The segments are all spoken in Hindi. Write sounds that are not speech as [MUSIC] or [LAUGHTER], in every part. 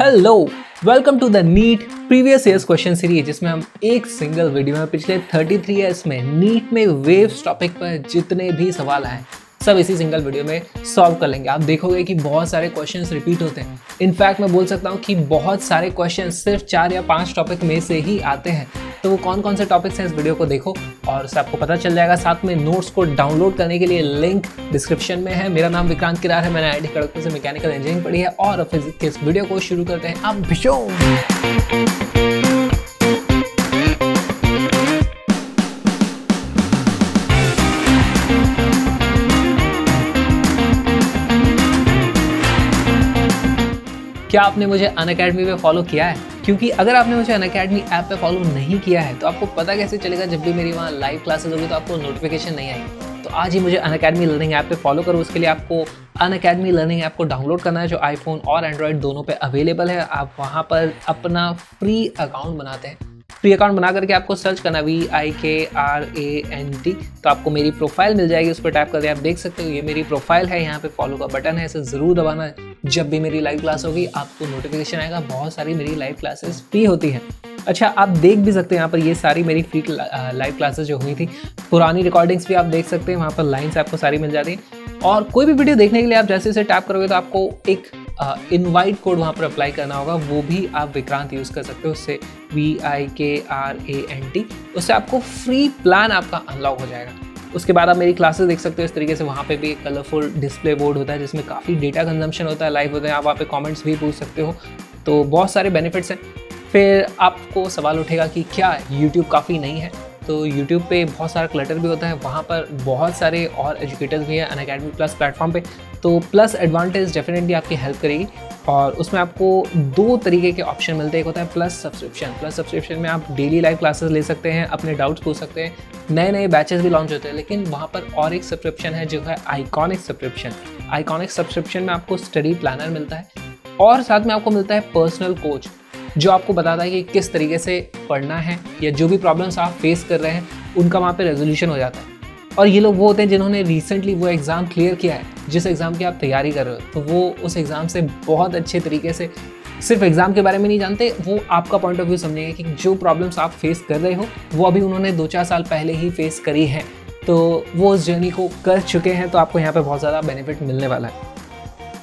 Hello welcome to the NEET previous years question series जिसमें हम एक सिंगल वीडियो में पिछले 33 थ्री ईयर्स में नीट में वेव्स टॉपिक पर जितने भी सवाल आए सब इसी सिंगल वीडियो में सॉल्व कर लेंगे आप देखोगे कि बहुत सारे क्वेश्चन रिपीट होते हैं इनफैक्ट मैं बोल सकता हूँ कि बहुत सारे क्वेश्चन सिर्फ चार या पाँच टॉपिक में से ही आते हैं तो वो कौन कौन से टॉपिक्स हैं इस वीडियो को देखो और उससे आपको पता चल जाएगा साथ में नोट्स को डाउनलोड करने के लिए लिंक डिस्क्रिप्शन में है मेरा नाम विक्रांत किरार है मैंने आई आई से मैकेनिकल इंजीनियरिंग पढ़ी है और अब इस वीडियो को शुरू करते हैं आप भिशो क्या आपने मुझे अन अकेडमी फॉलो किया है क्योंकि अगर आपने मुझे अन अकेडमी ऐप पे फॉलो नहीं किया है तो आपको पता कैसे चलेगा जब भी मेरी वहाँ लाइव क्लासेस होगी तो आपको नोटिफिकेशन नहीं आएगी तो आज ही मुझे अन अकेडमी लर्निंग ऐप पे फॉलो करो उसके लिए आपको अन अकेडमी लर्निंग ऐप को डाउनलोड करना है जो आईफोन और एंड्रॉयड दोनों पे अवेलेबल है आप वहाँ पर अपना फ्री अकाउंट बनाते हैं फ्री तो अकाउंट बना करके आपको सर्च करना we I K R A N T तो आपको मेरी प्रोफाइल मिल जाएगी उस पर टैप करके आप देख सकते हो ये मेरी प्रोफाइल है यहाँ पे फॉलो का बटन है इसे ज़रूर दबाना है जब भी मेरी लाइव क्लास होगी आपको नोटिफिकेशन आएगा बहुत सारी मेरी लाइव क्लासेस फ्री होती हैं अच्छा आप देख भी सकते हैं यहाँ पर ये सारी मेरी फ्री लाइव क्लासेस जो हुई थी पुरानी रिकॉर्डिंग्स भी आप देख सकते हैं वहाँ पर लाइन्स आपको सारी मिल जाती हैं और कोई भी वीडियो देखने के लिए आप जैसे जैसे टैप करोगे तो आपको एक इनवाइट कोड वहाँ पर अप्लाई करना होगा वो भी आप विक्रांत यूज़ कर सकते हो उससे we I K R A N T उससे आपको फ्री प्लान आपका अनलॉक हो जाएगा उसके बाद आप मेरी क्लासेस देख सकते हो इस तरीके से वहाँ पे भी एक कलरफुल डिस्प्ले बोर्ड होता है जिसमें काफ़ी डेटा कंजम्पशन होता है लाइव होता है आप वहाँ पे कमेंट्स भी पूछ सकते हो तो बहुत सारे बेनिफिट्स हैं फिर आपको सवाल उठेगा कि क्या यूट्यूब काफ़ी नहीं है तो यूट्यूब पे बहुत सारा क्लटर भी होता है वहाँ पर बहुत सारे और एजुकेटर्स भी हैं अन प्लस प्लेटफॉर्म पे तो प्लस एडवांटेज डेफिनेटली आपकी हेल्प करेगी और उसमें आपको दो तरीके के ऑप्शन मिलते हैं एक होता है प्लस सब्सक्रिप्शन प्लस सब्सक्रिप्शन में आप डेली लाइव क्लासेस ले सकते हैं अपने डाउट्स पूछ सकते हैं नए नए बैचेस भी लॉन्च होते हैं लेकिन वहाँ पर और एक सब्सक्रिप्शन है जो है आइकॉनिक सब्सक्रिप्शन आइकॉनिक सब्सक्रिप्शन में आपको स्टडी प्लानर मिलता है और साथ में आपको मिलता है पर्सनल कोच जो आपको बताता है कि किस तरीके से पढ़ना है या जो भी प्रॉब्लम्स आप फेस कर रहे हैं उनका वहाँ पर रेजोल्यूशन हो जाता है और ये लोग वो होते हैं जिन्होंने रिसेंटली वो एग्ज़ाम क्लियर किया है जिस एग्ज़ाम की आप तैयारी कर रहे हो तो वो उस एग्ज़ाम से बहुत अच्छे तरीके से सिर्फ एग्ज़ाम के बारे में नहीं जानते वो आपका पॉइंट ऑफ व्यू समझेंगे कि जो प्रॉब्लम्स आप फेस कर रहे हो वो अभी उन्होंने दो चार साल पहले ही फेस करी है तो वो उस जर्नी को कर चुके हैं तो आपको यहाँ पर बहुत ज़्यादा बेनिफिट मिलने वाला है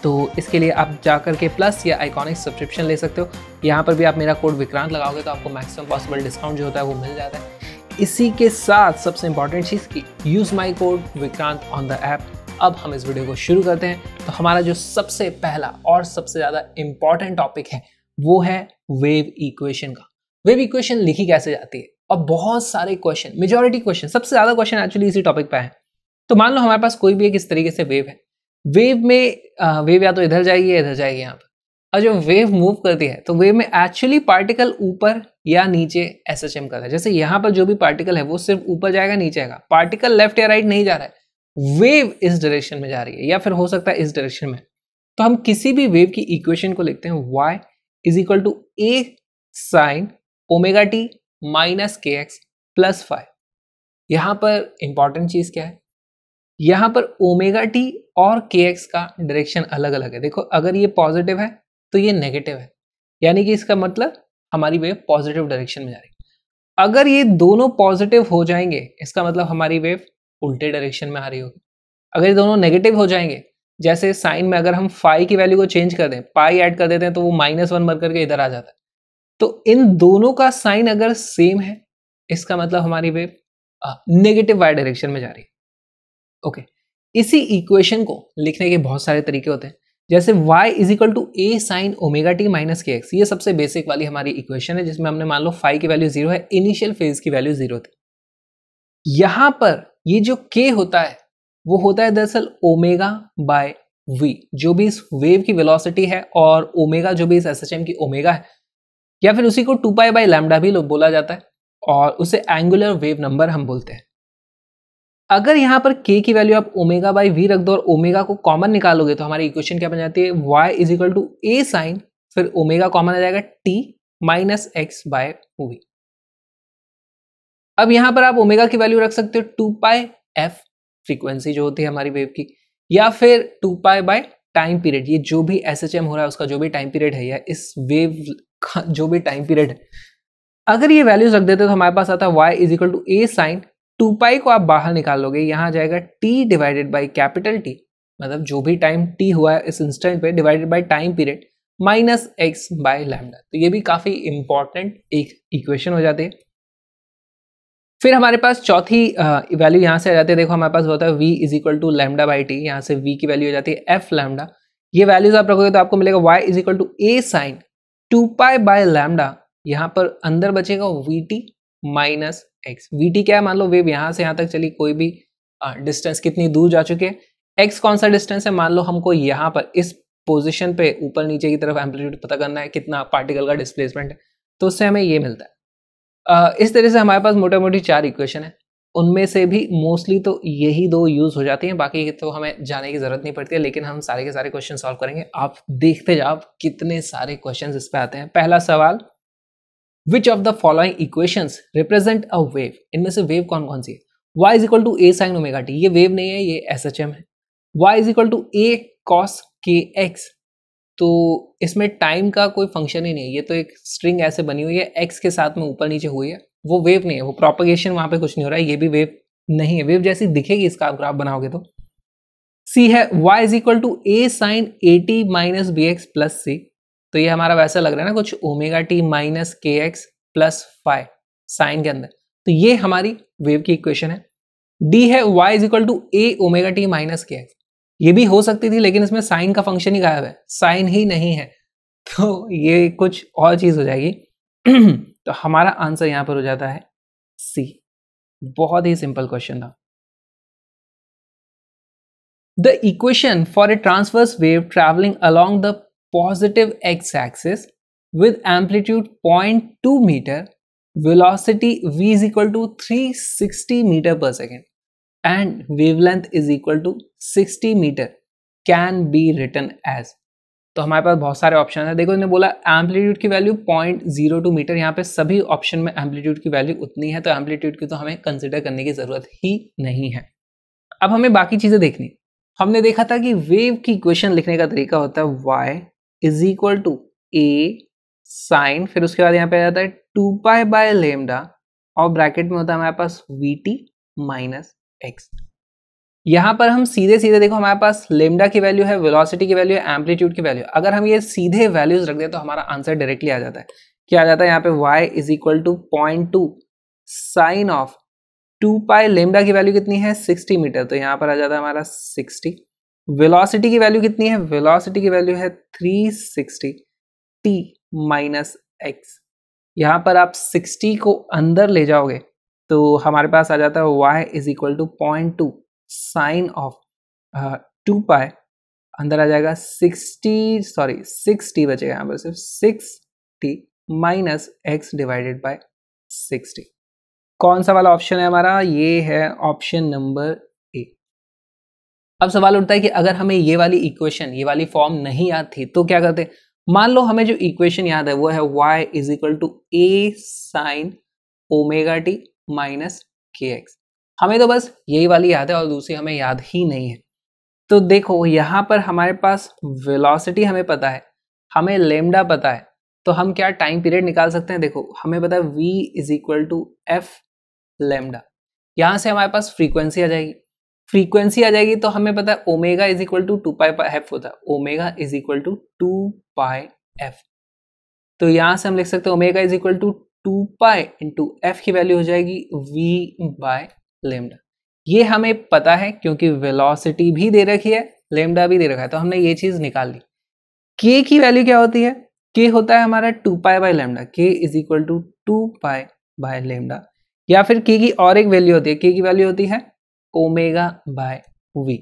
तो इसके लिए आप जा कर के प्लस या आइकॉनिक सब्सक्रिप्शन ले सकते हो यहाँ पर भी आप मेरा कोड विक्रांत लगाओगे तो आपको मैक्सिमम पॉसिबल डिस्काउंट जो होता है वो मिल जाता है इसी के साथ सबसे इंपॉर्टेंट चीज़ की use my code Vikrant on the app अब हम इस वीडियो को शुरू करते हैं तो हमारा जो सबसे पहला और सबसे ज़्यादा इंपॉर्टेंट टॉपिक है वो है वेव इक्वेशन का वेव इक्वेशन लिखी कैसे जाती है और बहुत सारे क्वेश्चन मेजोरिटी क्वेश्चन सबसे ज़्यादा क्वेश्चन एक्चुअली इसी टॉपिक पर है तो मान लो हमारे पास कोई भी एक इस तरीके से वेव है वेव में वेव या तो इधर जाएगी या इधर जाएगी यहाँ पर और जब वेव मूव करती है तो वेव में एक्चुअली पार्टिकल ऊपर या नीचे कर रहा है जैसे यहाँ पर जो भी पार्टिकल है वो सिर्फ ऊपर जाएगा नीचे आएगा पार्टिकल लेफ्ट या राइट नहीं जा रहा है वेव इस डायरेक्शन में जा रही है या फिर हो सकता है इस डायरेक्शन में तो हम किसी भी वेव की इक्वेशन को लिखते हैं y is equal to A sine omega T minus के एक्स प्लस फाइव यहाँ पर इंपॉर्टेंट चीज़ क्या है यहाँ पर ओमेगा टी और के एक्स का डायरेक्शन अलग अलग है देखो अगर ये पॉजिटिव है तो ये नेगेटिव है यानी कि इसका मतलब हमारी वेव पॉजिटिव डायरेक्शन में जा रही है अगर ये दोनों पॉजिटिव हो जाएंगे इसका मतलब हमारी वेव उल्टे डायरेक्शन में आ रही होगी अगर ये दोनों नेगेटिव हो जाएंगे जैसे साइन में अगर हम फाइव की वैल्यू को चेंज कर दें पाई ऐड कर देते हैं तो वो माइनस वन बन करके इधर आ जाता है तो इन दोनों का साइन अगर सेम है इसका मतलब हमारी वेव नेगेटिव वाई डायरेक्शन में जा रही है ओके इसी इक्वेशन को लिखने के बहुत सारे तरीके होते हैं जैसे y is equal to A sine omega T minus के एक्स ये सबसे बेसिक वाली हमारी इक्वेशन है जिसमें हमने मान लो फाइव की वैल्यू जीरो है इनिशियल फेज की वैल्यू जीरो थी यहां पर ये जो k होता है वो होता है दरअसल ओमेगा बाय v जो भी इस वेव की वेलोसिटी है और ओमेगा जो भी इस एस की ओमेगा है या फिर उसी को टू पाई बाई लैमडा भी बोला जाता है और उसे एंगुलर वेव नंबर हम बोलते हैं अगर यहाँ पर के की वैल्यू आप ओमेगा बाई वी रख दो और ओमेगा को कॉमन निकालोगे तो हमारी इक्वेशन क्या बन जाती है y is equal to A sine फिर ओमेगा कॉमन आ जाएगा t minus x by v अब यहाँ पर आप ओमेगा की वैल्यू रख सकते हो टू पाई एफ फ्रीक्वेंसी जो होती है हमारी वेव की या फिर two pi by time period ये जो भी एस एच एम हो रहा है उसका जो भी टाइम पीरियड है या इस वेव का जो भी टाइम पीरियड है अगर ये वैल्यूज रख देते तो हमारे पास आता है y is equal to A sine two pi को आप बाहर निकाल लोगे यहाँ आ जाएगा t divided by capital T मतलब जो भी टाइम टी हुआ है इस इंस्टेंट पे divided by time period minus x by lambda तो ये भी काफ़ी इंपॉर्टेंट एक इक्वेशन हो जाती है फिर हमारे पास चौथी वैल्यू यहाँ से आ जाती है देखो हमारे पास होता है we is equal to lambda by T यहाँ से वी की वैल्यू हो जाती है एफ लैमडा ये वैल्यूज आप रखोगे तो आपको मिलेगा y is equal to A sine two pi by lambda यहाँ पर अंदर बचेगा v t minus x v t क्या है मान लो वेव यहाँ से यहाँ तक चली कोई भी डिस्टेंस कितनी दूर जा चुकी है एक्स कौन सा डिस्टेंस है मान लो हमको यहाँ पर इस पोजिशन पे ऊपर नीचे की तरफ एम्पलीट्यूड पता करना है कितना पार्टिकल का डिस्प्लेसमेंट है तो उससे हमें ये मिलता है इस तरह से हमारे पास मोटा मोटी चार इक्वेशन है उनमें से भी मोस्टली तो यही दो यूज़ हो जाती हैं बाकी तो हमें जाने की ज़रूरत नहीं पड़ती है लेकिन हम सारे के सारे क्वेश्चन सॉल्व करेंगे आप देखते जाओ कितने सारे क्वेश्चन इस पर आते हैं पहला सवाल which of the following equation represent a wave इनमें से वेव कौन कौन सी है y is equal to A sine omega t ये वेव नहीं है ये एस एच एम है y is equal to A cos k x तो इसमें टाइम का कोई फंक्शन ही नहीं है ये तो एक स्ट्रिंग ऐसे बनी हुई है एक्स के साथ में ऊपर नीचे हुई है वो वेव नहीं है वो प्रोपोगेशन वहाँ पे कुछ नहीं हो रहा है ये भी वेव नहीं है वेव जैसी दिखेगी इसका अगर आप बनाओगे तो सी है y is equal to A sine a t minus b x plus c तो ये हमारा वैसा लग रहा है ना कुछ ओमेगा टी माइनस के एक्स प्लस फाइव साइन के अंदर तो ये हमारी वेव की इक्वेशन है डी है y is equal to A omega T minus के एक्स ये भी हो सकती थी लेकिन इसमें साइन का फंक्शन ही गायब है साइन ही नहीं है तो ये कुछ और चीज़ हो जाएगी [CLEARS THROAT] तो हमारा आंसर यहां पर हो जाता है सी बहुत ही सिंपल क्वेश्चन था the equation for a transverse wave travelling along the positive x-axis with amplitude 0.2 meter, velocity v is equal to 360 meter per second and wavelength is equal to 60 meter can be written as तो हमारे पास बहुत सारे ऑप्शन है देखो इन्हें बोला एम्पलीट्यूड की value point zero two metre यहाँ पे सभी ऑप्शन में एम्पलीट्यूड की वैल्यू उतनी है तो एम्पलीट्यूड की तो हमें कंसिडर करने की ज़रूरत ही नहीं है अब हमें बाकी चीज़ें देखनी हमने देखा था कि वेव की इक्वेशन लिखने का तरीका होता है y is equal to A sine फिर उसके बाद यहाँ पे आ जाता है टू पाई बाय लेमडा और ब्रैकेट में होता है हमारे पास वी टी माइनस एक्स यहाँ पर हम सीधे सीधे देखो हमारे पास लेमडा की वैल्यू है वेलोसिटी की वैल्यू है एम्पलीट्यूड की वैल्यू अगर हम ये सीधे वैल्यूज रख दें तो हमारा आंसर डायरेक्टली आ जाता है क्या आ जाता है यहाँ पे y is equal to point two sine of two pi lambda की वैल्यू कितनी है सिक्सटी मीटर तो यहाँ पर आ जाता है हमारा सिक्सटी वेलोसिटी की वैल्यू कितनी है वेलोसिटी की वैल्यू है 360 टी माइनस एक्स यहाँ पर आप 60 को अंदर ले जाओगे तो हमारे पास आ जाता है y is equal to point two sine of two pi अंदर आ जाएगा 60 सॉरी टी बचेगा यहाँ पर सिर्फ t minus x divided by sixty कौन सा वाला ऑप्शन है हमारा ये है ऑप्शन नंबर अब सवाल उठता है कि अगर हमें ये वाली इक्वेशन ये वाली फॉर्म नहीं याद थी तो क्या करते मान लो हमें जो इक्वेशन याद है वो है y is equal to A sine omega T minus के एक्स हमें तो बस यही वाली याद है और दूसरी हमें याद ही नहीं है तो देखो यहाँ पर हमारे पास वेलोसिटी हमें पता है हमें लेमडा पता है तो हम क्या टाइम पीरियड निकाल सकते हैं देखो हमें पता है we is equal to F lambda यहाँ से हमारे पास फ्रीक्वेंसी आ जाएगी फ्रीक्वेंसी आ जाएगी तो हमें पता है omega is equal to two pi pi f होता है omega is equal to two pi f तो यहां से हम लिख सकते हैं omega is equal to two pi into f की वैल्यू हो जाएगी वी बाय लेमडा ये हमें पता है क्योंकि वेलोसिटी भी दे रखी है लेमडा भी दे रखा है तो हमने ये चीज़ निकाल ली के की वैल्यू क्या होती है के होता है हमारा two pi by lambda k is equal to two pi by lambda या फिर के की और एक वैल्यू होती है के की वैल्यू होती है ओमेगा बाय वी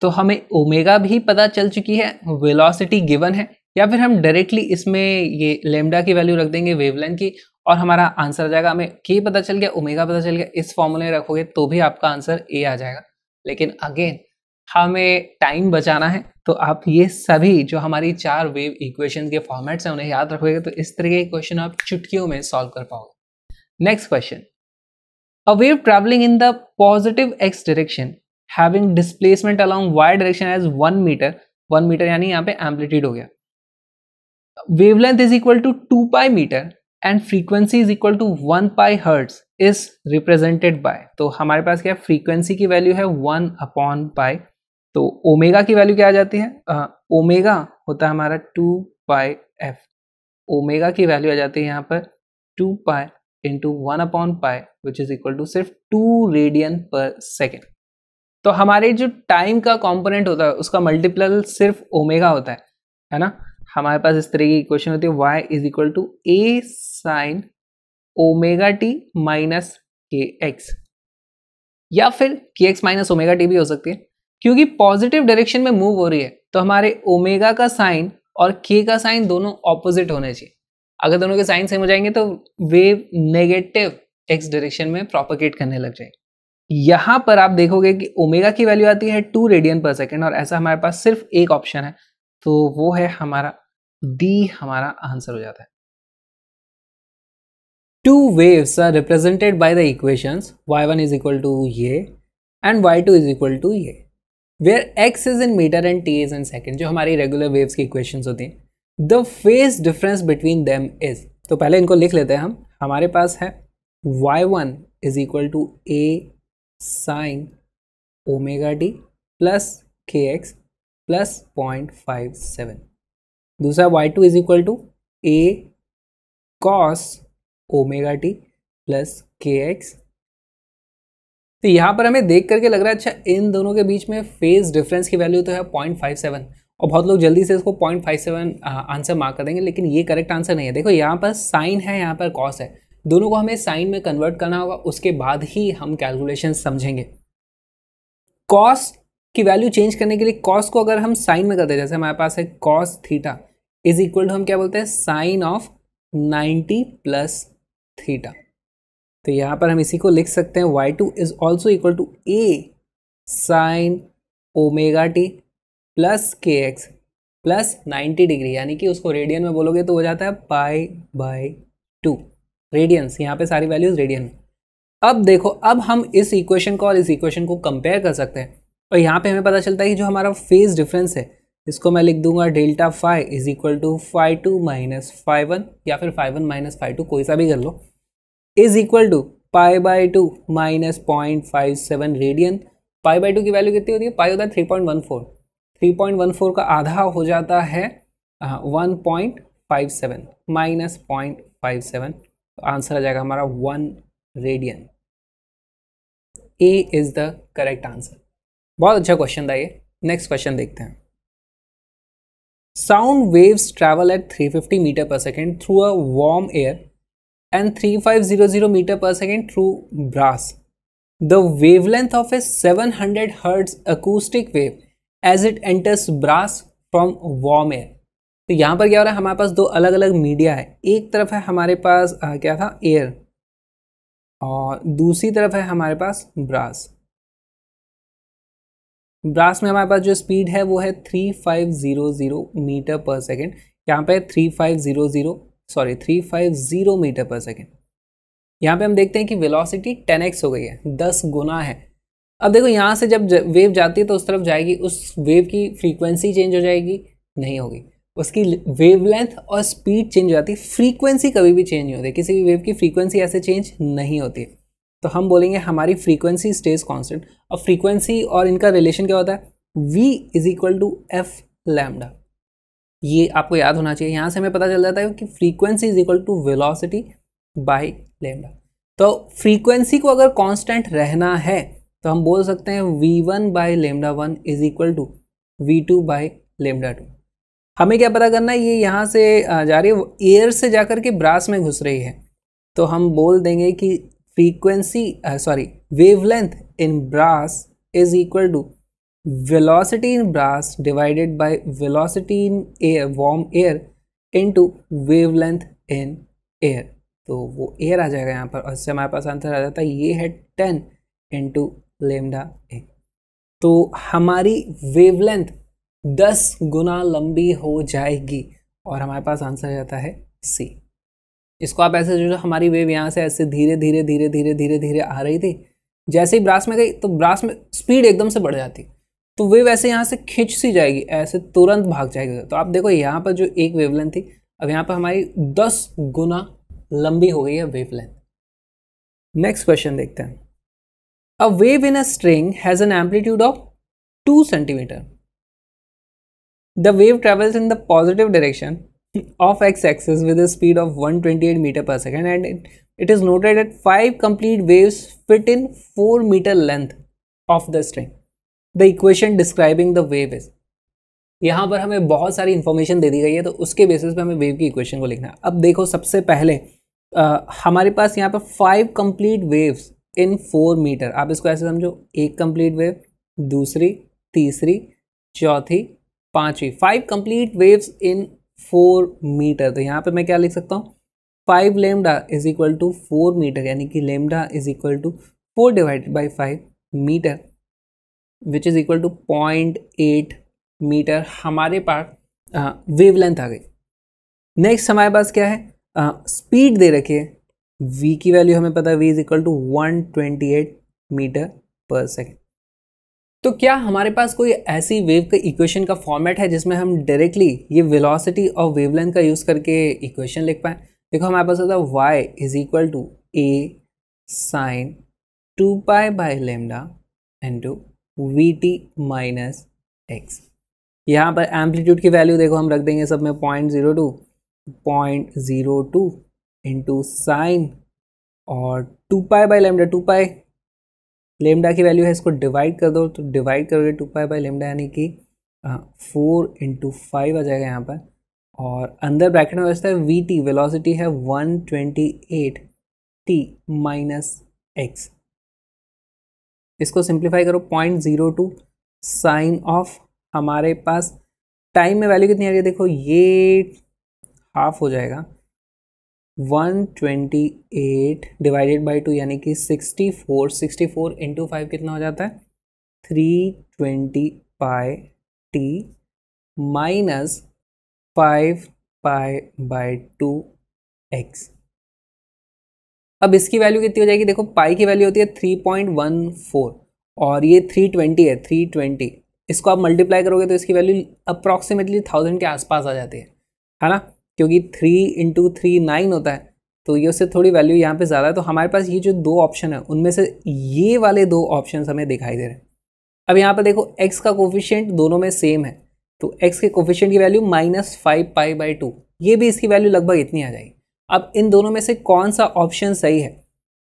तो हमें ओमेगा भी पता चल चुकी है वेलोसिटी गिवन है या फिर हम डायरेक्टली इसमें ये लेमडा की वैल्यू रख देंगे वेवलेन की और हमारा आंसर आ जाएगा हमें के पता चल गया ओमेगा पता चल गया इस फॉर्मूले में रखोगे तो भी आपका आंसर ए आ जाएगा लेकिन अगेन हमें टाइम बचाना है तो आप ये सभी जो हमारी चार वेव इक्वेशन के फॉर्मेट्स हैं उन्हें याद रखोगे तो इस तरह के क्वेश्चन आप चुटकियों में सॉल्व कर पाओगे next question A wave traveling in the positive x direction having displacement along y direction as 1 meter 1 meter yani yahan pe amplitude ho gaya wavelength is equal to 2 pi meter and frequency is equal to 1 pi hertz is represented by to hamare paas kya frequency ki value hai 1 upon pi to omega ki value kya aa jati hai uh, omega hota hai hamara 2 pi f omega ki value aa jati hai yahan par 2 pi into one upon pi which is equal to सिर्फ टू रेडियन पर सेकेंड तो हमारे जो टाइम का कॉम्पोनेंट होता है उसका मल्टीप्लल सिर्फ ओमेगा होता है है ना हमारे पास इस तरह की इक्वेशन होती है y is equal to A sine omega T minus के एक्स या फिर के एक्स माइनस ओमेगा टी भी हो सकती है क्योंकि पॉजिटिव डायरेक्शन में मूव हो रही है तो हमारे ओमेगा का साइन और के का साइन दोनों ऑपोजिट होने चाहिए अगर दोनों के साइन सेम हो जाएंगे तो वेव नेगेटिव एक्स डायरेक्शन में प्रोपोगेट करने लग जाएगी यहाँ पर आप देखोगे कि ओमेगा की वैल्यू आती है टू रेडियन पर सेकेंड और ऐसा हमारे पास सिर्फ एक ऑप्शन है तो वो है हमारा डी हमारा आंसर हो जाता है two waves are represented by the the y one is equal to ये and y two is equal to ये where x is in meter and T is in second जो हमारी रेगुलर वेव्स की इक्वेशन होती हैं the phase difference between them is तो पहले इनको लिख लेते हैं हम हमारे पास है y one is equal to A sine omega T plus k x plus point five seven दूसरा y two is equal to A cos omega T plus k x तो यहाँ पर हमें देख करके लग रहा है अच्छा इन दोनों के बीच में फेज डिफरेंस की वैल्यू तो है पॉइंट फाइव सेवन और बहुत लोग जल्दी से इसको point five seven answer mark कर देंगे लेकिन ये करेक्ट आंसर नहीं है देखो यहाँ पर साइन है यहाँ पर कॉस है दोनों को हमें साइन में कन्वर्ट करना होगा उसके बाद ही हम कैलकुलेशन समझेंगे कॉस की वैल्यू चेंज करने के लिए कॉस को अगर हम साइन में करते हैं जैसे हमारे पास है cos theta is equal to हम क्या बोलते हैं sine of ninety plus theta तो यहाँ पर हम इसी को लिख सकते हैं y two is also equal to A sine omega T plus k x plus ninety degree यानी कि उसको रेडियन में बोलोगे तो हो जाता है पाई बाई टू रेडियंस यहाँ पे सारी वैल्यूज रेडियन में अब देखो अब हम इस इक्वेशन को और इस इक्वेशन को कंपेयर कर सकते हैं और यहाँ पे हमें पता चलता है कि जो हमारा फेज डिफरेंस है इसको मैं लिख दूंगा delta five is equal to five two minus five one या फिर phi one minus phi two कोई सा भी कर लो is equal to pi by two minus point five seven radian pi by two की वैल्यू कितनी होती है पाई होता है थ्री पॉइंट वन फोर 3.14 का आधा हो जाता है 1.57 पॉइंट माइनस पॉइंट तो आंसर आ जाएगा हमारा 1 radian A is the correct answer बहुत अच्छा क्वेश्चन था ये नेक्स्ट क्वेश्चन देखते हैं sound waves travel at 350 meter पर second through a warm air and 3500 meter पर second through brass the wavelength of a 700 hertz acoustic wave as it enters brass from warm air तो यहाँ पर क्या हो रहा है हमारे पास दो अलग अलग मीडिया है एक तरफ है हमारे पास आ, क्या था एयर और दूसरी तरफ है हमारे पास ब्रास ब्रास में हमारे पास जो स्पीड है वो है three five zero zero meter पर सेकेंड यहाँ पे three five zero zero sorry three five zero meter पर सेकेंड यहाँ पे हम देखते हैं कि वेलोसिटी 10x हो गई है 10 गुना है अब देखो यहाँ से जब वेव जाती है तो उस तरफ जाएगी उस वेव की फ्रीक्वेंसी चेंज हो जाएगी नहीं होगी उसकी वेवलेंथ और स्पीड चेंज हो जाती है फ्रीक्वेंसी कभी भी चेंज नहीं होती किसी भी वेव की फ्रीक्वेंसी ऐसे चेंज नहीं होती है तो हम बोलेंगे हमारी फ्रीक्वेंसी स्टेज कॉन्स्टेंट और फ्रीक्वेंसी और इनका रिलेशन क्या होता है we is equal to f lambda ये आपको याद होना चाहिए यहाँ से हमें पता चल जाता है कि frequency is equal to velocity by lambda तो फ्रीक्वेंसी को अगर कॉन्स्टेंट रहना है तो हम बोल सकते हैं v one by lambda one is equal to v two by lambda two हमें क्या पता करना है ये यहाँ से जा रही है एयर से जा कर के ब्रास में घुस रही है तो हम बोल देंगे कि frequency sorry wavelength in brass is equal to velocity in brass divided by velocity in air warm air into wavelength in air तो वो एयर आ जाएगा यहाँ पर और इससे हमारे पास आंसर आ जाता है ये है टेन इंटू लेमडा ए तो हमारी वेवलेंथ दस गुना लंबी हो जाएगी और हमारे पास आंसर जाता है सी इसको आप ऐसे जो हमारी वेव यहाँ से ऐसे धीरे धीरे धीरे धीरे धीरे धीरे आ रही थी जैसे ही ब्रास में गई तो ब्रास में स्पीड एकदम से बढ़ जाती तो वेव ऐसे यहाँ से खिंच सी जाएगी ऐसे तुरंत भाग जाएगी तो आप देखो यहाँ पर जो एक वेवलेंथ थी अब यहाँ पर हमारी दस गुना लंबी हो गई है वेवलेंथ नेक्स्ट क्वेश्चन देखते हैं A wave in a string has an amplitude of 2 centimeter. The wave travels in the positive direction of x-axis with a speed of 128 meter per second and it, it is noted that 5 complete waves fit in 4 meter length of the string. The equation describing the wave is यहाँ पर हमें बहुत सारी इन्फॉर्मेशन दे दी गई है तो उसके बेसिस पे हमें वेव की इक्वेशन को लिखना है अब देखो सबसे पहले आ, हमारे पास यहाँ पर five complete waves in four meter आप इसको ऐसे समझो एक कंप्लीट वेव दूसरी तीसरी चौथी पांचवी five complete waves in four meter तो यहाँ पे मैं क्या लिख सकता हूँ five lambda is equal to four meter यानी कि lambda is equal to four divided by five meter which is equal to point eight meter हमारे पास वेवलेंथ आ गई नेक्स्ट हमारे पास क्या है स्पीड दे रखी है वी की वैल्यू हमें पता है we is equal to one twenty eight meter पर सेकेंड तो क्या हमारे पास कोई ऐसी वेव का इक्वेशन का फॉर्मेट है जिसमें हम डायरेक्टली ये वेलोसिटी और वेवलेंथ का यूज़ करके इक्वेशन लिख पाए देखो हमारे पास होता है y is equal to A sine two pi by lambda two v t minus x यहाँ पर एम्पलीट्यूड की वैल्यू देखो हम रख देंगे सब में point zero two point zero two into sine और two pi by lambda two pi lambda की वैल्यू है इसको डिवाइड कर दो तो डिवाइड करोगे टू पाई बाई लेमडा यानी कि फोर इंटू फाइव आ जाएगा यहाँ पर और अंदर ब्रैकेट में बचता है वी टी वेलॉसिटी है one twenty eight t minus x इसको सिंप्लीफाई करो point zero two sine of हमारे पास टाइम में वैल्यू कितनी आ रही है देखो ये हाफ हो जाएगा 128 डिवाइडेड बाई टू यानी कि 64 64 इंटू फाइव कितना हो जाता है 320 pi t minus five pi by two x अब इसकी वैल्यू कितनी हो जाएगी देखो पाई की वैल्यू होती है 3.14 और ये 320 है 320 इसको आप मल्टीप्लाई करोगे तो इसकी वैल्यू अप्रॉक्सीमेटली थाउजेंड के आसपास आ जाती है है ना क्योंकि थ्री इंटू थ्री नाइन होता है तो ये उससे थोड़ी वैल्यू यहाँ पे ज़्यादा है तो हमारे पास ये जो दो ऑप्शन है उनमें से ये वाले दो ऑप्शन हमें दिखाई दे रहे हैं अब यहाँ पर देखो एक्स का कोफिशियंट दोनों में सेम है तो एक्स के कोफिशियंट की value minus five pi by two ये भी इसकी वैल्यू लगभग इतनी आ जाएगी अब इन दोनों में से कौन सा ऑप्शन सही है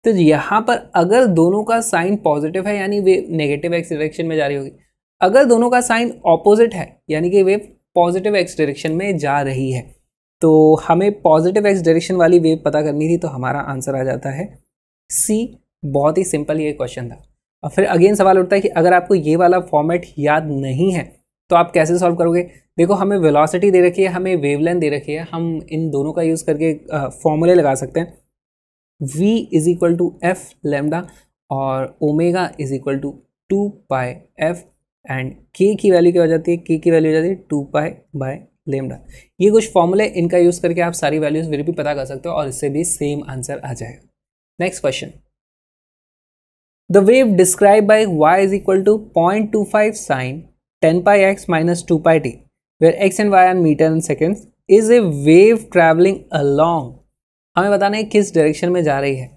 तो यहाँ पर अगर दोनों का साइन पॉजिटिव है यानी वे नेगेटिव एक्स डायरेक्शन में जा रही होगी अगर दोनों का साइन ऑपोजिट है यानी कि वे पॉजिटिव एक्स डायरेक्शन में जा रही है तो हमें पॉजिटिव एक्स डायरेक्शन वाली वेव पता करनी थी तो हमारा आंसर आ जाता है सी बहुत ही सिंपल ये क्वेश्चन था और फिर अगेन सवाल उठता है कि अगर आपको ये वाला फॉर्मेट याद नहीं है तो आप कैसे सॉल्व करोगे देखो हमें वेलोसिटी दे रखी है हमें वेवलेंथ दे रखी है हम इन दोनों का यूज़ करके फॉर्मूले लगा सकते हैं v is equal to F lambda और omega is equal to two pi f and k की वैल्यू क्या हो जाती है k की वैल्यू हो जाती है टू पाई बाय लेमडा ये कुछ फॉर्मूले इनका यूज़ करके आप सारी वैल्यूज़ फिर भी पता कर सकते हो और इससे भी सेम आंसर आ जाएगा next question the wave describe by y is equal to point two five sine ten pi x minus two pi t where x and y are meter and second is a wave traveling along हमें बताना है किस डायरेक्शन में जा रही है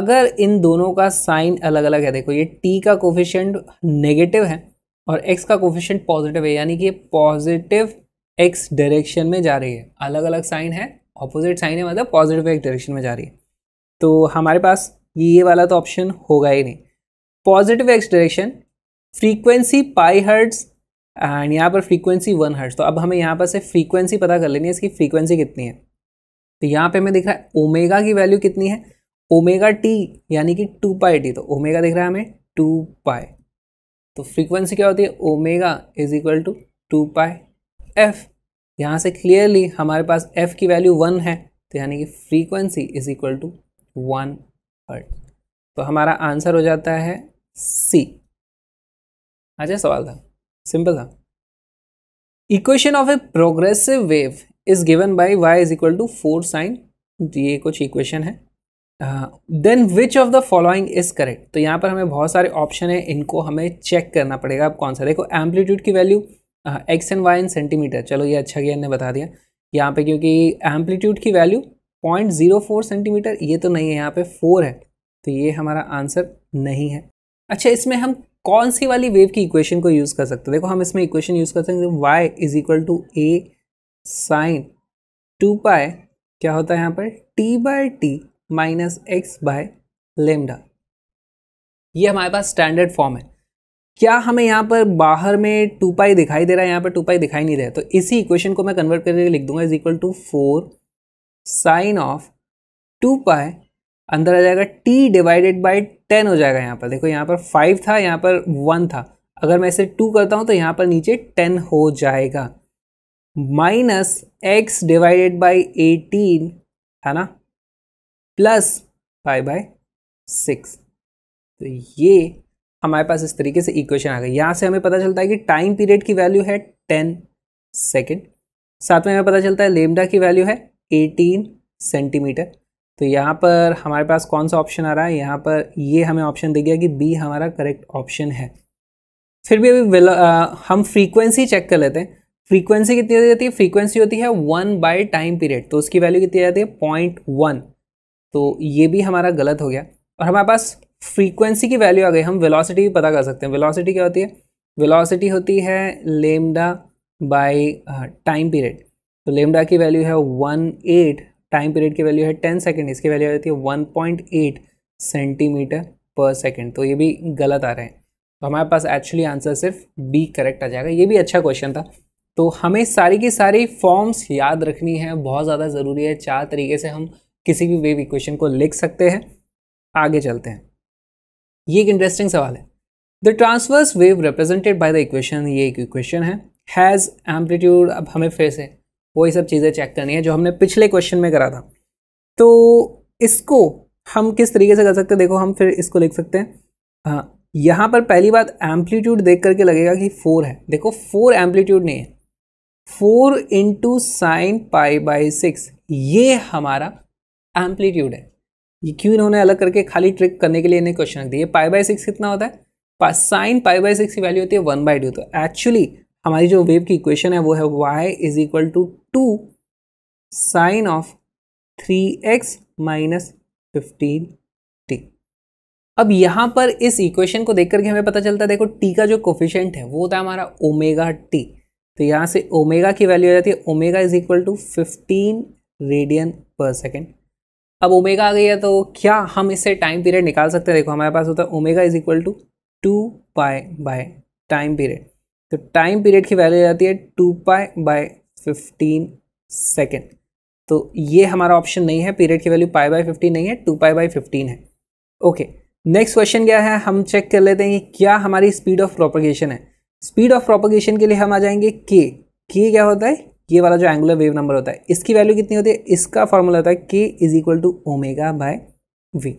अगर इन दोनों का साइन अलग अलग है देखो ये टी का कोफिशेंट नेगेटिव है और एक्स का कोफिशेंट पॉजिटिव है यानी कि ये पॉजिटिव एक्स डायरेक्शन में जा रही है अलग अलग साइन है ऑपोजिट साइन है मतलब पॉजिटिव एक्स डायरेक्शन में जा रही है तो हमारे पास ये वाला तो ऑप्शन होगा ही नहीं positive x direction frequency pi hertz and यहाँ पर फ्रीक्वेंसी वन हर्ट्स तो अब हमें यहाँ पर से फ्रीक्वेंसी पता कर लेनी है इसकी फ्रीक्वेंसी कितनी है तो यहाँ पे हमें दिख रहा है ओमेगा की वैल्यू कितनी है ओमेगा टी यानी कि टू पाई टी तो ओमेगा दिख रहा है हमें टू पाई तो फ्रीक्वेंसी क्या होती है omega is equal to two pi f यहाँ से क्लियरली हमारे पास एफ की वैल्यू वन है तो यानी कि frequency is equal to one hertz तो हमारा आंसर हो जाता है सी अच्छा सवाल था सिंपल था equation of a progressive wave is given by y is equal to four sine ये कुछ इक्वेशन है then which of the following is correct तो यहाँ पर हमें बहुत सारे ऑप्शन है इनको हमें चेक करना पड़ेगा आप कौन सा देखो एम्पलीट्यूड की value x and y in centimeter चलो ये अच्छा गया ने बता दिया यहाँ पे क्योंकि एम्पलीट्यूड की value point zero four centimeter ये तो नहीं है यहाँ पे फोर है तो ये हमारा आंसर नहीं है अच्छा इसमें हम कौन सी वाली वेव की इक्वेशन को यूज़ कर सकते हैं देखो हम इसमें इक्वेशन यूज़ कर सकते y is equal to A sine two pi क्या होता है यहाँ पर t by t minus x by lambda ये हमारे पास स्टैंडर्ड फॉर्म है क्या हमें यहाँ पर बाहर में टू पाई दिखाई दे रहा है यहाँ पर टू पाई दिखाई नहीं दे रहा तो इसी इक्वेशन को मैं कन्वर्ट करके लिख दूंगा is equal to four sine of two pi अंदर आ जाएगा टी डिवाइडेड बाई टेन हो जाएगा यहाँ पर देखो यहाँ पर फाइव था यहाँ पर वन था अगर मैं इसे टू करता हूँ तो यहाँ पर नीचे टेन हो जाएगा minus x divided by eighteen है ना प्लस फाइव बाय सिक्स तो ये हमारे पास इस तरीके से इक्वेशन आ गई यहाँ से हमें पता चलता है कि टाइम पीरियड की वैल्यू है टेन सेकेंड साथ में हमें पता चलता है लेमडा की वैल्यू है एटीन सेंटीमीटर तो यहाँ पर हमारे पास कौन सा ऑप्शन आ रहा है यहाँ पर ये हमें ऑप्शन दे गया कि बी हमारा करेक्ट ऑप्शन है फिर भी अभी आ, हम फ्रीक्वेंसी चेक कर लेते हैं फ्रीक्वेंसी कितनी होती जाती है फ्रीक्वेंसी होती है वन बाय टाइम पीरियड तो उसकी वैल्यू कितनी आ जाती है पॉइंट वन तो ये भी हमारा गलत हो गया और हमारे पास फ्रीक्वेंसी की वैल्यू आ गई हम वेलोसिटी भी पता कर सकते हैं वेलोसिटी क्या होती है वेलोसिटी होती है लेमडा बाय टाइम पीरियड तो लेमडा की वैल्यू है वन एट टाइम पीरियड की वैल्यू है टेन सेकेंड इसकी वैल्यू आ जाती है one point eight centimeter per second तो ये भी गलत आ रहे हैं तो हमारे पास एक्चुअली आंसर सिर्फ बी करेक्ट आ जाएगा ये भी अच्छा क्वेश्चन था तो हमें सारी की सारी फॉर्म्स याद रखनी है बहुत ज़्यादा ज़रूरी है चार तरीके से हम किसी भी वेव इक्वेशन को लिख सकते हैं आगे चलते हैं ये एक इंटरेस्टिंग सवाल है the transverse wave represented by the equation ये एक इक्वेशन है हैज़ एम्पलीट्यूड अब हमें फिर से वही सब चीज़ें चेक करनी है जो हमने पिछले क्वेश्चन में करा था तो इसको हम किस तरीके से कर सकते हैं देखो हम फिर इसको लिख सकते हैं हाँ यहाँ पर पहली बात एम्पलीट्यूड देख करके लगेगा कि फोर है देखो फोर एम्पलीट्यूड नहीं है four into sine pi by six ये हमारा एम्पलीट्यूड है ये क्यों इन्होंने अलग करके खाली ट्रिक करने के लिए इन्हें क्वेश्चन रख दिया पाई बाई सिक्स कितना होता है साइन पाई बाई सिक्स की वैल्यू होती है वन बाई टू तो एक्चुअली हमारी जो वेव की इक्वेशन है वो है y is equal to two sine of three x minus fifteen t अब यहाँ पर इस इक्वेशन को देख करके हमें पता चलता है देखो टी का जो कोफिशेंट है वो होता है हमारा ओमेगा टी तो यहाँ से ओमेगा की वैल्यू आ जाती है omega is equal to fifteen radian per second अब ओमेगा आ गई है तो क्या हम इससे टाइम पीरियड निकाल सकते हैं देखो हमारे पास होता है omega is equal to two pi by time period तो टाइम पीरियड की वैल्यू जाती है two pi by fifteen second तो ये हमारा ऑप्शन नहीं है पीरियड की वैल्यू पाई बाय फिफ्टीन नहीं है टू पाई बाय फिफ्टीन है ओके नेक्स्ट क्वेश्चन क्या है हम चेक कर लेते हैं कि क्या हमारी स्पीड ऑफ प्रोपोगेशन है स्पीड ऑफ प्रोपोगेशन के लिए हम आ जाएंगे के के क्या होता है ये वाला जो एंगुलर वेव नंबर होता है इसकी वैल्यू कितनी होती है इसका फॉर्मूला होता है k is equal to omega by v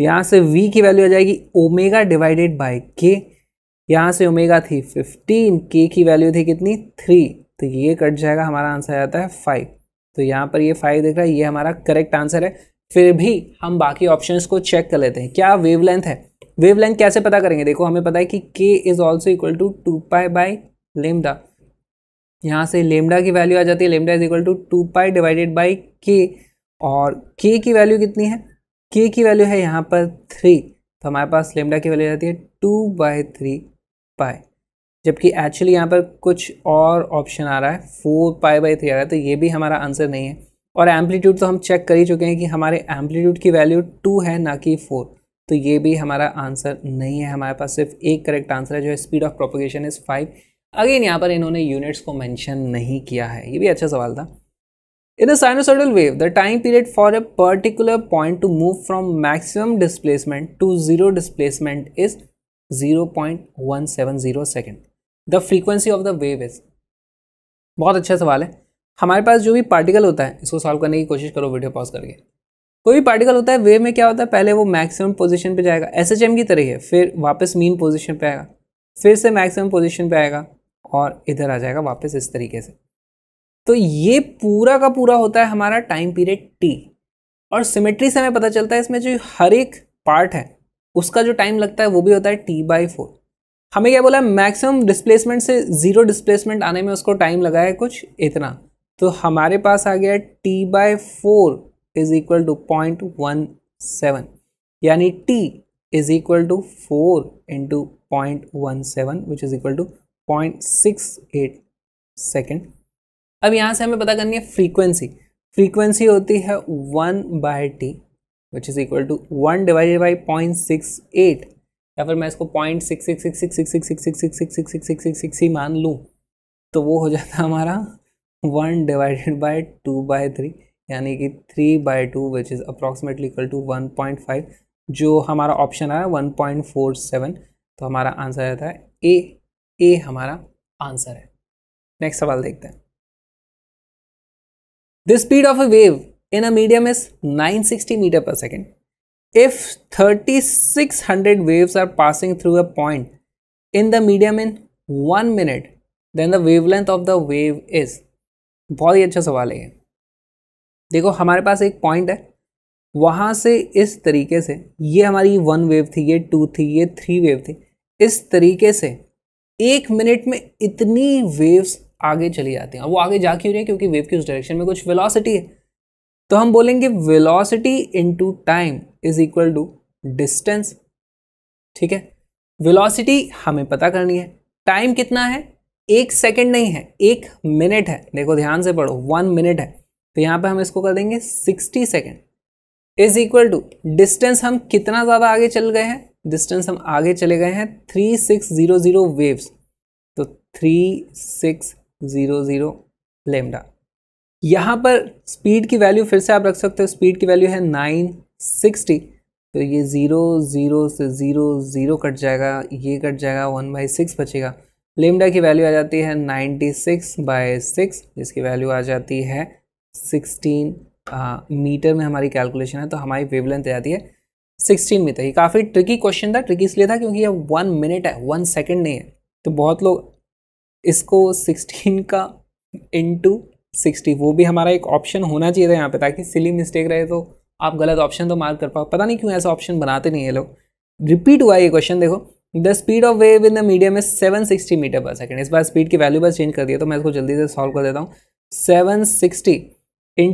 यहाँ से वी की वैल्यू आ जाएगी ओमेगा डिवाइडेड बाय के यहाँ से ओमेगा थी फिफ्टीन के की वैल्यू थी कितनी थ्री तो ये कट जाएगा हमारा आंसर आ जाता है फाइव तो यहाँ पर ये फाइव देख रहा है ये हमारा करेक्ट आंसर है फिर भी हम बाकी ऑप्शंस को चेक कर लेते हैं क्या वेवलेंथ है वेवलेंथ कैसे पता करेंगे देखो हमें पता है कि k is also equal to two pi by lambda यहाँ से लेमडा की वैल्यू आ जाती है lambda is equal to two pi divided by k और के की वैल्यू कितनी है के की वैल्यू है यहाँ पर थ्री तो हमारे पास लेमडा की वैल्यू आ जाती है टू बाई थ्री पाई जबकि एक्चुअली यहाँ पर कुछ और ऑप्शन आ रहा है फोर पाई बाई थ्री आ रहा है तो ये भी हमारा आंसर नहीं है और एम्पलीट्यूड तो हम चेक कर ही चुके हैं कि हमारे एम्पलीट्यूड की वैल्यू टू है ना कि फोर तो ये भी हमारा आंसर नहीं है हमारे पास सिर्फ एक करेक्ट आंसर है जो है speed of propagation is five again यहाँ पर इन्होंने यूनिट्स को मैंशन नहीं किया है ये भी अच्छा सवाल था in a sinusoidal wave the time period for a particular point to move from maximum displacement to zero displacement is 0.170 second the frequency of the wave is बहुत अच्छा सवाल है हमारे पास जो भी पार्टिकल होता है इसको सॉल्व करने की कोशिश करो वीडियो पॉज करके कोई भी पार्टिकल होता है वेव में क्या होता है पहले वो मैक्सिमम पोजिशन पर जाएगा एस की तरह है फिर वापस मीन पोजिशन पर आएगा फिर से मैक्सिमम पोजीशन पर आएगा और इधर आ जाएगा वापस इस तरीके से तो ये पूरा का पूरा होता है हमारा टाइम पीरियड टी और सिमेट्री से हमें पता चलता है इसमें जो हर एक पार्ट है उसका जो टाइम लगता है वो भी होता है टी बाई फोर हमें क्या बोला मैक्सिमम डिस्प्लेसमेंट से ज़ीरो डिस्प्लेसमेंट आने में उसको टाइम लगा है कुछ इतना तो हमारे पास आ गया T by four is equal to point one seven यानी T is equal to four into point one seven which is equal to point six eight second अब यहाँ से हमें पता करनी है फ्रीक्वेंसी फ्रीक्वेंसी होती है one by T which is equal to one divided by point six eight या फिर मैं इसको point six six six six six six six six six six six six six six ही मान लूँ तो वो हो जाता हमारा one divided by two by three यानी कि three by two which is approximately equal to one point five जो हमारा ऑप्शन आया वन पॉइंट फोर सेवन तो हमारा आंसर आता है ए ए हमारा आंसर है नेक्स्ट सवाल देखते हैं the speed of a wave in a medium is 960 metre पर second if 3600 are passing through a point in the medium in one minute then the wavelength of the wave is बहुत ही अच्छा सवाल है देखो हमारे पास एक पॉइंट है वहाँ से इस तरीके से ये हमारी वन वेव थी ये टू थी ये थ्री वेव थी इस तरीके से एक मिनट में इतनी वेव्स आगे चली जाती हैं वो आगे जा क्यों रही है क्योंकि वेव की उस डायरेक्शन में कुछ वेलोसिटी है तो हम बोलेंगे velocity into time is equal to distance ठीक है वेलोसिटी हमें पता करनी है टाइम कितना है एक सेकंड नहीं है एक मिनट है देखो ध्यान से पढ़ो वन मिनट है तो यहाँ पे हम इसको कर देंगे sixty second is equal to distance हम कितना ज़्यादा आगे चल गए हैं डिस्टेंस हम आगे चले गए हैं three six zero zero waves तो three six zero zero lambda यहाँ पर स्पीड की वैल्यू फिर से आप रख सकते हो स्पीड की वैल्यू है नाइन सिक्सटी तो ये ज़ीरो ज़ीरो से ज़ीरो ज़ीरो कट जाएगा ये कट जाएगा वन बाई सिक्स बचेगा लेमडा की वैल्यू आ जाती है नाइन्टी सिक्स बाई सिक्स जिसकी वैल्यू आ जाती है सिक्सटीन मीटर में हमारी कैलकुलेशन है तो हमारी वेवलेंथ आ जाती है सिक्सटीन में था ये काफ़ी ट्रिकी क्वेश्चन था ट्रिकी इसलिए था क्योंकि ये वन मिनट है वन सेकेंड नहीं है तो बहुत लोग इसको सिक्सटीन का इंटू सिक्सटी वो भी हमारा एक ऑप्शन होना चाहिए था यहाँ पे ताकि सिली मिस्टेक रहे तो आप गलत ऑप्शन तो मार्क कर पाओ पता नहीं क्यों ऐसा ऑप्शन बनाते नहीं है लोग रिपीट हुआ ये क्वेश्चन देखो the speed of wave in the medium seven sixty metre पर सेकेंड इस बार स्पीड की वैल्यू बस चेंज कर दिया तो मैं इसको जल्दी से सॉल्व कर देता हूँ सेवन सिक्सटी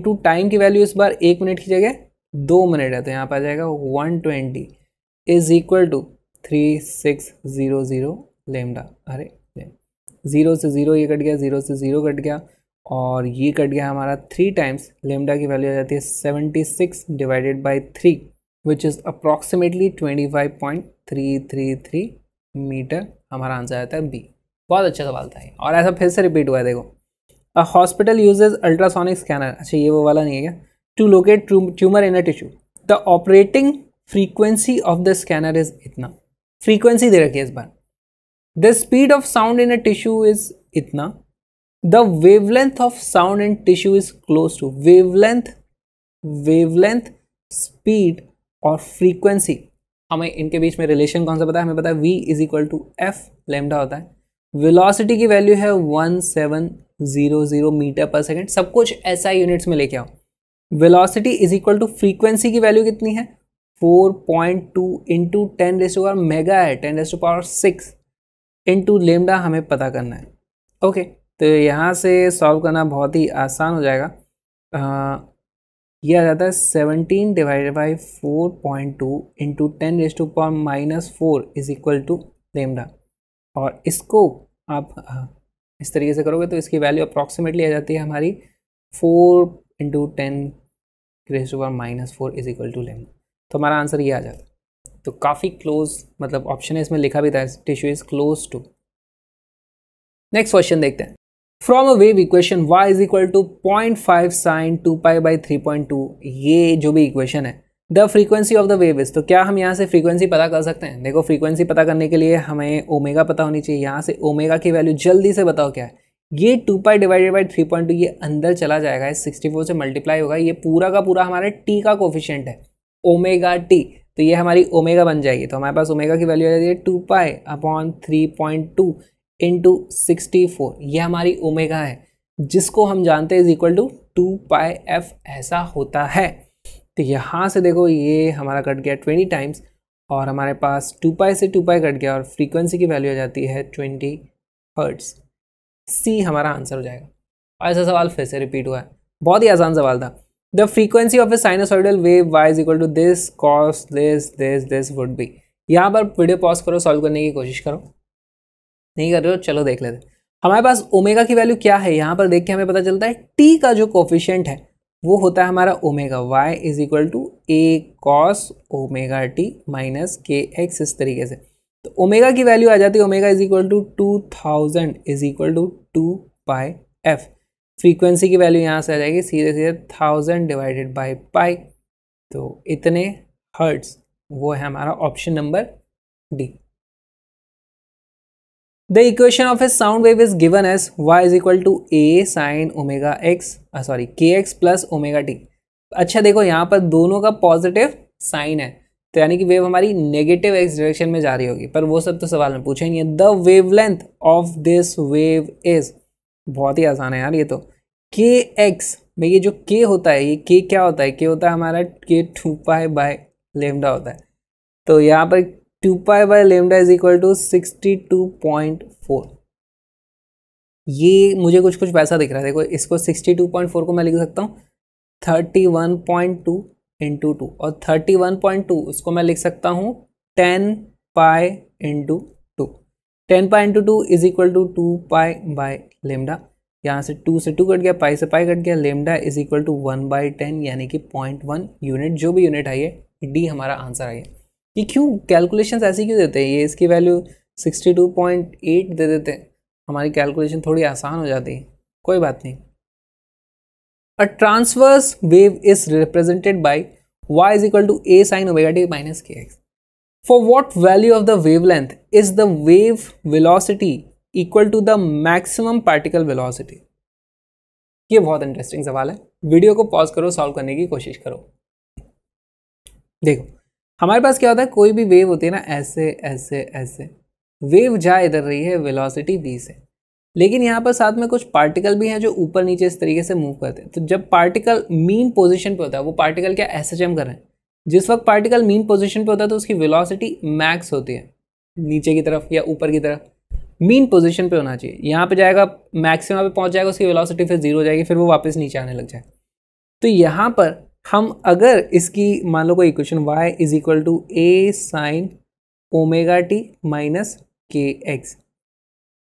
टू टाइम की वैल्यू इस बार एक मिनट की जगह दो मिनट है तो यहाँ पर आ जाएगा one twenty is equal to three six zero zero lambda अरे ज़ीरो से ज़ीरो ये कट गया ज़ीरो से ज़ीरो कट गया और ये कट गया हमारा थ्री टाइम्स लेमडा की वैल्यू आ जाती है seventy six divided by three which is approximately twenty five point three three three metre हमारा आंसर आता है बी बहुत अच्छा सवाल था ये और ऐसा फिर से रिपीट हुआ है देखो हॉस्पिटल यूजेज अल्ट्रासोनिक स्कैनर अच्छा ये वो वाला नहीं है क्या to locate tumour in a tissue the operating frequency of the scanner is इतना फ्रीक्वेंसी दे रखी है इस बार the speed of sound in a tissue is इतना the wavelength of sound in tissue is close to wavelength wavelength speed और फ्रीक्वेंसी हमें इनके बीच में रिलेशन कौन सा पता है हमें पता है we is equal to F lambda होता है वेलोसिटी की वैल्यू है one seven zero zero metre पर सेकेंड सब कुछ ऐसा यूनिट्स में लेके आओ velocity is equal to frequency की वैल्यू कितनी है 4.2 point two into ten raise power mega है ten raise power six into lambda हमें पता करना है ओके तो यहाँ से सॉल्व करना बहुत ही आसान हो जाएगा आ, ये आ जाता है seventeen divided by four point two into ten raise to power minus four is equal to lambda और इसको आप इस तरीके से करोगे तो इसकी वैल्यू अप्रॉक्सीमेटली आ जाती है हमारी four into ten raise to power minus four is equal to lambda तो हमारा आंसर ये आ जाता तो काफ़ी क्लोज मतलब ऑप्शन है इसमें लिखा भी था tissue is close to next question देखते हैं from a wave equation y is equal to point five sine two pi by three point two ये जो भी इक्वेशन है the frequency of the wave is तो क्या हम यहाँ से फ्रीक्वेंसी पता कर सकते हैं देखो फ्रीक्वेंसी पता करने के लिए हमें ओमेगा पता होनी चाहिए यहाँ से ओमेगा की वैल्यू जल्दी से बताओ क्या है ये two pi divided by three point two ये अंदर चला जाएगा सिक्सटी फोर से मल्टीप्लाई होगा ये पूरा का पूरा हमारा टी का कोफिशियंट है ओमेगा टी तो ये हमारी ओमेगा बन जाएगी तो हमारे पास ओमेगा की वैल्यू आ जाती है two pi upon three point two into sixty four ये हमारी ओमेगा है जिसको हम जानते हैं is equal to two pi f ऐसा होता है तो यहाँ से देखो ये हमारा कट गया ट्वेंटी टाइम्स और हमारे पास टू पाई से टू पाई कट गया और फ्रीक्वेंसी की वैल्यू आ जाती है ट्वेंटी हर्ट्स सी हमारा आंसर हो जाएगा और ऐसा सवाल फिर से रिपीट हुआ है बहुत ही आसान सवाल था the frequency of a sinusoidal wave y is equal to this cos this this this would be यहाँ पर वीडियो पॉज करो सॉल्व करने की कोशिश करो नहीं कर रहे हो चलो देख लेते हमारे पास ओमेगा की वैल्यू क्या है यहाँ पर देख के हमें पता चलता है टी का जो कोफिशियंट है वो होता है हमारा omega y is equal to A cos omega T minus के एक्स इस तरीके से तो ओमेगा की वैल्यू आ जाती है omega is equal to two thousand is equal to two pi f frequency की वैल्यू यहाँ से आ जाएगी सीधे सीधे थाउजेंड डिवाइडेड बाई पाई तो इतने हर्ट्स वो है हमारा option number D the equation of a sound wave is given as y is equal to A sine omega x sorry k x plus omega t अच्छा देखो यहाँ पर दोनों का पॉजिटिव साइन है तो यानी कि वेव हमारी नेगेटिव एक्स डायरेक्शन में जा रही होगी पर वो सब तो सवाल में पूछे नहीं है the wavelength of this wave is बहुत ही आसान है यार ये तो के एक्स में ये जो के होता है ये के क्या होता है के होता है हमारा के टू पाई बाय लेमडा होता है तो यहाँ पर two pi by lambda is equal to sixty two point four ये मुझे कुछ कुछ पैसा दिख रहा है देखो इसको सिक्सटी टू पॉइंट फोर को मैं लिख सकता हूँ thirty one point two into two और थर्टी वन पॉइंट टू उसको मैं लिख सकता हूँ ten pi into two ten pi into two is equal to two pi by lambda यहाँ से टू से टू कट गया पाई से पाई कट गया lambda is equal to one by ten यानी कि पॉइंट वन यूनिट जो भी यूनिट आई है डी हमारा आंसर आई है क्यों कैलकुलेशन ऐसे क्यों देते हैं ये इसकी value sixty two point eight दे देते हैं हमारी कैलकुलेशन थोड़ी आसान हो जाती है कोई बात नहीं A transverse wave is represented by y is equal to a sin omega t minus kx. For what value of the wavelength is the wave velocity equal to the maximum particle velocity? ये बहुत इंटरेस्टिंग सवाल है वीडियो को पॉज करो सॉल्व करने की कोशिश करो देखो हमारे पास क्या होता है कोई भी वेव होती है ना ऐसे ऐसे ऐसे वेव जा इधर रही है वेलोसिटी बी से लेकिन यहाँ पर साथ में कुछ पार्टिकल भी हैं जो ऊपर नीचे इस तरीके से मूव करते हैं तो जब पार्टिकल मीन पोजिशन पर होता है वो पार्टिकल क्या एस एच एम कर रहे हैं जिस वक्त पार्टिकल मीन पोजिशन पर होता है तो उसकी विलॉसिटी मैक्स होती है नीचे की तरफ या ऊपर की तरफ मीन पोजीशन पे होना चाहिए यहाँ पे जाएगा मैक्सिमम पे पहुँच जाएगा उसकी वेलोसिटी फिर जीरो हो जाएगी फिर वो वापस नीचे आने लग जाएगा तो यहाँ पर हम अगर इसकी मान लो कोई equation y is equal to A sine omega T minus के एक्स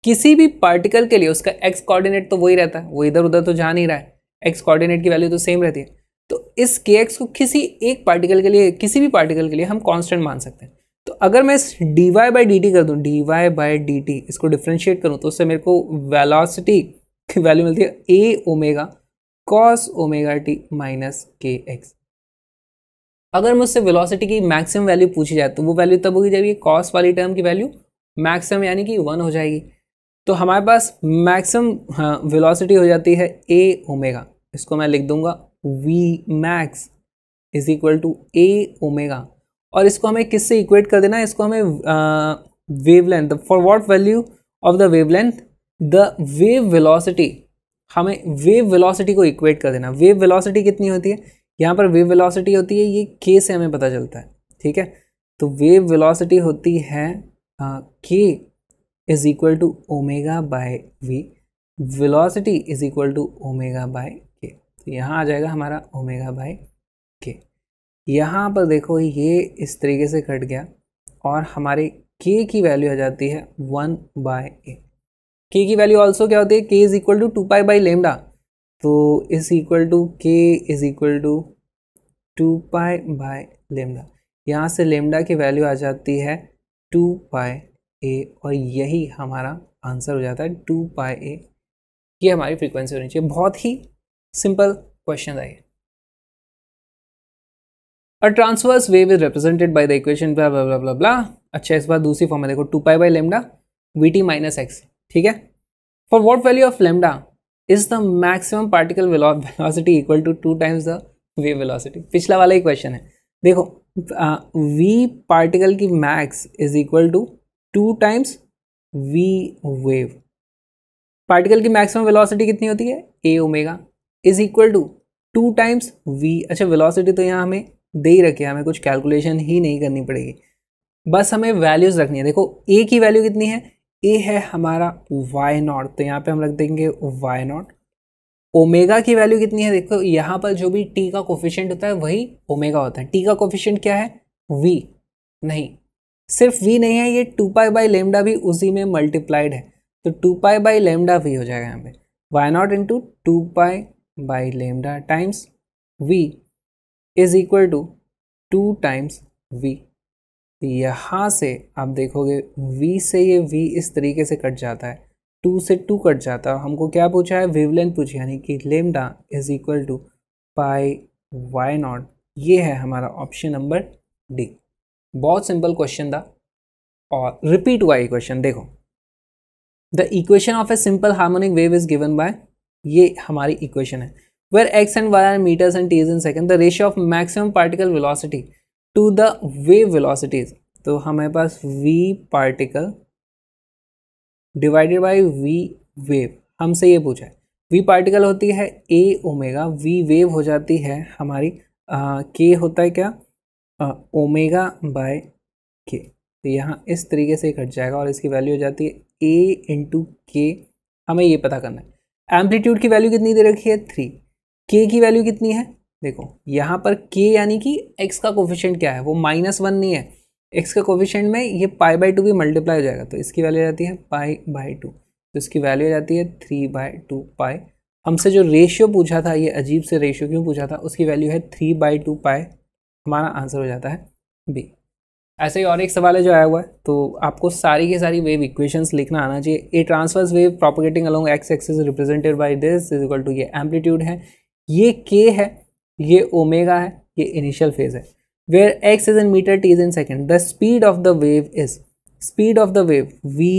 किसी भी पार्टिकल के लिए उसका एक्स कोऑर्डिनेट तो वही रहता है वो इधर उधर तो जा नहीं रहा है एक्स कोऑर्डिनेट की वैल्यू तो सेम रहती है तो इस के एक्स को किसी एक पार्टिकल के लिए किसी भी पार्टिकल के लिए हम कॉन्स्टेंट मान सकते हैं तो अगर मैं इस d y by d t कर दूँ d y by d t इसको डिफ्रेंशिएट करूँ तो उससे मेरे को वेलासिटी की वैल्यू मिलती है A omega cos omega T minus के एक्स अगर मुझसे वेलोसिटी की मैक्सिमम वैल्यू पूछी जाए तो वो वैल्यू तब होगी जब ये कॉस वाली टर्म की वैल्यू मैक्सिमम यानी कि वन हो जाएगी तो हमारे पास मैक्सिमम वेलोसिटी हाँ, हो जाती है ए ओमेगा इसको मैं लिख दूंगा v max is equal to A omega और इसको हमें किससे इक्वेट कर देना है इसको हमें wavelength for what value of the wavelength the wave velocity हमें वेव वेलोसिटी को इक्वेट कर देना वेव वेलोसिटी कितनी होती है यहाँ पर वेव वेलोसिटी होती है ये के से हमें पता चलता है ठीक है तो वेव वेलोसिटी होती है के is equal to omega by v velocity is equal to omega by k तो यहाँ आ जाएगा हमारा omega by k यहाँ पर देखो ये इस तरीके से कट गया और हमारे k की वैल्यू आ जाती है वन बाय ए के की वैल्यू ऑल्सो क्या होती है k is equal to two pi by lambda तो is equal to k is equal to two pi by lambda यहाँ से लेमडा की वैल्यू आ जाती है टू पाई ए और यही हमारा आंसर हो जाता है टू पाई ए ये हमारी फ्रीक्वेंसी होनी चाहिए बहुत ही सिंपल क्वेश्चन है a transverse wave is represented by the equation blah blah blah blah अच्छा इस बार दूसरी फॉर्म में देखो two pi by lambda v t minus x ठीक है for what value of lambda is the maximum particle velocity equal to two times the wave velocity पिछला वाला ही क्वेश्चन है देखो वी पार्टिकल की max is equal to two times v wave particle की मैक्सिमम वेलोसिटी कितनी होती है A omega is equal to two times v अच्छा वेलोसिटी तो यहाँ हमें दे ही रखी है हमें कुछ कैलकुलेशन ही नहीं करनी पड़ेगी बस हमें वैल्यूज़ रखनी है देखो ए की वैल्यू कितनी है ए है हमारा वाई नॉट तो यहाँ पे हम रख देंगे वाई नॉट ओमेगा की वैल्यू कितनी है देखो यहाँ पर जो भी टी का कोफिशियंट होता है वही ओमेगा होता है टी का कोफिशियंट क्या है वी नहीं सिर्फ v नहीं है ये टू पाई बाई लेमडा भी उसी में मल्टीप्लाइड है तो two pi by lambda v हो जाएगा यहाँ पे y not into two pi by lambda times v is equal to two times v तो यहाँ से आप देखोगे v से ये v इस तरीके से कट जाता है टू से टू कट जाता है हमको क्या पूछा है वेवलेंथ पूछी यानी कि lambda is equal to pi y not ये है हमारा ऑप्शन नंबर डी बहुत सिंपल क्वेश्चन था और रिपीट हुआ ये क्वेश्चन देखो the equation of a simple harmonic wave is given by ये हमारी इक्वेशन है where x and y are meters and t's in second the ratio of maximum particle velocity to the wave velocities तो हमारे पास v particle divided by v wave हमसे ये पूछा है वी पार्टिकल होती है ए ओमेगा वी वेव हो जाती है हमारी के होता है क्या ओमेगा बाय के तो यहाँ इस तरीके से घट जाएगा और इसकी वैल्यू हो जाती है ए इंटू के हमें ये पता करना है एम्पलीट्यूड की वैल्यू कितनी दे रखी है थ्री के की वैल्यू कितनी है देखो यहाँ पर के यानी कि एक्स का कोफिशेंट क्या है वो माइनस वन नहीं है एक्स का कोफिशेंट में ये पाई बाई टू भी मल्टीप्लाई हो जाएगा तो इसकी वैल्यू जाती है पाई बाई टू तो इसकी वैल्यू हो जाती है थ्री बाय टू पाई हमसे जो रेशियो पूछा था ये अजीब से रेशियो क्यों पूछा था उसकी वैल्यू है थ्री बाई टू पाई हमारा आंसर हो जाता है बी ऐसे ही और एक सवाल है जो आया हुआ है तो आपको सारी की सारी वेव इक्वेशंस लिखना आना चाहिए a transverse wave propagating along x axis represented by this is equal to ये एम्पलीट्यूड है ये के है ये ओमेगा है ये इनिशियल फेज है where x is in meter t is in second the speed of the wave is speed of the wave v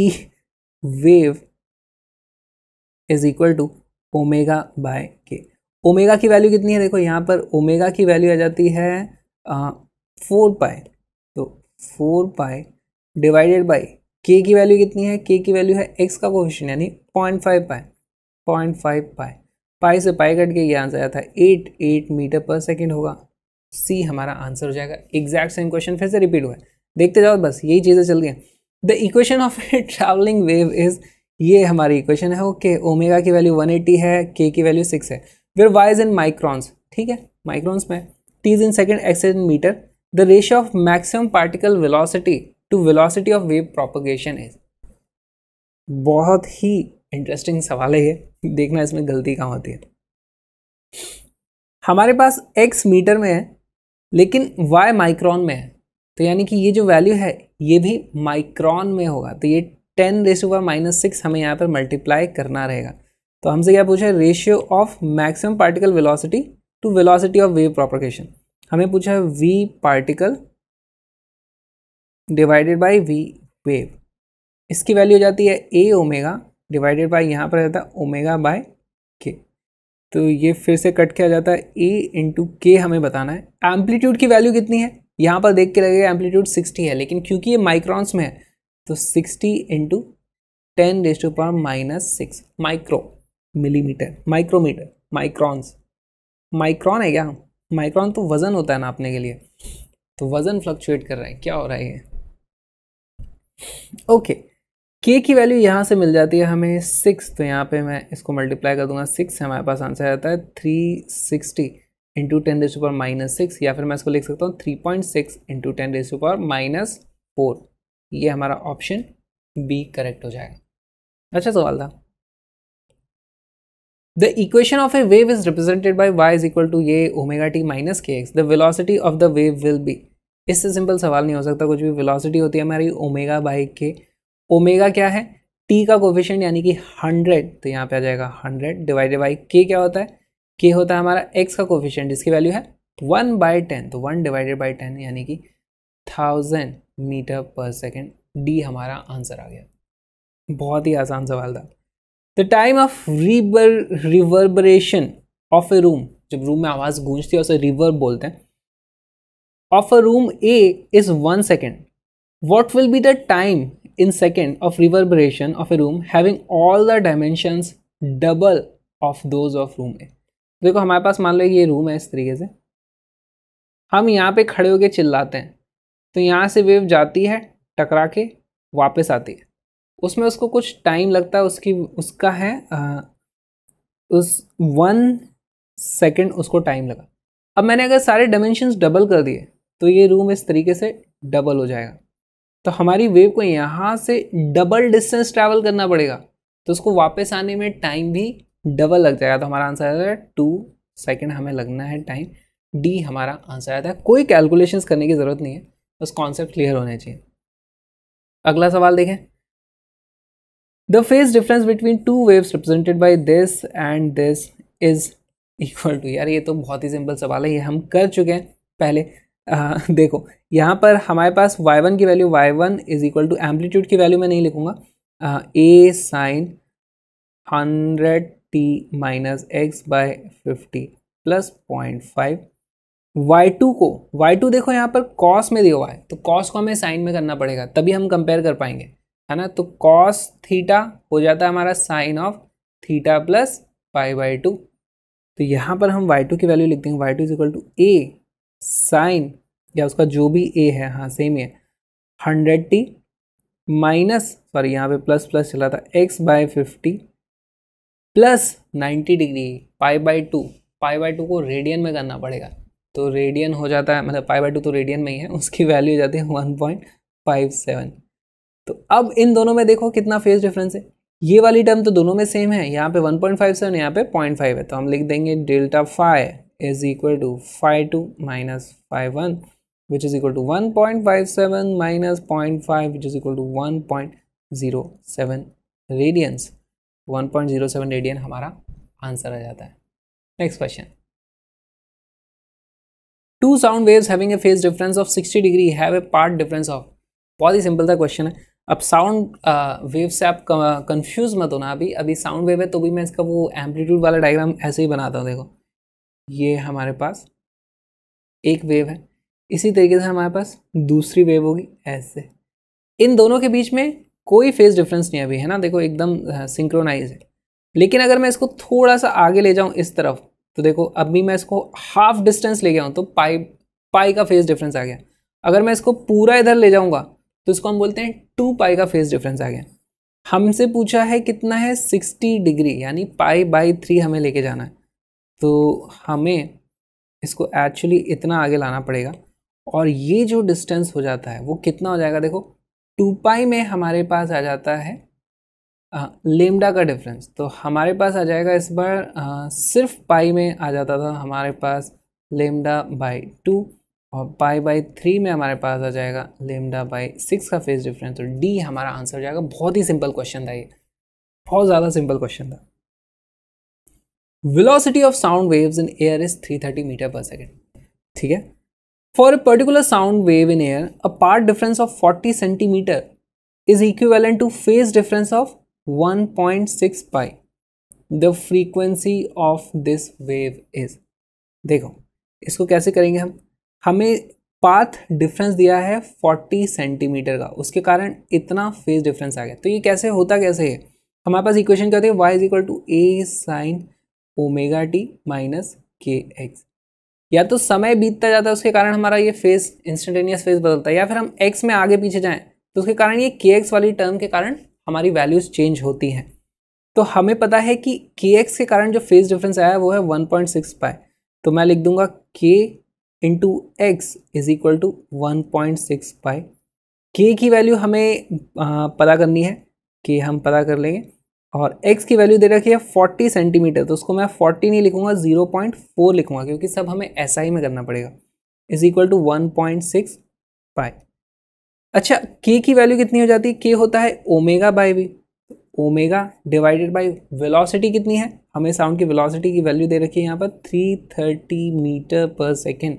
wave is equal to omega by के ओमेगा की वैल्यू कितनी है देखो यहाँ पर ओमेगा की वैल्यू आ जाती है फोर पाए तो फोर पाए डिवाइडेड बाई के की वैल्यू कितनी है के की वैल्यू है एक्स का क्वेश्चन यानी point five pi point five pi pi से पाई कट के ये आंसर आया था एट एट मीटर पर सेकेंड होगा सी हमारा आंसर हो जाएगा एग्जैक्ट सेम क्वेश्चन फिर से रिपीट हुआ है देखते जाओ बस यही चीज़ें चल गई the equation of a travelling wave is ये हमारी इक्वेशन है ओके ओमेगा की वैल्यू 180 है के की वैल्यू 6 है फिर वाइज इन माइक्रॉन्स ठीक है माइक्रॉन्स में t's in second x's meter the ratio of maximum particle velocity to velocity of wave propagation is बहुत ही इंटरेस्टिंग सवाल है ये देखना इसमें गलती कहाँ होती है हमारे पास एक्स मीटर में है लेकिन वाई माइक्रॉन में है तो यानी कि ये जो वैल्यू है ये भी माइक्रॉन में होगा तो ये ten raise to power minus six हमें यहाँ पर मल्टीप्लाई करना रहेगा तो हमसे क्या पूछा है ratio of maximum particle velocity to velocity of wave propagation हमें पूछा है v particle divided by v wave इसकी वैल्यू हो जाती है ए ओमेगा डिवाइडेड बाय यहाँ पर जाता है ओमेगा बाय के तो ये फिर से कट किया जाता है ए इंटू के हमें बताना है एम्पलीट्यूड की वैल्यू कितनी है यहाँ पर देख के लगेगा एम्पलीट्यूड सिक्सटी है लेकिन क्योंकि ये माइक्रॉन्स में है तो sixty into ten raised to power minus six micro millimeter micrometer microns micron है क्या माइक्रॉन तो वज़न होता है ना अपने के लिए तो वज़न फ्लक्चुएट कर रहा है क्या हो रहा है ये ओके के की वैल्यू यहाँ से मिल जाती है हमें सिक्स तो यहाँ पे मैं इसको मल्टीप्लाई कर दूंगा सिक्स हमारे पास आंसर आता है three sixty into ten raise ऊपर माइनस सिक्स या फिर मैं इसको लिख सकता हूँ three point six into ten raise ऊपर माइनस फोर ये हमारा ऑप्शन बी करेक्ट हो जाएगा अच्छा सवाल था The equation of a wave is represented by y is equal to ये omega t minus kx. The velocity of the wave will be इससे सिंपल सवाल नहीं हो सकता कुछ भी वेलोसिटी होती है हमारी ओमेगा बाई के ओमेगा क्या है टी का कोफिशेंट यानी कि 100 तो यहाँ पे आ जाएगा 100 डिवाइडेड बाई के क्या होता है के होता है हमारा एक्स का कोफिशेंट जिसकी वैल्यू है वन बाई टेन तो वन डिवाइडेड बाई टेन यानी कि थाउजेंड मीटर पर सेकेंड डी हमारा आंसर आ गया बहुत ही आसान सवाल था the time of reverb reverberation of a room जब रूम में आवाज़ गूंजती है उसे रिवर बोलते हैं of a room a is one second what will be the time in second of reverberation of a room having all the dimensions double of those of room A. देखो हमारे पास मान लो ये रूम है इस तरीके से हम यहाँ पे खड़े होके चिल्लाते हैं तो यहाँ से वेव जाती है टकरा के वापस आती है उसमें उसको कुछ टाइम लगता है उसकी उसका है आ, उस वन सेकेंड उसको टाइम लगा अब मैंने अगर सारे डायमेंशन डबल कर दिए तो ये रूम इस तरीके से डबल हो जाएगा तो हमारी वेव को यहाँ से डबल डिस्टेंस ट्रैवल करना पड़ेगा तो उसको वापस आने में टाइम भी डबल लग जाएगा तो हमारा आंसर आता है टू सेकेंड हमें लगना है टाइम डी हमारा आंसर आया था कोई कैलकुलेशंस करने की ज़रूरत नहीं है बस कॉन्सेप्ट क्लियर होने चाहिए अगला सवाल देखें The phase difference between two waves represented by this and this is equal to यार ये तो बहुत ही सिंपल सवाल है ये हम कर चुके हैं पहले आ, देखो यहाँ पर हमारे पास y1 की value y1 is equal to amplitude की वैल्यू मैं नहीं लिखूंगा a sine hundred t minus x by fifty plus point five y two को वाई टू देखो यहाँ पर कॉस में दिया हुआ है तो कॉस को हमें साइन में करना पड़ेगा तभी हम कंपेयर कर पाएंगे है ना तो कॉस थीटा हो जाता है हमारा sine of theta plus pi by two तो यहाँ पर हम वाई टू की वैल्यू लिखते हैं y two is equal to A sine या उसका जो भी ए है हाँ सेम है हंड्रेड टी माइनस सॉरी यहाँ पे प्लस प्लस चला था x by fifty plus ninety degree pi by two pi by two को रेडियन में करना पड़ेगा तो रेडियन हो जाता है मतलब पाई बाई टू तो रेडियन में ही है उसकी वैल्यू हो जाती है वन पॉइंट फाइव सेवन तो अब इन दोनों में देखो कितना फेज डिफरेंस है ये वाली टर्म तो दोनों में सेम है यहाँ पे पॉइंट फाइव सेवन यहाँ पे पॉइंट फाइव है तो हम लिख देंगे delta five is equal to five two minus five one which is equal to one point five seven minus point five which is equal to one point zero seven radians one point zero seven radian हमारा आंसर आ जाता है next question two sound waves having a phase difference of sixty degree have a path difference of बहुत ही सिंपल सा क्वेश्चन है अब साउंड वेव uh, से आप कंफ्यूज uh, मत होना अभी अभी साउंड वेव है तो भी मैं इसका वो एम्पलीट्यूड वाला डायग्राम ऐसे ही बनाता हूँ देखो ये हमारे पास एक वेव है इसी तरीके से हमारे पास दूसरी वेव होगी ऐसे इन दोनों के बीच में कोई फेज डिफरेंस नहीं अभी है ना देखो एकदम सिंक्रोनाइज uh, है लेकिन अगर मैं इसको थोड़ा सा आगे ले जाऊँ इस तरफ तो देखो अभी मैं इसको हाफ डिस्टेंस ले गया हूँ तो पाई पाई का फेज डिफरेंस आ गया अगर मैं इसको पूरा इधर ले जाऊँगा तो इसको हम बोलते हैं टू पाई का फेज डिफरेंस आ गया हमसे पूछा है कितना है सिक्सटी डिग्री यानी पाई बाई थ्री हमें लेके जाना है तो हमें इसको एक्चुअली इतना आगे लाना पड़ेगा और ये जो डिस्टेंस हो जाता है वो कितना हो जाएगा देखो टू पाई में हमारे पास आ जाता है लेमडा का डिफरेंस तो हमारे पास आ जाएगा इस बार आ, सिर्फ पाई में आ जाता था हमारे पास लेमडा बाई टू और पाई बाई थ्री में हमारे पास आ जाएगा लेमडा बाई सिक्स का फेस डिफरेंस तो डी हमारा आंसर हो जाएगा बहुत ही सिंपल क्वेश्चन था ये बहुत ज़्यादा सिंपल क्वेश्चन था velocity of sound waves in air is 330 metre पर सेकेंड ठीक है for a particular sound wave in air a path difference of 40 centimetre is equivalent to phase difference of 1.6 pi the frequency of this wave is देखो इसको कैसे करेंगे हम हमें पाथ डिफरेंस दिया है 40 सेंटीमीटर का उसके कारण इतना फेज डिफरेंस आ गया तो ये कैसे होता कैसे है हमारे पास इक्वेशन क्या होती है y is equal to A sine omega T minus के एक्स या तो समय बीतता जाता है उसके कारण हमारा ये फेस इंस्टेंटेनियस फेस बदलता है या फिर हम एक्स में आगे पीछे जाएं तो उसके कारण ये के एक्स वाली टर्म के कारण हमारी वैल्यूज़ चेंज होती हैं तो हमें पता है कि के एक्स के कारण जो फेस डिफरेंस आया है वो है वन पॉइंट सिक्स पाए तो मैं लिख दूंगा k into x is equal to one point six pi k की वैल्यू हमें पता करनी है कि हम पता कर लेंगे और x की वैल्यू दे रखी है फोर्टी सेंटीमीटर तो उसको मैं फोर्टी नहीं लिखूंगा फोर लिखूंगा क्योंकि सब हमें ऐसा ही में करना पड़ेगा is equal to one point six pi अच्छा k की वैल्यू कितनी हो जाती है k होता है omega by v omega divided by velocity कितनी है हमें साउंड की वेलोसिटी की वैल्यू दे रखी है यहाँ पर थ्री थर्टी मीटर पर सेकेंड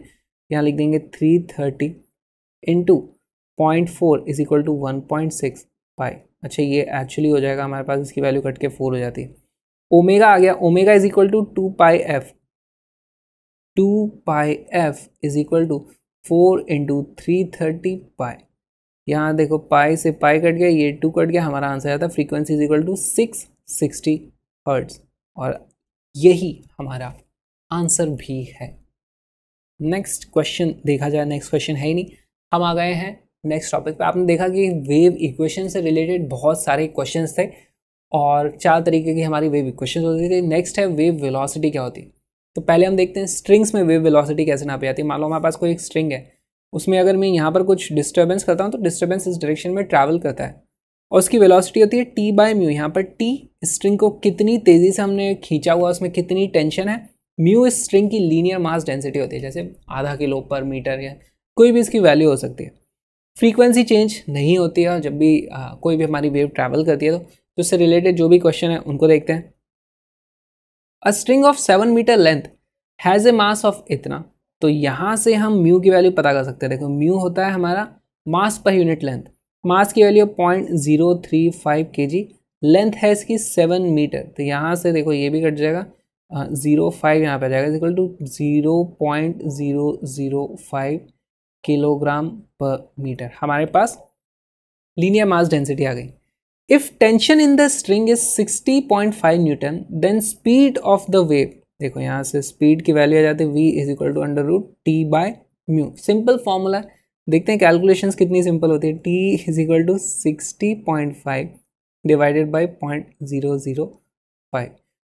यहाँ लिख देंगे three thirty into point four is equal to one point six pi अच्छा ये एक्चुअली हो जाएगा हमारे पास इसकी वैल्यू कट के फोर हो जाती है ओमेगा आ गया omega is equal to two pi f two pi f is equal to four into three thirty pi यहाँ देखो पाई से पाई कट गया ये टू कट गया हमारा आंसर आता है frequency is equal to six sixty hertz और यही हमारा आंसर भी है नेक्स्ट क्वेश्चन देखा जाए नेक्स्ट क्वेश्चन है ही नहीं हम आ गए हैं नेक्स्ट टॉपिक पे आपने देखा कि वेव इक्वेशन से रिलेटेड बहुत सारे क्वेश्चन थे और चार तरीके की हमारी वेव इक्वेशन होती थी नेक्स्ट है वेव वेलोसिटी क्या होती है तो पहले हम देखते हैं स्ट्रिंग्स में वेव वेलोसिटी कैसे नापी जाती है मान लो हमारे पास कोई एक स्ट्रिंग है उसमें अगर मैं यहाँ पर कुछ डिस्टर्बेंस करता हूँ तो डिस्टर्बेंस इस डायरेक्शन में ट्रैवल करता है और उसकी वेलोसिटी होती है टी बाय म्यू यहाँ पर टी स्ट्रिंग को कितनी तेज़ी से हमने खींचा हुआ उसमें कितनी टेंशन है म्यू इस स्ट्रिंग की लीनियर मास डेंसिटी होती है जैसे आधा किलो पर मीटर या कोई भी इसकी वैल्यू हो सकती है फ्रीक्वेंसी चेंज नहीं होती है जब भी आ, कोई भी हमारी वेव ट्रैवल करती है तो उससे तो रिलेटेड जो भी क्वेश्चन है उनको देखते हैं a string of seven meter length has a mass of इतना तो यहाँ से हम म्यू की वैल्यू पता कर सकते हैं देखो म्यू होता है हमारा मास पर यूनिट लेंथ मास की value point zero three five k g length है इसकी सेवन मीटर तो यहाँ से देखो ये भी कट जाएगा ज़ीरो फाइव यहाँ पर आ जाएगा equal to zero point zero zero five kilogram per meter हमारे पास लीनियर मास डेंसिटी आ गई if tension in the string is sixty point five newton then speed of the wave देखो यहाँ से स्पीड की वैल्यू आ जाती है we is equal to under root t by mu simple formula देखते हैं कैलकुलेशन कितनी सिंपल होती है t is equal to sixty point five divided by point zero zero five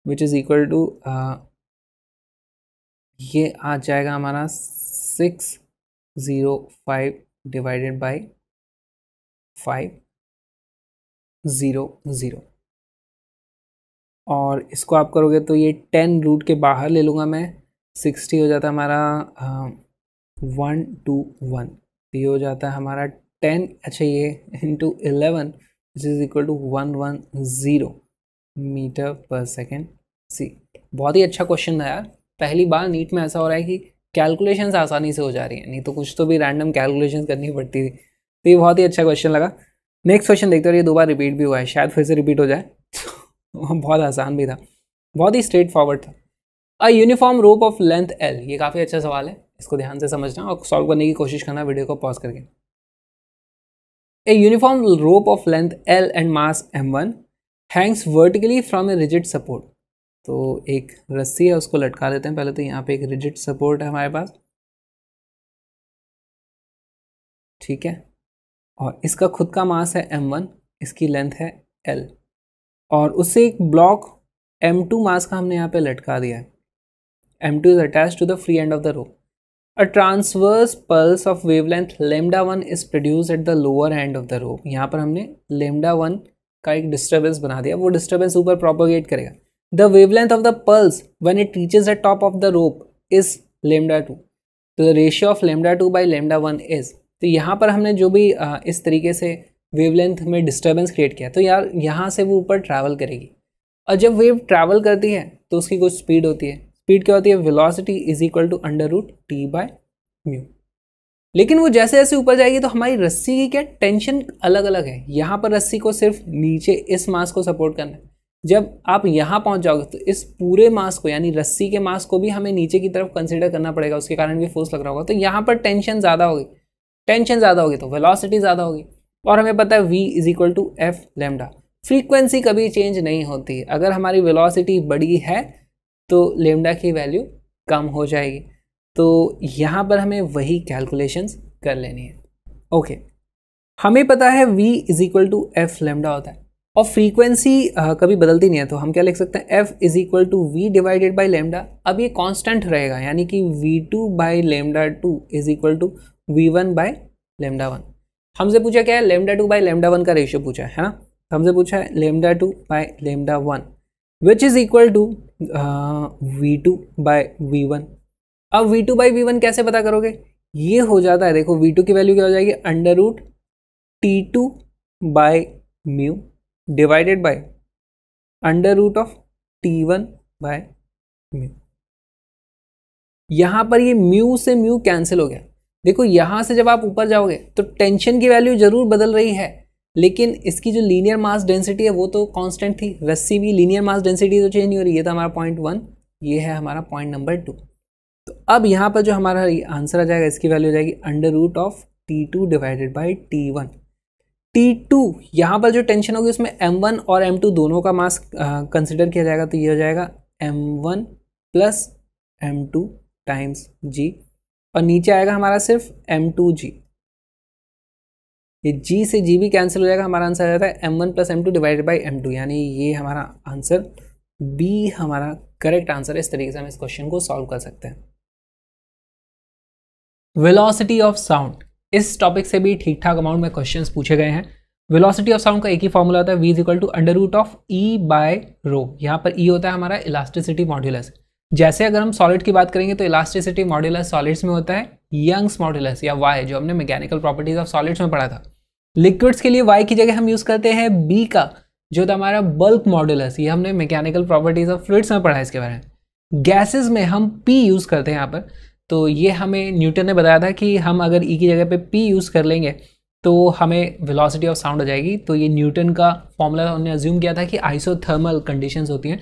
which is equal to ये आ जाएगा हमारा six zero five divided by five zero zero और इसको आप करोगे तो ये टेन रूट के बाहर ले लूँगा मैं सिक्सटी हो जाता है हमारा वन टू वन ये हो जाता है हमारा टेन अच्छा ये into eleven which is equal to one one zero meter पर सेकेंड सी बहुत ही अच्छा क्वेश्चन था यार पहली बार नीट में ऐसा हो रहा है कि कैलकुलेशंस आसानी से हो जा रही हैं नहीं तो कुछ तो भी रैंडम कैलकुलेशन करनी पड़ती थी तो ये बहुत ही अच्छा क्वेश्चन लगा नेक्स्ट क्वेश्चन देखते हो ये दो बार रिपीट भी हुआ है शायद फिर से रिपीट हो जाए [LAUGHS] बहुत आसान भी था बहुत ही स्ट्रेट फॉरवर्ड था a uniform rope of length L ये काफ़ी अच्छा सवाल है इसको ध्यान से समझना और सॉल्व करने की कोशिश करना वीडियो को पॉज करके a uniform rope of length L and mass m one hangs vertically from a rigid support तो एक रस्सी है उसको लटका देते हैं पहले तो यहाँ पे एक रिजिट सपोर्ट है हमारे पास ठीक है और इसका खुद का मास है m1 इसकी लेंथ है l और उससे एक ब्लॉक m2 मास का हमने यहाँ पे लटका दिया है m2 two is attach to the free end of the rope a transverse pulse of wavelength lambda one is produce at the lower end of the rope यहाँ पर हमने लेमडा वन का एक डिस्टर्बेंस बना दिया वो डिस्टर्बेंस ऊपर प्रोपोगेट करेगा the wavelength of the pulse when it reaches the top of the rope is lambda two तो the ratio of lambda two by lambda one is तो यहाँ पर हमने जो भी इस तरीके से वेवलेंथ में डिस्टर्बेंस क्रिएट किया तो यार यहाँ से वो ऊपर ट्रैवल करेगी और जब वेव ट्रैवल करती है तो उसकी कुछ स्पीड होती है स्पीड क्या होती है velocity is equal to under root t by mu लेकिन वो जैसे जैसे ऊपर जाएगी तो हमारी रस्सी की क्या टेंशन अलग अलग है यहाँ पर रस्सी को सिर्फ नीचे इस मास को सपोर्ट करना है जब आप यहाँ पहुँच जाओगे तो इस पूरे मास को यानी रस्सी के मास को भी हमें नीचे की तरफ कंसिडर करना पड़ेगा उसके कारण भी फोर्स लग रहा होगा तो यहाँ पर टेंशन ज़्यादा होगी टेंशन ज़्यादा होगी तो वेलासिटी ज़्यादा होगी और हमें पता है we is equal to F lambda frequency कभी चेंज नहीं होती अगर हमारी वेलोसिटी बड़ी है तो लेमडा की वैल्यू कम हो जाएगी तो यहाँ पर हमें वही कैलकुलेशंस कर लेनी है ओके okay. हमें पता है v is equal to F lambda होता है और फ्रीक्वेंसी कभी बदलती नहीं है तो हम क्या लिख सकते हैं f is equal to we divided by lambda अब ये कांस्टेंट रहेगा यानी कि v2 two by lambda two is equal to v one by lambda one हमसे पूछा क्या है lambda two by lambda one का रेशियो पूछा है है ना तो हमसे पूछा है lambda two by lambda one which is equal to v two by v one अब v two by v one कैसे पता करोगे ये हो जाता है देखो वी टू की वैल्यू क्या हो जाएगी under root t two by mu divided by under root of t one by mu यहाँ पर ये म्यू से म्यू कैंसिल हो गया देखो यहाँ से जब आप ऊपर जाओगे तो टेंशन की वैल्यू ज़रूर बदल रही है लेकिन इसकी जो लीनियर मास डेंसिटी है वो तो कांस्टेंट थी रस्सी भी लीनियर मास डेंसिटी तो चेंज नहीं हो रही ये था हमारा पॉइंट वन ये है हमारा पॉइंट नंबर टू तो अब यहाँ पर जो हमारा आंसर आ जाएगा इसकी वैल्यू हो जाएगी under root of T two divided by t one t two यहाँ पर जो टेंशन होगी उसमें एम वन और एम टू दोनों का मास कंसिडर किया जाएगा तो ये हो जाएगा m one plus M two times g और नीचे आएगा हमारा सिर्फ एम टू जी ये जी से जी भी कैंसिल हो जाएगा हमारा आंसर आ जाता है M one plus M two divided by M two यानी ये हमारा आंसर बी हमारा करेक्ट आंसर है इस तरीके से हम इस क्वेश्चन को सॉल्व कर सकते हैं वेलोसिटी ऑफ साउंड इस टॉपिक से भी ठीक ठाक अमाउंट में क्वेश्चंस पूछे गए हैं वेलोसिटी ऑफ साउंड का एक ही फॉर्मूला होता है we is equal to under root of E by rho यहाँ पर ई e होता है हमारा इलास्टिसिटी मॉड्यूलस जैसे अगर हम सॉलिड की बात करेंगे तो इलास्टिसिटी मॉड्यूलस सॉलिड्स में होता है यंग्स मॉड्यूलस या वाई जो हमने मैकेनिकल प्रॉपर्टीज ऑफ सॉलिड्स में पढ़ा था लिक्विड्स के लिए वाई की जगह हम यूज़ करते हैं बी का जो था हमारा बल्क मॉड्यूलस ये हमने मैकेनिकल प्रॉपर्टीज ऑफ फ्लूड्स में पढ़ा है इसके बारे में गैसेज में हम पी यूज़ करते हैं यहाँ पर तो ये हमें न्यूटन ने बताया था कि हम अगर ई e की जगह पे पी यूज़ कर लेंगे तो हमें वेलोसिटी ऑफ साउंड हो जाएगी तो ये न्यूटन का फॉर्मूला उन्होंने अज्यूम किया था कि आइसोथर्मल कंडीशंस होती हैं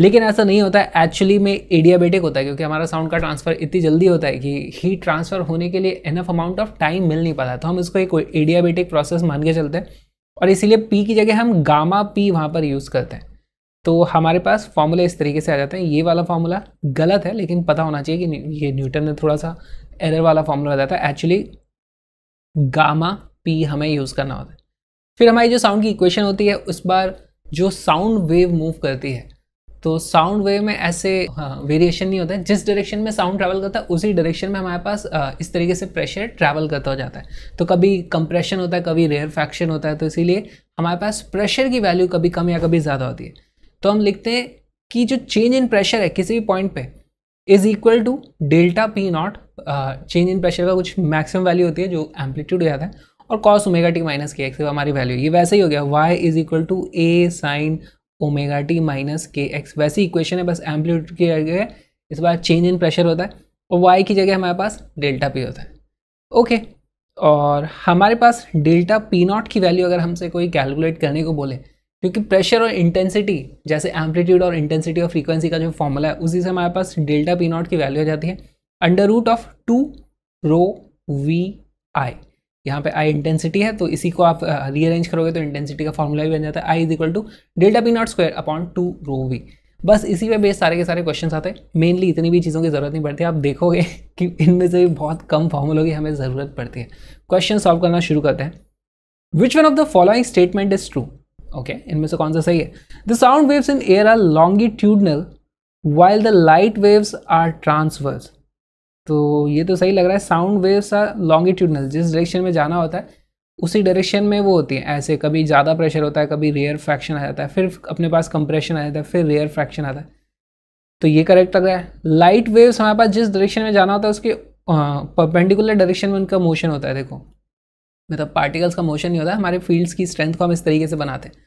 लेकिन ऐसा नहीं होता है एक्चुअली में एडियाबेटिक होता है क्योंकि हमारा साउंड का ट्रांसफ़र इतनी जल्दी होता है कि हीट ट्रांसफ़र होने के लिए इनफ अमाउंट ऑफ टाइम मिल नहीं पाता तो हम इसको एक एडियाबेटिक प्रोसेस मान के चलते हैं और इसीलिए पी की जगह हम गामा पी वहाँ पर यूज़ करते हैं तो हमारे पास फॉर्मूला इस तरीके से आ जाता है ये वाला फार्मूला गलत है लेकिन पता होना चाहिए कि ये न्यूटन ने थोड़ा सा एरर वाला फार्मूला बताया था एक्चुअली गामा पी हमें यूज़ करना होता है फिर हमारी जो साउंड की इक्वेशन होती है उस बार जो साउंड वेव मूव करती है तो साउंड वेव में ऐसे वेरिएशन हाँ, नहीं होता है जिस डायरेक्शन में साउंड ट्रैवल करता है उसी डायरेक्शन में हमारे पास इस तरीके से प्रेशर ट्रैवल करता हो जाता है तो कभी कंप्रेशन होता है कभी रेयर फैक्शन होता है तो इसीलिए हमारे पास प्रेशर की वैल्यू कभी कम या कभी ज़्यादा होती है तो हम लिखते हैं कि जो चेंज इन प्रेशर है किसी भी पॉइंट पे is equal to delta P not change in pressure का कुछ मैक्सिमम वैल्यू होती है जो एम्पलीट्यूड हो जाता है और कॉस ओमेगा टी माइनस के एक्स हमारी वैल्यू ये वैसे ही हो गया Y is equal to A sine omega T minus के एक्स वैसी इक्वेशन है बस एम्पलीट्यूड की जगह इस बार चेंज इन प्रेशर होता है और वाई की जगह हमारे पास डेल्टा पी होता है ओके और हमारे पास डेल्टा पी नॉट की वैल्यू अगर हमसे कोई कैलकुलेट करने को बोले क्योंकि प्रेशर और इंटेंसिटी जैसे एम्पलीट्यूड और इंटेंसिटी और फ्रीक्वेंसी का जो फॉर्मूला है उसी से हमारे पास डेल्टा पी नॉट की वैल्यू आ जाती है under root of two rho V I यहाँ पे आई इंटेंसिटी है तो इसी को आप रीअरेंज करोगे तो इंटेंसिटी का फॉर्मूला भी बन जाता है I is equal to delta P not square upon two rho V बस इसी पे बेस सारे के सारे क्वेश्चन आते हैं मेनली इतनी भी चीज़ों की ज़रूरत नहीं पड़ती आप देखोगे [LAUGHS] कि इनमें से भी बहुत कम फॉर्मूलों की हमें ज़रूरत पड़ती है क्वेश्चन सॉल्व करना शुरू करते हैं which one of the following statement is true okay okay, इनमें से कौन सा सही है the sound waves in air are longitudinal while the light waves are transverse तो ये तो सही लग रहा है साउंड वेव्स आर लॉन्गिट्यूडनल जिस डायरेक्शन में जाना होता है उसी डायरेक्शन में वो होती है ऐसे कभी ज़्यादा प्रेशर होता है कभी रेयर फ्रैक्शन आ जाता है फिर अपने पास कंप्रेशन आ जाता है फिर रेयर फ्रैक्शन आता है तो ये करेक्ट लग रहा है लाइट वेव्स हमारे पास जिस डायरेक्शन में जाना होता है उसके परपेंडिकुलर डायरेक्शन में उनका मोशन होता है देखो मतलब पार्टिकल्स का मोशन नहीं होता हमारे फील्ड्स की स्ट्रेंथ को हम इस तरीके से बनाते हैं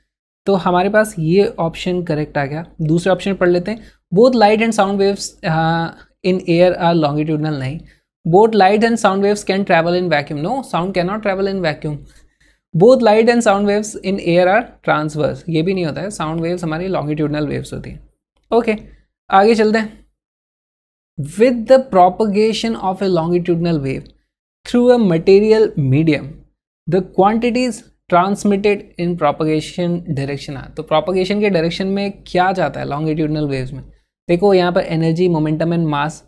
तो हमारे पास ये ऑप्शन करेक्ट आ गया दूसरे ऑप्शन पढ़ लेते हैं both light and sound waves in air are longitudinal नहीं both light and sound waves can travel in vacuum no sound can not travel in vacuum both light and sound waves in air are transverse ये भी नहीं होता है साउंड वेव्स हमारी लॉन्गिट्यूडनल वेव्स होती हैं ओके okay, आगे चलते हैं with the propagation of a longitudinal wave through a material medium the quantities transmitted in propagation direction तो प्रोपोगेशन के डायरेक्शन में क्या जाता है लॉन्गिट्यूडनल वेव्स में देखो यहाँ पर energy momentum and mass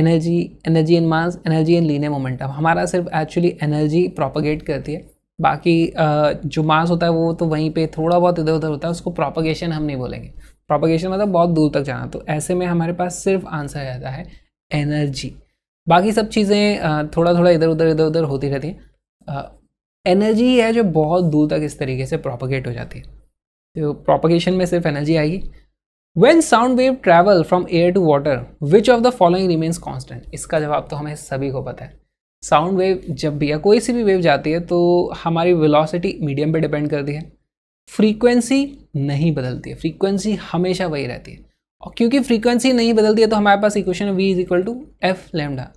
energy energy and mass energy and linear momentum हमारा सिर्फ एक्चुअली एनर्जी प्रोपोगेट करती है बाकी जो मास होता है वो तो वहीं पे थोड़ा बहुत इधर उधर होता है उसको प्रोपोगेशन हम नहीं बोलेंगे प्रोपोगेशन मतलब बहुत दूर तक जाना तो ऐसे में हमारे पास सिर्फ आंसर रहता है एनर्जी बाकी सब चीज़ें थोड़ा थोड़ा इधर उधर इधर उधर होती रहती हैं एनर्जी है जो बहुत दूर तक इस तरीके से प्रोपोगेट हो जाती है तो प्रोपोगेशन में सिर्फ एनर्जी आएगी when sound wave travel from air to water which of the following remains constant इसका जवाब तो हमें सभी को पता है साउंड वेव जब भी या कोई सी भी वेव जाती है तो हमारी वेलोसिटी मीडियम पे डिपेंड करती है फ्रीक्वेंसी नहीं बदलती है फ्रीक्वेंसी हमेशा वही रहती है और क्योंकि फ्रीक्वेंसी नहीं बदलती है तो हमारे पास equation V is equal to F lambda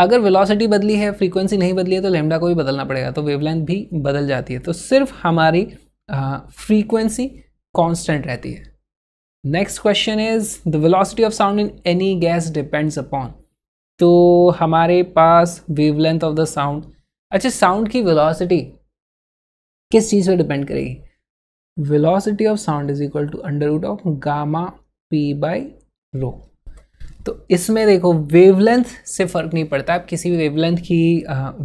अगर वेलोसिटी बदली है फ्रीक्वेंसी नहीं बदली है तो लेमडा को भी बदलना पड़ेगा तो वेवलेंथ भी बदल जाती है तो सिर्फ हमारी फ्रीक्वेंसी कांस्टेंट रहती है next question is the velocity of sound in any gas depends upon तो हमारे पास वेवलेंथ ऑफ द साउंड अच्छा साउंड की वेलोसिटी किस चीज़ पर डिपेंड करेगी velocity of sound is equal to under root of gamma P by rho तो इसमें देखो वेवलेंथ से फ़र्क नहीं पड़ता आप किसी भी वेवलेंथ की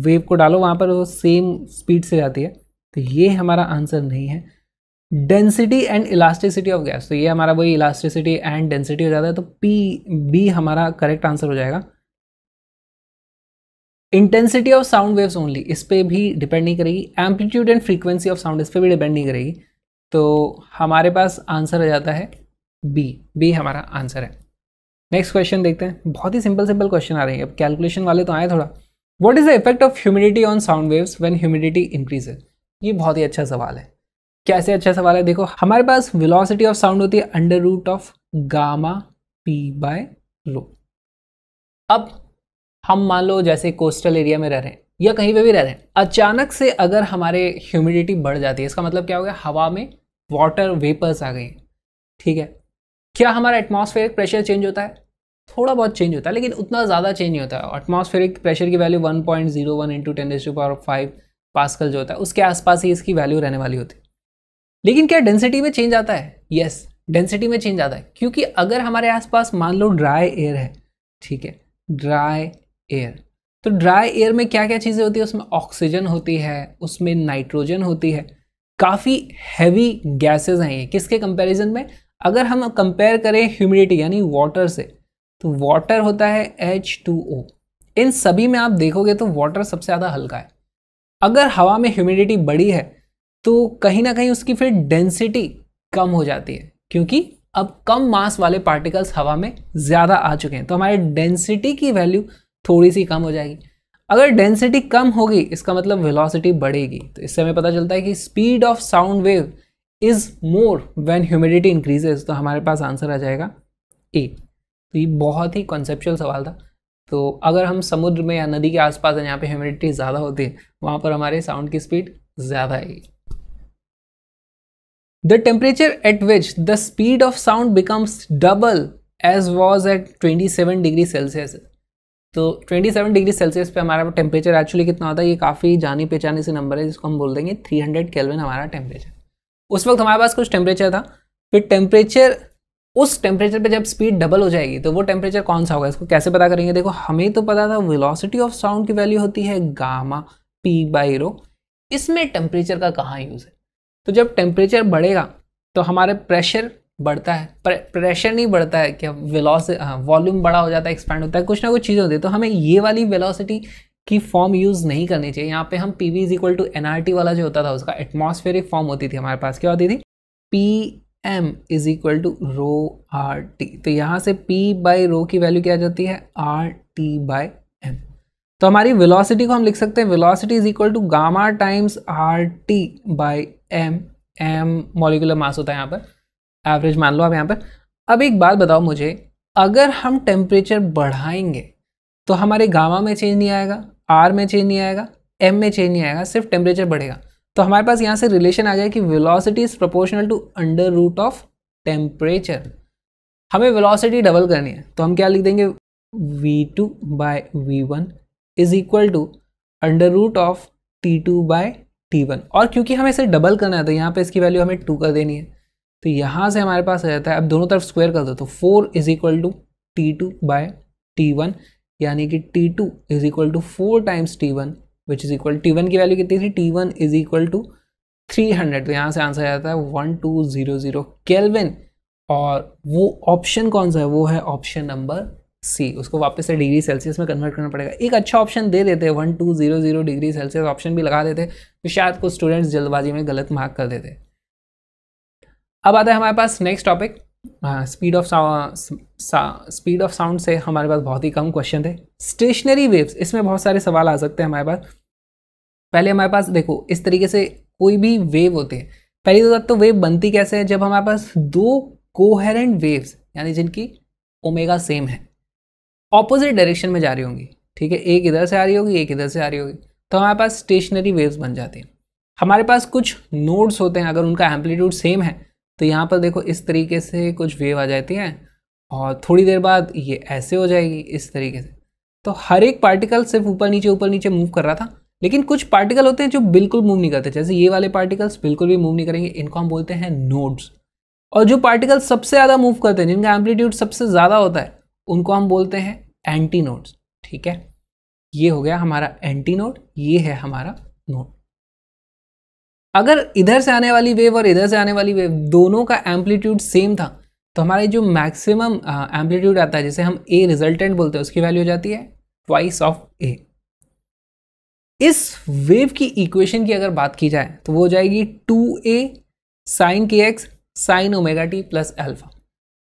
वेव को डालो वहाँ पर वो सेम स्पीड से जाती है तो ये हमारा आंसर नहीं है density and elasticity of gas तो ये हमारा वही इलास्टिसिटी एंड डेंसिटी हो जाता है तो पी बी हमारा करेक्ट आंसर हो जाएगा intensity of sound waves only इस पर भी डिपेंड नहीं करेगी amplitude and frequency of sound इस पर भी डिपेंड नहीं करेगी तो हमारे पास आंसर हो जाता है बी बी हमारा आंसर है नेक्स्ट क्वेश्चन देखते हैं बहुत ही सिंपल सिंपल क्वेश्चन आ रहे हैं अब कैलकुलेशन वाले तो आए थोड़ा what is the effect of humidity on sound waves when humidity increases ये बहुत ही अच्छा सवाल है कैसे अच्छा सवाल है देखो हमारे पास विलॉसिटी ऑफ साउंड होती है under root of gamma P by rho अब हम मान लो जैसे कोस्टल एरिया में रह रहे हैं या कहीं पर भी रह रहे हैं अचानक से अगर हमारे ह्यूमिडिटी बढ़ जाती है इसका मतलब क्या हो गया हवा में वाटर वेपर्स आ गई ठीक है क्या हमारा एटमॉस्फेरिक प्रेशर चेंज होता है थोड़ा बहुत चेंज होता है लेकिन उतना ज़्यादा चेंज नहीं होता है एटमॉस्फेरिक प्रेशर की value 1.01 point zero one into ten S to power five pascal जो होता है उसके आसपास ही इसकी वैल्यू रहने वाली होती है लेकिन क्या डेंसिटी में चेंज आता है यस yes, डेंसिटी में चेंज आता है क्योंकि अगर हमारे आसपास मान लो ड्राई एयर है ठीक है ड्राई एयर तो ड्राई एयर में क्या क्या चीज़ें होती है उसमें ऑक्सीजन होती है उसमें नाइट्रोजन होती है काफ़ी हैवी गैसेज हैं ये किसके कंपैरिजन में अगर हम कंपेयर करें ह्यूमिडिटी यानी वाटर से तो वाटर होता है एच टू ओ इन सभी में आप देखोगे तो वाटर सबसे ज़्यादा हल्का है अगर हवा में ह्यूमिडिटी बड़ी है तो कहीं ना कहीं उसकी फिर डेंसिटी कम हो जाती है क्योंकि अब कम मास वाले पार्टिकल्स हवा में ज़्यादा आ चुके हैं तो हमारे डेंसिटी की वैल्यू थोड़ी सी कम हो जाएगी अगर डेंसिटी कम होगी इसका मतलब वेलोसिटी बढ़ेगी तो इससे हमें पता चलता है कि speed of sound wave is more when humidity increases तो हमारे पास आंसर आ जाएगा ए तो ये बहुत ही कॉन्सेप्चुअल सवाल था तो अगर हम समुद्र में या नदी के आसपास यहाँ पे ह्यूमिडिटी ज़्यादा होती है वहाँ पर हमारे साउंड की स्पीड ज़्यादा आएगी the temperature at which the speed of sound becomes double as was at 27 degree Celsius तो 27 डिग्री सेल्सियस पे हमारा टेम्परेचर एक्चुअली कितना होता है ये काफ़ी जानी पहचानी से नंबर है जिसको हम बोल देंगे 300 केल्विन हमारा टेम्परेचर उस वक्त हमारे पास कुछ टेम्परेचर था फिर टेम्परेचर उस टेम्परेचर पे जब स्पीड डबल हो जाएगी तो वो टेम्परेचर कौन सा होगा इसको कैसे पता करेंगे देखो हमें तो पता था वेलोसिटी ऑफ साउंड की वैल्यू होती है गामा पी बाई रो इसमें टेम्परेचर का कहाँ यूज़ है तो जब टेम्परेचर बढ़ेगा तो हमारे प्रेशर बढ़ता है प्रेशर नहीं बढ़ता है क्या विलॉस वॉल्यूम बड़ा हो जाता है एक्सपैंड होता है कुछ ना कुछ चीज़ें होती है तो हमें ये वाली वेलोसिटी की फॉर्म यूज़ नहीं करनी चाहिए यहाँ पे हम P V is equal to N R T वाला जो होता था उसका एटमोस्फेरिक फॉर्म होती थी हमारे पास क्या होती थी P M is equal to rho R T तो यहाँ से पी बाई रो की वैल्यू क्या जाती है आर टी बाई एम तो हमारी विलोसिटी को हम लिख सकते हैं velocity is equal to gamma times R T by M M molecular mass होता है यहाँ पर एवरेज मान लो आप यहाँ पर अब एक बात बताओ मुझे अगर हम टेम्परेचर बढ़ाएंगे तो हमारे गामा में चेंज नहीं आएगा आर में चेंज नहीं आएगा एम में चेंज नहीं आएगा सिर्फ टेम्परेचर बढ़ेगा तो हमारे पास यहाँ से रिलेशन आ गया कि velocity is proportional to under root of temperature हमें वेलोसिटी डबल करनी है तो हम क्या लिख देंगे V two by V one is equal to under root of T two by T one और क्योंकि हमें इसे डबल करना है तो यहाँ पे इसकी वैल्यू हमें टू कर देनी है तो यहाँ से हमारे पास आ जाता है अब दोनों तरफ स्क्वायर कर दो तो four is equal to T two by T one यानी कि T two is equal to four times T one which is equal T one की वैल्यू कितनी थी T one is equal to three hundred तो यहाँ से आंसर आ जाता है one two zero zero kelvin और वो ऑप्शन कौन सा है वो है ऑप्शन नंबर सी उसको वापस से डिग्री सेल्सियस में कन्वर्ट करना पड़ेगा एक अच्छा ऑप्शन दे देते one two zero zero degree Celsius option भी लगा देते तो शायद कुछ स्टूडेंट्स जल्दबाजी में गलत मार्क कर देते अब आता है हमारे पास next topic speed of speed of sound से हमारे पास बहुत ही कम क्वेश्चन थे स्टेशनरी वेव्स इसमें बहुत सारे सवाल आ सकते हैं हमारे पास पहले हमारे पास देखो इस तरीके से कोई भी वेव होती है पहली तो बात तो वेव बनती कैसे है जब हमारे पास दो कोहेरेंट वेव्स यानी जिनकी ओमेगा सेम है ऑपोजिट डायरेक्शन में जा रही होंगी ठीक है एक इधर से आ रही होगी एक इधर से आ रही होगी तो हमारे पास स्टेशनरी वेव्स बन जाती हैं हमारे पास कुछ नोड्स होते हैं अगर उनका एम्पलीट्यूड सेम है तो यहाँ पर देखो इस तरीके से कुछ वेव आ जाती है और थोड़ी देर बाद ये ऐसे हो जाएगी इस तरीके से तो हर एक पार्टिकल सिर्फ ऊपर नीचे ऊपर नीचे मूव कर रहा था लेकिन कुछ पार्टिकल होते हैं जो बिल्कुल मूव नहीं करते जैसे ये वाले पार्टिकल्स बिल्कुल भी मूव नहीं करेंगे इनको हम बोलते हैं नोड्स और जो पार्टिकल सबसे ज़्यादा मूव करते हैं जिनका एम्पलीट्यूड सबसे ज़्यादा होता है उनको हम बोलते हैं एंटी नोड्स ठीक है ये हो गया हमारा एंटी नोड ये है हमारा नोड अगर इधर से आने वाली वेव और इधर से आने वाली वेव दोनों का एम्पलीट्यूड सेम था तो हमारे जो मैक्सिमम एम्पलीट्यूड आता है जिसे हम ए रिजल्टेंट बोलते हैं उसकी वैल्यू हो जाती है ट्वाइस ऑफ ए इस वेव की इक्वेशन की अगर बात की जाए तो वो हो जाएगी टू ए sine K X sine omega T plus alpha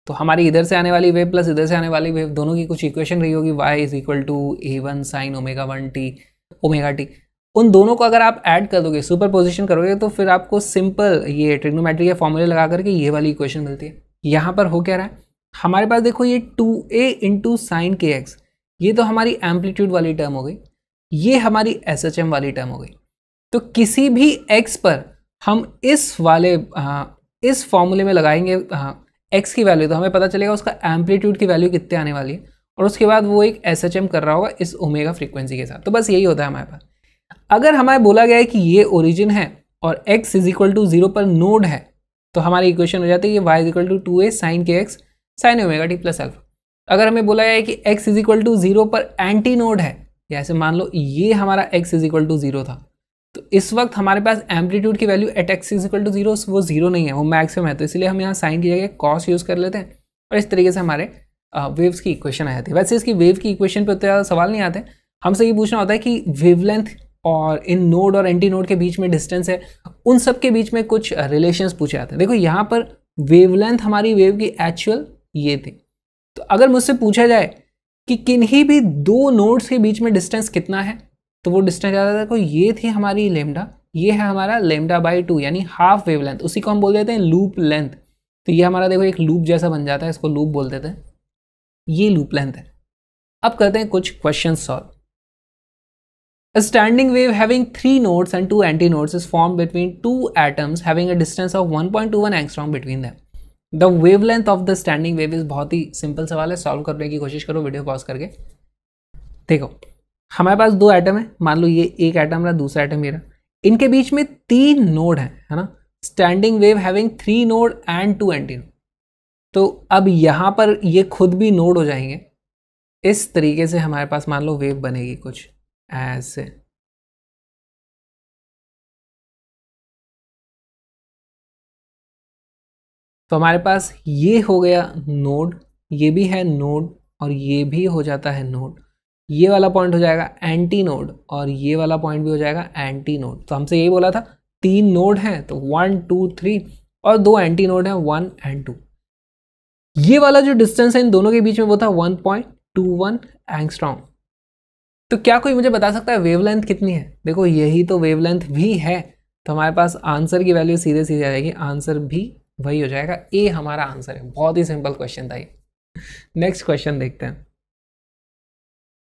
तो हमारी इधर से आने वाली वेव प्लस इधर से आने वाली वेव दोनों की कुछ इक्वेशन रही होगी Y is equal to A one sine omega one T omega T उन दोनों को अगर आप ऐड कर दोगे सुपर पोजिशन करोगे तो फिर आपको सिंपल ये ट्रिग्नोमेट्री या फॉर्मूले लगा करके ये वाली इक्वेशन मिलती है यहाँ पर हो क्या रहा है हमारे पास देखो ये two A into sine K x ये तो हमारी एम्पलीट्यूड वाली टर्म हो गई ये हमारी एस एच एम वाली टर्म हो गई तो किसी भी एक्स पर हम इस वाले आ, हाँ, इस फॉर्मूले में लगाएंगे एक्स हाँ, की वैल्यू तो हमें पता चलेगा उसका एम्पलीट्यूड की वैल्यू कितने आने वाली है और उसके बाद वो एक एस एच एम कर रहा होगा इस ओमेगा फ्रीक्वेंसी के साथ तो बस यही होता है हमारे पास तो अगर हमें बोला गया है कि ये ओरिजिन है और x is equal to zero पर नोड है तो हमारी इक्वेशन हो जाती है y is equal to two A sine K X sine omega T plus alpha अगर हमें बोला है कि x is equal to zero पर एंटी नोड है या ऐसे मान लो ये हमारा x is equal to zero था तो इस वक्त हमारे पास एम्पलीट्यूड की value at X is equal to zero वो जीरो नहीं है वो मैक्सिमम है तो इसलिए हम यहाँ साइन की जगह कॉस यूज़ कर लेते हैं और इस तरीके से हमारे वेव्स की इक्वेशन आ जाती है वैसे इसकी वेव की इक्वेशन पर उतना ज़्यादा सवाल नहीं आते हमसे ये पूछना होता है कि वेवलेंथ और इन नोड और एंटी नोड के बीच में डिस्टेंस है उन सब के बीच में कुछ रिलेशंस पूछे जाते हैं देखो यहाँ पर वेवलेंथ हमारी वेव की एक्चुअल ये थी तो अगर मुझसे पूछा जाए कि किन्हीं भी दो नोड्स के बीच में डिस्टेंस कितना है तो वो डिस्टेंस ज़्यादा देखो ये थी हमारी लेमडा ये है हमारा लेमडा बाई टू यानी हाफ वेव लेंथ उसी को हम बोल देते हैं लूप लेंथ तो ये हमारा देखो एक लूप जैसा बन जाता है इसको लूप बोल देते हैं ये लूप लेंथ है अब करते हैं कुछ question solve A standing wave having three nodes and two antinodes is formed between two atoms having a distance of 1.21 angstrom between them. The length of the standing wave is बहुत ही सिंपल सवाल है सॉल्व करने की कोशिश करो वीडियो पॉज करके देखो हमारे पास दो आइटम है मान लो ये एक आइटम रहा दूसरा आइटम ये रहा इनके बीच में तीन नोड है है ना standing wave having three node and two antinode तो अब यहाँ पर ये खुद भी नोड हो जाएंगे इस तरीके से हमारे पास मान लो वेव बनेगी कुछ as तो हमारे पास ये हो गया नोड ये भी है नोड और ये भी हो जाता है नोड ये वाला पॉइंट हो जाएगा एंटी नोड और ये वाला पॉइंट भी हो जाएगा एंटी नोड तो हमसे यही बोला था तीन नोड हैं तो वन टू थ्री और दो एंटी नोड हैं वन एंड टू ये वाला जो डिस्टेंस है इन दोनों के बीच में वो था one point two one angstrom तो क्या कोई मुझे बता सकता है वेवलेंथ कितनी है देखो यही तो वेवलेंथ भी है तो हमारे पास आंसर की वैल्यू सीधे सीधे आ जाएगी आंसर भी वही हो जाएगा ए हमारा आंसर है बहुत ही सिंपल क्वेश्चन था ये नेक्स्ट क्वेश्चन देखते हैं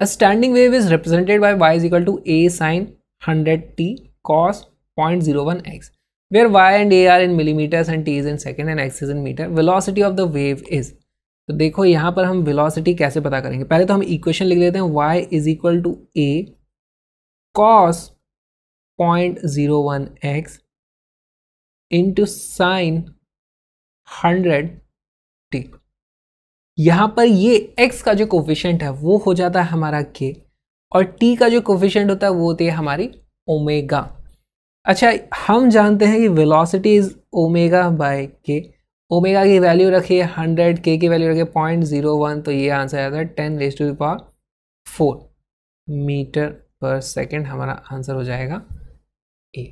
a standing wave is represented by Y is equal to A sine hundred T cos point zero one X where Y and A are in millimetres and T is in second and X is in metre velocity of the wave is तो देखो यहाँ पर हम वेलोसिटी कैसे पता करेंगे पहले तो हम इक्वेशन लिख लेते हैं y is equal to A cos point zero one X into sine hundred T यहाँ पर ये x का जो कोफिशेंट है वो हो जाता है हमारा k और t का जो कोफिशेंट होता है वो होती है हमारी ओमेगा अच्छा हम जानते हैं कि वेलोसिटी इज ओमेगा बाय के ओमेगा की वैल्यू रखिए हंड्रेड के की वैल्यू रखिए पॉइंट जीरो वन तो ये आंसर आया था ten raise to power four metre पर सेकेंड हमारा आंसर हो जाएगा ए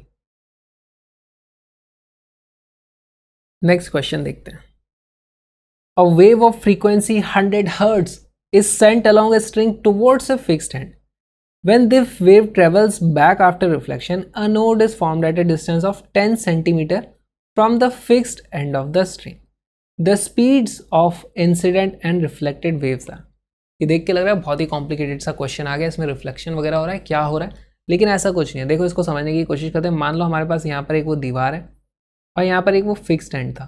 नेक्स्ट क्वेश्चन देखते हैं a wave of frequency hundred hertz is sent along a string towards a fixed end When this wave travels back after reflection a node is formed at a distance of 10 centimetre from the fixed end of the string the speeds of incident and reflected waves are ये देख के लग रहा है बहुत ही कॉम्प्लिकेटेड सा क्वेश्चन आ गया इसमें रिफ्लेक्शन वगैरह हो रहा है क्या हो रहा है लेकिन ऐसा कुछ नहीं है देखो इसको समझने की कोशिश करते हैं मान लो हमारे पास यहाँ पर एक वो दीवार है और यहाँ पर एक वो फिक्स्ड एंड था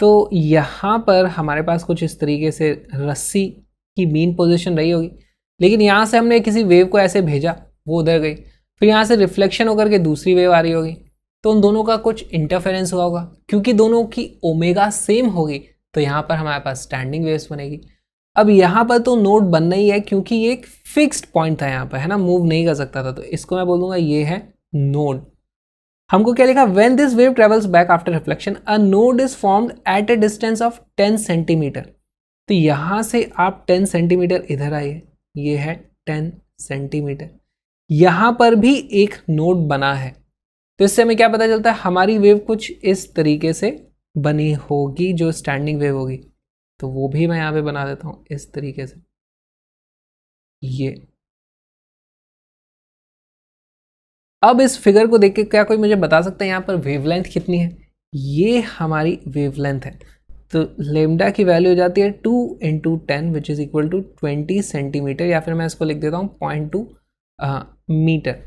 तो यहाँ पर हमारे पास कुछ इस तरीके से रस्सी की मेन पोजिशन रही होगी लेकिन यहाँ से हमने किसी वेव को ऐसे भेजा वो उधर गई फिर यहाँ से रिफ्लेक्शन होकर के दूसरी वेव आ रही होगी तो उन दोनों का कुछ इंटरफेरेंस हुआ होगा क्योंकि दोनों की ओमेगा सेम होगी तो यहाँ पर हमारे पास स्टैंडिंग वेव्स बनेगी अब यहाँ पर तो नोट बनना ही है क्योंकि ये एक फिक्स्ड पॉइंट था यहाँ पर है ना मूव नहीं कर सकता था तो इसको मैं बोलूँगा ये है नोड हमको क्या लिखा when this wave travels back after reflection a node is formed at a distance of 10 centimetre तो यहाँ से आप 10 सेंटीमीटर इधर आइए ये है 10 सेंटीमीटर यहाँ पर भी एक नोड बना है तो इससे हमें क्या पता चलता है हमारी वेव कुछ इस तरीके से बनी होगी जो स्टैंडिंग वेव होगी तो वो भी मैं यहाँ पे बना देता हूँ इस तरीके से ये अब इस फिगर को देख के क्या कोई मुझे बता सकता है यहाँ पर वेवलेंथ कितनी है ये हमारी वेवलेंथ है तो लेमडा की वैल्यू हो जाती है two into ten which is equal to twenty centimetre या फिर मैं इसको लिख देता हूँ पॉइंट टू मीटर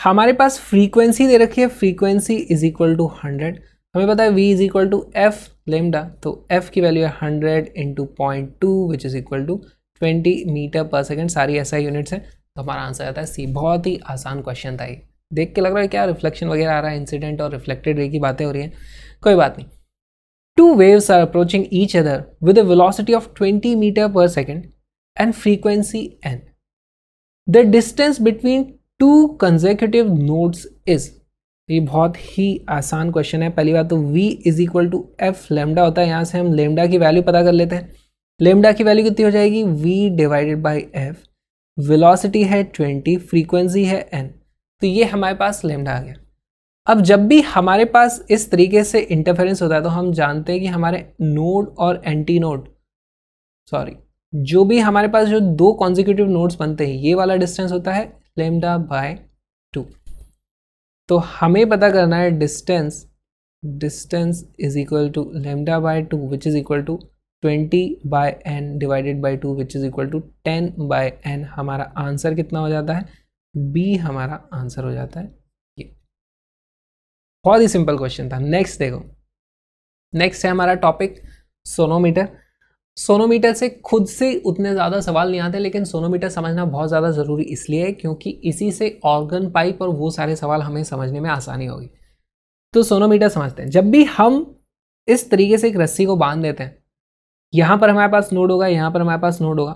हमारे पास फ्रीक्वेंसी दे रखी है frequency is equal to hundred हमें पता है v is equal to F lambda तो f की वैल्यू है hundred into point two which is equal to twenty metre पर सेकेंड सारी ऐसा यूनिट्स है तो हमारा आंसर आता है सी बहुत ही आसान क्वेश्चन था ये देख के लग रहा है क्या रिफ्लेक्शन वगैरह आ रहा है इंसिडेंट और रिफ्लेक्टेड रे की बातें हो रही हैं कोई बात नहीं two waves are approaching each other with a velocity of 20 metre पर second and frequency n the distance between two consecutive nodes is ये बहुत ही आसान क्वेश्चन है पहली बात तो v is equal to F lambda होता है यहाँ से हम लेमडा की वैल्यू पता कर लेते हैं लेमडा की वैल्यू कितनी हो जाएगी v divided by F velocity है 20 फ्रीक्वेंसी है n तो ये हमारे पास लेमडा आ गया अब जब भी हमारे पास इस तरीके से इंटरफेरेंस होता है तो हम जानते हैं कि हमारे नोड और एंटी नोड सॉरी जो भी हमारे पास जो दो कॉन्जिक्यूटिव नोड्स बनते हैं ये वाला डिस्टेंस होता है लेमडा बाय टू तो हमें पता करना है distance distance is equal to lambda by two which is equal to twenty by n divided by two which is equal to ten by n हमारा आंसर कितना हो जाता है बी हमारा आंसर हो जाता है ये बहुत ही सिंपल क्वेश्चन था नेक्स्ट देखो नेक्स्ट है हमारा टॉपिक सोनोमीटर सोनोमीटर से खुद से उतने ज़्यादा सवाल नहीं आते लेकिन सोनोमीटर समझना बहुत ज़्यादा ज़रूरी इसलिए है क्योंकि इसी से ऑर्गन पाइप और वो सारे सवाल हमें समझने में आसानी होगी तो सोनोमीटर समझते हैं जब भी हम इस तरीके से एक रस्सी को बांध देते हैं यहाँ पर हमारे पास नोड होगा यहाँ पर हमारे पास नोड होगा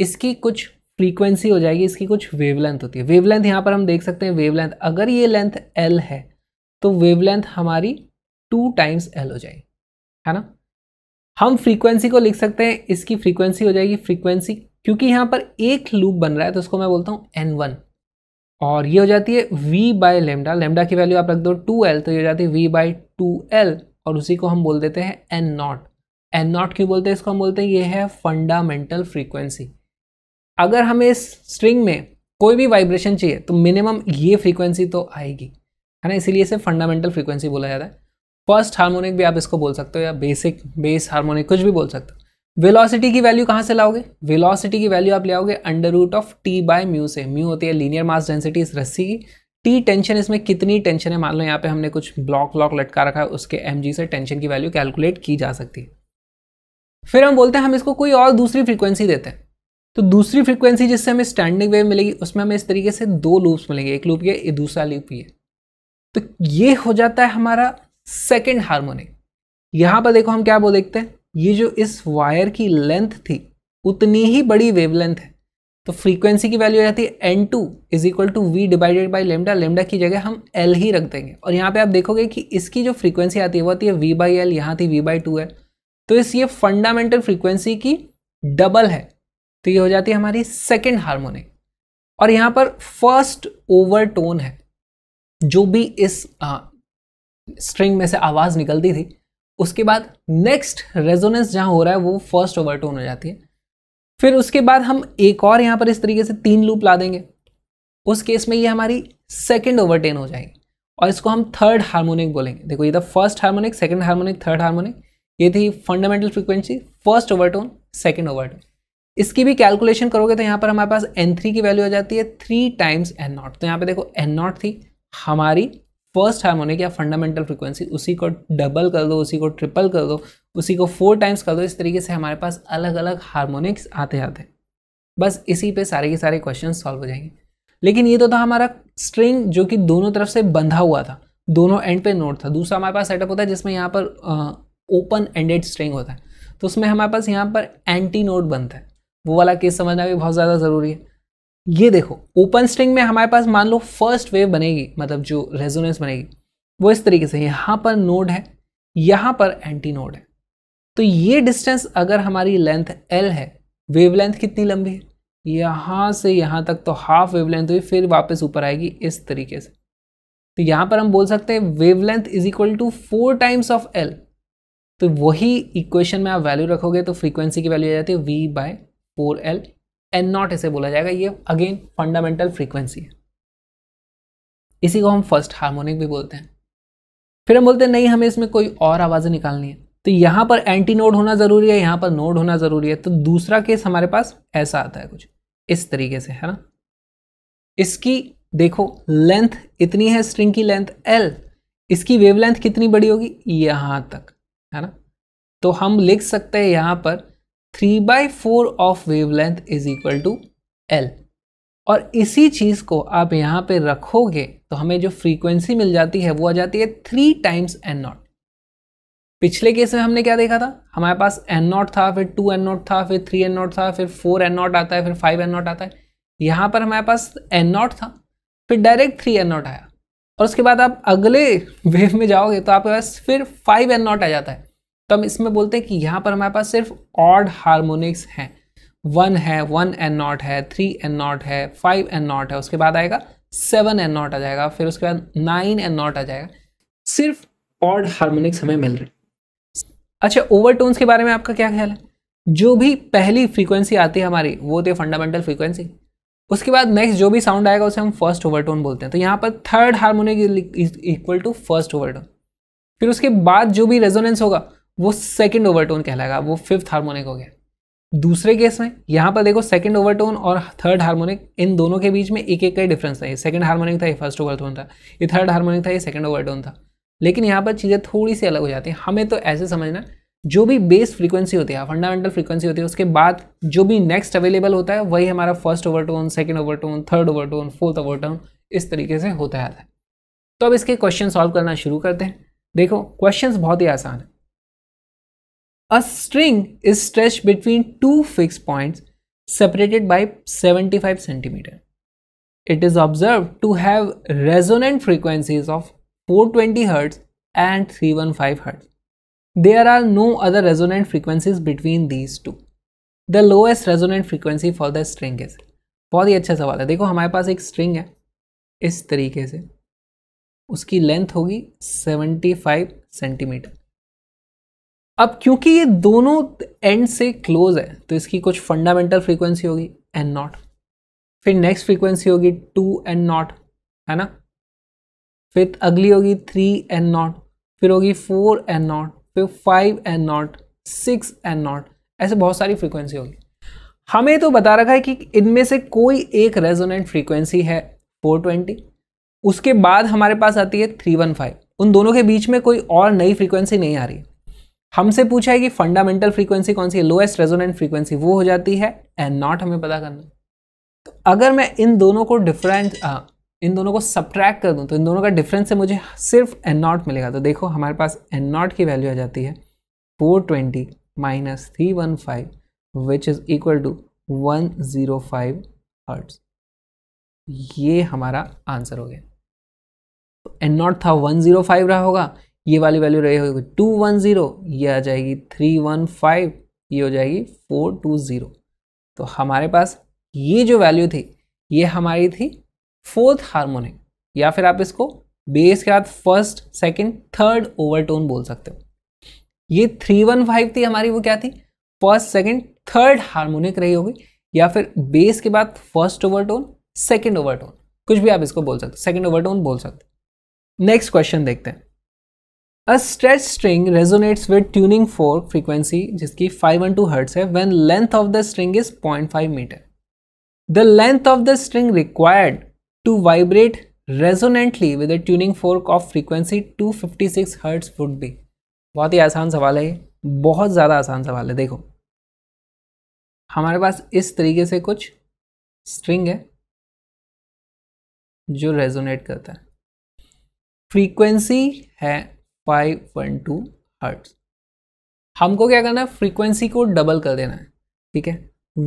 इसकी कुछ फ्रीक्वेंसी हो जाएगी इसकी कुछ वेव होती है लेंथ यहाँ पर हम देख सकते हैं वेव अगर ये लेंथ एल है तो वेव हमारी टू टाइम्स एल हो जाएगी है ना हम फ्रीक्वेंसी को लिख सकते हैं इसकी फ्रीक्वेंसी हो जाएगी फ्रीक्वेंसी क्योंकि यहाँ पर एक लूप बन रहा है तो उसको मैं बोलता हूँ एन वन और ये हो जाती है वी बाय लेमडा लेमडा की वैल्यू आप रख दो टू एल तो ये हो जाती है वी बाई टू एल और उसी को हम बोल देते हैं एन नॉट एन नॉट क्यों बोलते हैं इसको हम बोलते हैं ये है फंडामेंटल फ्रीक्वेंसी अगर हमें इस स्ट्रिंग में कोई भी वाइब्रेशन चाहिए तो मिनिमम ये फ्रीक्वेंसी तो आएगी है ना इसीलिए इसे फंडामेंटल फ्रीक्वेंसी बोला जाता है फर्स्ट हार्मोनिक भी आप इसको बोल सकते हो या बेसिक बेस हार्मोनिक कुछ भी बोल सकते हो वेलोसिटी की वैल्यू कहाँ से लाओगे वेलोसिटी की वैल्यू आप ले आओगे under root of T by mu से म्यू होती है लीनियर मास डेंसिटी इस रस्सी की टी टेंशन इसमें कितनी टेंशन है मान लो यहाँ पे हमने कुछ ब्लॉक ब्लॉक लटका रखा है उसके एम से टेंशन की वैल्यू कैलकुलेट की जा सकती है फिर हम बोलते हैं हम इसको कोई और दूसरी फ्रिक्वेंसी देते हैं तो दूसरी फ्रिक्वेंसी जिससे हमें स्टैंडिंग वेव मिलेगी उसमें हमें इस तरीके से दो लूप्स मिलेंगे एक लूप ये दूसरा लूप ये तो ये हो जाता है हमारा सेकेंड हारमोनिक यहां पर देखो हम क्या बोल देखते हैं ये जो इस वायर की लेंथ थी उतनी ही बड़ी वेवलेंथ है तो फ्रीक्वेंसी की वैल्यू हो जाती है n two is equal to we divided by lambda lambda की जगह हम एल ही रख देंगे और यहाँ पे आप देखोगे कि इसकी जो फ्रीक्वेंसी आती है वो आती है वी बाई एल यहाँ थी वी बाई टू एल तो इस ये फंडामेंटल फ्रीक्वेंसी की डबल है तो ये हो जाती है हमारी सेकेंड हारमोनिक और यहाँ पर फर्स्ट ओवर टोन है जो भी इस हाँ, स्ट्रिंग में से आवाज़ निकलती थी उसके बाद नेक्स्ट रेजोनेंस जहाँ हो रहा है वो फर्स्ट ओवरटोन हो जाती है फिर उसके बाद हम एक और यहाँ पर इस तरीके से तीन लूप ला देंगे उस केस में ये हमारी सेकेंड ओवरटेन हो जाएगी और इसको हम थर्ड हार्मोनिक बोलेंगे देखो ये था first harmonic second harmonic third harmonic ये थी fundamental frequency first overtone second overtone इसकी भी कैलकुलेशन करोगे तो यहाँ पर हमारे पास एन थ्री की वैल्यू आ जाती है थ्री टाइम्स एन नॉट तो यहाँ पर देखो एन नॉट थी हमारी फर्स्ट हार्मोनिक या फंडामेंटल फ्रिक्वेंसी उसी को डबल कर दो उसी को ट्रिपल कर दो उसी को फोर टाइम्स कर दो इस तरीके से हमारे पास अलग अलग हारमोनिक्स आते आते बस इसी पे सारे के सारे क्वेश्चन सॉल्व हो जाएंगे लेकिन ये तो था हमारा स्ट्रिंग जो कि दोनों तरफ से बंधा हुआ था दोनों एंड पे नोट था दूसरा हमारे पास सेटअप होता है जिसमें यहाँ पर ओपन एंडेड स्ट्रिंग होता है तो उसमें हमारे पास यहाँ पर एंटी नोट बनता है वो वाला केस समझना भी बहुत ज़्यादा ज़रूरी है ये देखो ओपन स्ट्रिंग में हमारे पास मान लो फर्स्ट वेव बनेगी मतलब जो रेजोनेंस बनेगी वो इस तरीके से यहाँ पर नोड है यहाँ पर एंटी नोड है तो ये डिस्टेंस अगर हमारी लेंथ एल है वेवलेंथ कितनी लंबी है यहाँ से यहाँ तक तो हाफ वेवलेंथ हुई फिर वापस ऊपर आएगी इस तरीके से तो यहाँ पर हम बोल सकते हैं wavelength is equal to four times of L तो वही इक्वेशन में आप वैल्यू रखोगे तो फ्रीक्वेंसी की वैल्यू आ जाती है V by four L n naught इसे बोला जाएगा ये अगेन फंडामेंटल फ्रीक्वेंसी है इसी को हम फर्स्ट हार्मोनिक भी बोलते हैं फिर हम बोलते हैं नहीं हमें इसमें कोई और आवाज़ें निकालनी है तो यहाँ पर एंटी नोड होना ज़रूरी है यहाँ पर नोड होना ज़रूरी है तो दूसरा केस हमारे पास ऐसा आता है कुछ इस तरीके से है ना इसकी देखो लेंथ इतनी है स्ट्रिंग की लेंथ एल इसकी वेवलेंथ कितनी बड़ी होगी यहाँ तक है ना तो हम लिख सकते हैं यहाँ पर three by four of wavelength is equal to L और इसी चीज़ को आप यहाँ पे रखोगे तो हमें जो फ्रीक्वेंसी मिल जाती है वो आ जाती है थ्री टाइम्स एन नॉट पिछले केस में हमने क्या देखा था हमारे पास एन नॉट था फिर टू एन नॉट था फिर थ्री एन नॉट था फिर फोर एन नॉट आता है फिर फाइव एन नॉट आता है यहाँ पर हमारे पास एन नॉट था फिर डायरेक्ट थ्री एन नॉट आया और उसके बाद आप अगले वेव में जाओगे तो आपके पास फिर फाइव एन नॉट आ जाता है तो हम इसमें बोलते हैं कि यहाँ पर हमारे पास सिर्फ ऑड हारमोनिक्स हैं वन है वन एन नॉट है थ्री एंड नॉट है फाइव एन नॉट है उसके बाद आएगा सेवन एंड नॉट आ जाएगा फिर उसके बाद नाइन एन नॉट आ जाएगा सिर्फ ऑड हारमोनिक्स हमें मिल रहे अच्छा ओवरटोन्स के बारे में आपका क्या ख्याल है जो भी पहली फ्रीक्वेंसी आती है हमारी वो होती है फंडामेंटल फ्रीक्वेंसी उसके बाद नेक्स्ट जो भी साउंड आएगा उसे हम फर्स्ट ओवरटोन बोलते हैं तो यहाँ पर third harmonic is equal to first overtone फिर उसके बाद जो भी रेजोनेंस होगा वो सेकेंड ओवरटोन कहलाएगा वो फिफ्थ हार्मोनिक हो गया दूसरे केस में यहाँ पर देखो सेकंड ओवरटोन और थर्ड हार्मोनिक इन दोनों के बीच में एक एक का ही डिफरेंस था ये सेकंड हार्मोनिक था ये फर्स्ट ओवरटोन था ये थर्ड हार्मोनिक था ये सेकंड ओवरटोन था लेकिन यहाँ पर चीज़ें थोड़ी सी अलग हो जाती हैं हमें तो ऐसे समझना जो भी बेस फ्रीक्वेंसी होती है फंडामेंटल फ्रीक्वेंसी होती है उसके बाद जो भी नेक्स्ट अवेलेबल होता है वही हमारा first overtone second overtone third overtone fourth overtone इस तरीके से होता आता है तो अब इसके क्वेश्चन सॉल्व करना शुरू करते हैं देखो क्वेश्चन बहुत ही आसान है A string is stretched between two fixed points separated by 75 cm. It is observed to have resonant frequencies of 420 hertz and 315 hertz There are no other resonant frequencies between these two. the lowest resonant frequency for the string is बहुत ही अच्छा सवाल है देखो हमारे पास एक स्ट्रिंग है इस तरीके से उसकी लेंथ होगी 75 सेंटीमीटर अब क्योंकि ये दोनों एंड से क्लोज है तो इसकी कुछ फंडामेंटल फ्रीक्वेंसी होगी एन नॉट फिर नेक्स्ट फ्रीक्वेंसी होगी टू एन नॉट है ना फिर अगली होगी थ्री एन नॉट फिर होगी फोर एन नॉट फिर five n naught six n naught ऐसे बहुत सारी फ्रीक्वेंसी होगी हमें तो बता रखा है कि इनमें से कोई एक रेजोनेंट फ्रीक्वेंसी है 420 उसके बाद हमारे पास आती है 315 उन दोनों के बीच में कोई और नई फ्रीक्वेंसी नहीं आ रही हमसे पूछा है कि फंडामेंटल फ्रीक्वेंसी कौन सी है लोएस्ट रेजोनेंट फ्रीक्वेंसी वो हो जाती है एंड नॉट हमें पता करना तो अगर मैं इन दोनों को डिफरेंट इन दोनों को सब्ट्रैक्ट कर दूं तो इन दोनों का डिफरेंस से मुझे सिर्फ एन नॉट मिलेगा तो देखो हमारे पास एन नॉट की वैल्यू आ जाती है four twenty minus three one five which is equal to one zero five hertz ये हमारा आंसर हो गया एन तो नॉट था वन ज़ीरो फाइव रहा होगा ये वाली वैल्यू रही होगी टू वन ज़ीरो ये आ जाएगी थ्री वन फाइव ये हो जाएगी फोर टू ज़ीरो तो हमारे पास ये जो वैल्यू थी ये हमारी थी फोर्थ हारमोनिक या फिर आप इसको बेस के बाद फर्स्ट सेकेंड थर्ड ओवरटोन बोल सकते हो ये थ्री वन फाइव थी हमारी वो क्या थी फर्स्ट सेकेंड थर्ड हारमोनिक रही होगी या फिर बेस के बाद फर्स्ट ओवरटोन सेकेंड ओवरटोन कुछ भी आप इसको बोल सकते हो सेकंड ओवरटोन बोल सकते नेक्स्ट क्वेश्चन देखते हैं a stretch string resonates with tuning fork frequency जिसकी फाइव वन टू हर्ट्स है when length of the string is point five metre the length of the string required to vibrate resonantly with a tuning fork of frequency two fifty six hertz would be बहुत ही आसान सवाल है बहुत ज़्यादा आसान सवाल है देखो हमारे पास इस तरीके से कुछ स्ट्रिंग है जो रेजोनेट करता है फ्रीक्वेंसी है फाइव वन टू हर्ट हमको क्या करना है फ्रीक्वेंसी को डबल कर देना है ठीक है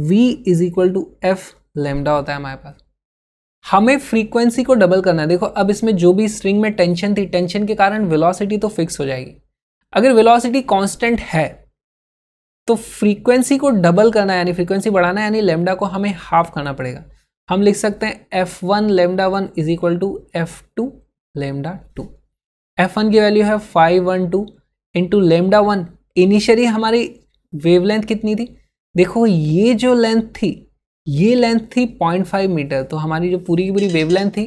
v is equal to F lambda होता है हमारे पास हमें फ्रीक्वेंसी को डबल करना है देखो अब इसमें जो भी स्ट्रिंग में टेंशन थी टेंशन के कारण वेलोसिटी तो फिक्स हो जाएगी अगर वेलोसिटी कांस्टेंट है तो फ्रीक्वेंसी को डबल करना है यानी फ्रीक्वेंसी बढ़ाना है यानी लेमडा को हमें हाफ करना पड़ेगा हम लिख सकते हैं F one lambda one is equal to F two lambda two F one की वैल्यू है five one two into lambda one initially हमारी वेवलेंथ कितनी थी देखो ये जो लेंथ थी ये लेंथ थी पॉइंट फाइव मीटर तो हमारी जो पूरी की पूरी वेवलेंथ थी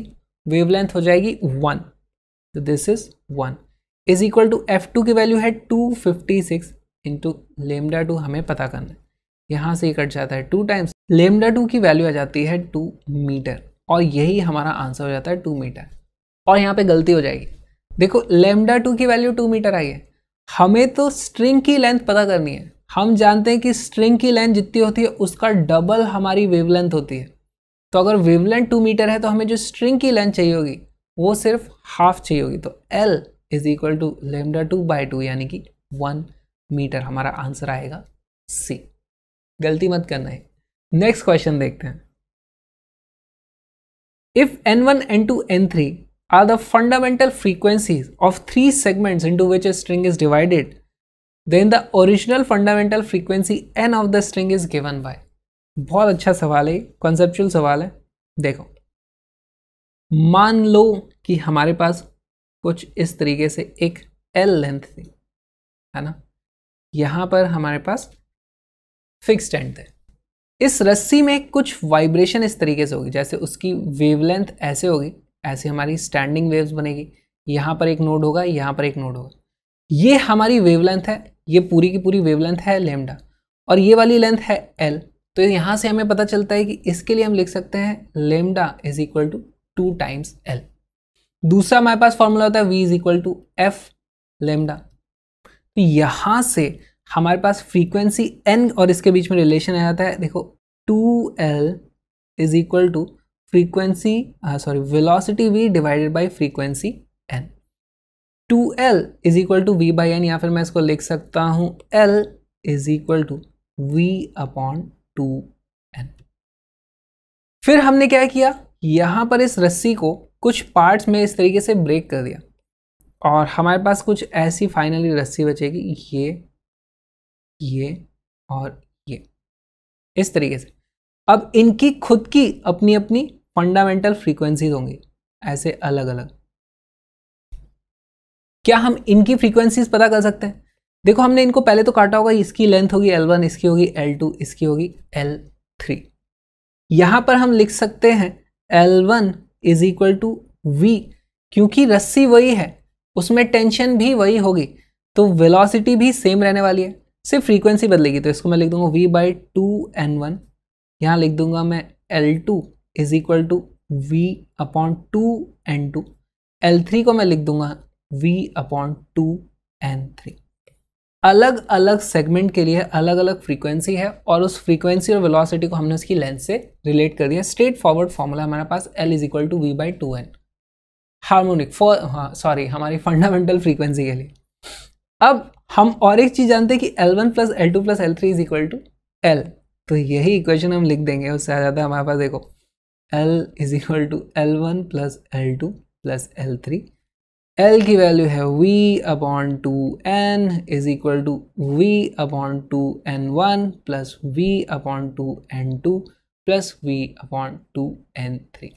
वेवलेंथ हो जाएगी वन तो this is one is equal to F two की वैल्यू है two fifty six into lambda two हमें पता करना है यहाँ से कट जाता है टू टाइम्स लेमडा टू की वैल्यू आ जाती है टू मीटर और यही हमारा आंसर हो जाता है टू मीटर और यहाँ पे गलती हो जाएगी देखो लेमडा टू की वैल्यू टू मीटर आई है हमें तो स्ट्रिंग की लेंथ पता करनी है हम जानते हैं कि स्ट्रिंग की लेंथ जितनी होती है उसका डबल हमारी वेवलेंथ होती है तो अगर वेवलेंथ टू मीटर है तो हमें जो स्ट्रिंग की लेंथ चाहिए होगी वो सिर्फ हाफ चाहिए होगी तो L is equal to lambda two by two यानी कि वन मीटर हमारा आंसर आएगा सी गलती मत करना है नेक्स्ट क्वेश्चन देखते हैं if n one n two n three are the fundamental frequencies of three segments into which a string is divided, then the original fundamental frequency n of the string is given by. बहुत अच्छा सवाल है कॉन्सेप्चुअल सवाल है देखो मान लो कि हमारे पास कुछ इस तरीके से एक एल लेंथ थी है ना यहाँ पर हमारे पास फिक्स्ड एंड थे इस रस्सी में कुछ वाइब्रेशन इस तरीके से होगी जैसे उसकी वेवलेंथ ऐसे होगी ऐसे हमारी स्टैंडिंग वेव्स बनेगी यहाँ पर एक नोड होगा यहाँ पर एक नोड होगा ये हमारी वेवलेंथ है ये पूरी की पूरी वेवलेंथ है लेमडा और ये वाली लेंथ है एल तो यहाँ से हमें पता चलता है कि इसके लिए हम लिख सकते हैं lambda is equal to two times L दूसरा हमारे पास फॉर्मूला होता है we is equal to F lambda तो यहाँ से हमारे पास फ्रीक्वेंसी एन और इसके बीच में रिलेशन आ जाता है देखो two L is equal to frequency uh, sorry velocity v divided by frequency n 2l is equal to V by n या फिर मैं इसको लिख सकता हूं l is equal to we upon two n फिर हमने क्या किया यहाँ पर इस रस्सी को कुछ पार्ट्स में इस तरीके से ब्रेक कर दिया और हमारे पास कुछ ऐसी फाइनली रस्सी बचेगी ये ये और ये इस तरीके से अब इनकी खुद की अपनी अपनी फंडामेंटल फ्रीक्वेंसीज होंगी ऐसे अलग अलग क्या हम इनकी फ्रीक्वेंसीज पता कर सकते हैं देखो हमने इनको पहले तो काटा होगा इसकी लेंथ होगी L1 इसकी होगी L2 इसकी होगी L3 यहां पर हम लिख सकते हैं L1 one is equal to V क्योंकि रस्सी वही है उसमें टेंशन भी वही होगी तो वेलोसिटी भी सेम रहने वाली है सिर्फ फ्रीक्वेंसी बदलेगी तो इसको मैं लिख दूंगा v by two n one यहाँ लिख दूंगा मैं L two is equal to we upon two n two L three को मैं लिख दूंगा V upon two n three अलग अलग सेगमेंट के लिए अलग अलग फ्रीक्वेंसी है और उस फ्रीक्वेंसी और वेलोसिटी को हमने उसकी लेंथ से रिलेट कर दिया स्ट्रेट फॉरवर्ड फॉर्मूला हमारे पास L is equal to V by two n harmonic for हाँ सॉरी हमारी फंडामेंटल फ्रीक्वेंसी के लिए अब हम और एक चीज़ जानते हैं कि L one plus L two plus L three is equal to L तो यही इक्वेशन हम लिख देंगे उससे ज़्यादा हमारे पास देखो L is equal to L one plus L two plus L three L की वैल्यू है V upon two n is equal to we upon two n one plus V upon two n two plus V upon two n three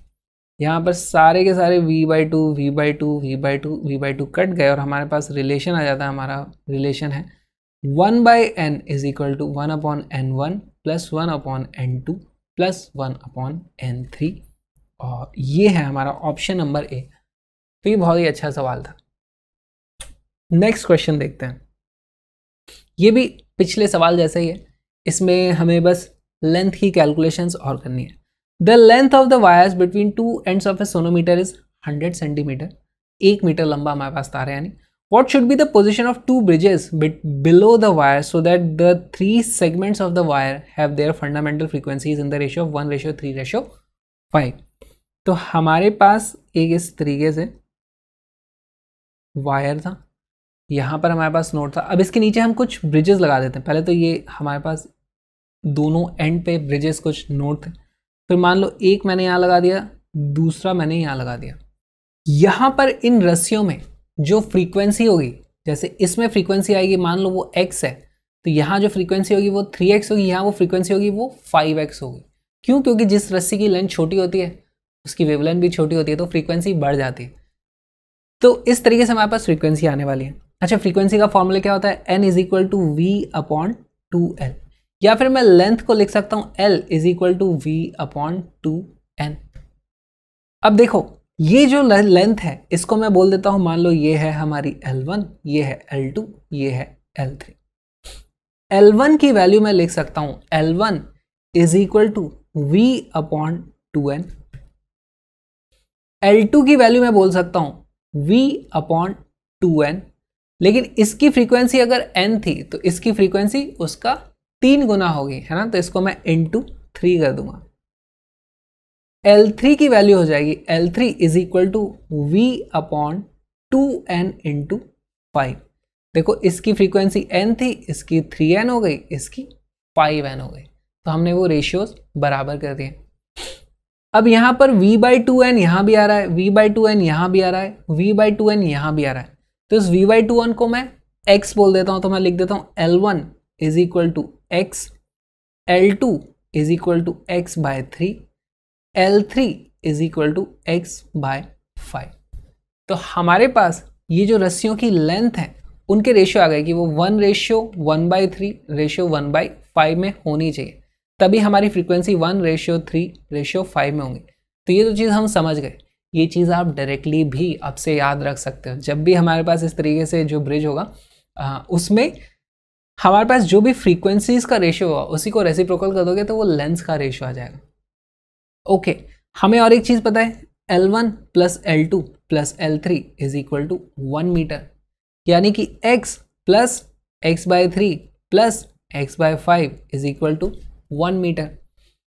यहाँ पर सारे के सारे v by two V by two V by two V by two cut गए और हमारे पास रिलेशन आ जाता है हमारा रिलेशन है one by n is equal to one upon n one plus one upon n two plus one upon n three और ये है हमारा ऑप्शन नंबर ए तो ये बहुत ही अच्छा सवाल था नेक्स्ट क्वेश्चन देखते हैं ये भी पिछले सवाल जैसा ही है इसमें हमें बस लेंथ की कैलकुलेशंस और करनी है the length of the wires between two ends of a sonometer is hundred centimetre एक मीटर लंबा हमारे पास तार है यानी What should be the position of two bridges below the wire so that the three segments of the wire have their fundamental frequencies in the ratio of 1 ratio 3 ratio 5. तो हमारे पास एक इस तरीके से वायर था यहाँ पर हमारे पास नोड था अब इसके नीचे हम कुछ ब्रिजेस लगा देते हैं पहले तो ये हमारे पास दोनों एंड पे ब्रिजेस कुछ नोड थे फिर मान लो एक मैंने यहाँ लगा दिया दूसरा मैंने यहाँ लगा दिया यहाँ पर इन रस्सियों में जो फ्रीक्वेंसी होगी जैसे इसमें फ्रीक्वेंसी आएगी मान लो वो एक्स है तो यहाँ जो फ्रीक्वेंसी होगी वो थ्री एक्स होगी यहाँ वो फ्रीक्वेंसी होगी वो फाइव एक्स होगी क्यों क्योंकि जिस रस्सी की लेंथ छोटी होती है उसकी वेवलेंथ भी छोटी होती है तो फ्रीक्वेंसी बढ़ जाती है तो इस तरीके से हमारे पास फ्रीक्वेंसी आने वाली है अच्छा फ्रीक्वेंसी का फॉर्मूला क्या होता है n is equal to we upon two L या फिर मैं लेंथ को लिख सकता हूँ L is equal to we upon two n अब देखो ये जो लेंथ है इसको मैं बोल देता हूं मान लो ये है हमारी L1 ये है L2 ये है L3 L1 की वैल्यू मैं लिख सकता L L1 is equal to we upon two n L two की वैल्यू मैं बोल सकता हूं V अपॉन टू एन लेकिन इसकी फ्रीक्वेंसी अगर n थी तो इसकी फ्रीक्वेंसी उसका तीन गुना होगी है ना तो इसको मैं इन टू थ्री कर दूंगा L3 की वैल्यू हो जाएगी L3 is equal to we upon two n into five देखो इसकी फ्रीक्वेंसी n थी इसकी 3n हो गई इसकी 5n हो गई तो हमने वो रेशियोज बराबर कर दिए अब यहाँ पर v बाई टू एन यहाँ भी आ रहा है v बाई टू एन यहाँ भी आ रहा है v बाई टू एन यहाँ भी आ रहा है तो इस v बाई टू एन को मैं x बोल देता हूँ तो मैं लिख देता हूँ L one is equal to X L two is equal to X by three L three is equal to X by five तो हमारे पास ये जो रस्सियों की लेंथ है उनके रेशियो आ गए कि वो one ratio one by three ratio one by five में होनी चाहिए तभी हमारी frequency one ratio three ratio five में होंगी तो ये तो चीज़ हम समझ गए ये चीज़ आप डायरेक्टली भी अब से याद रख सकते हो जब भी हमारे पास इस तरीके से जो ब्रिज होगा आ, उसमें हमारे पास जो भी फ्रीक्वेंसीज का रेशियो होगा उसी को रेसिप्रोकल कर दोगे तो वो लेंस का रेशियो आ जाएगा ओके हमें और एक चीज़ पता है L one plus L two plus L three is equal to one metre यानी कि X plus X by three plus X by five is equal to one metre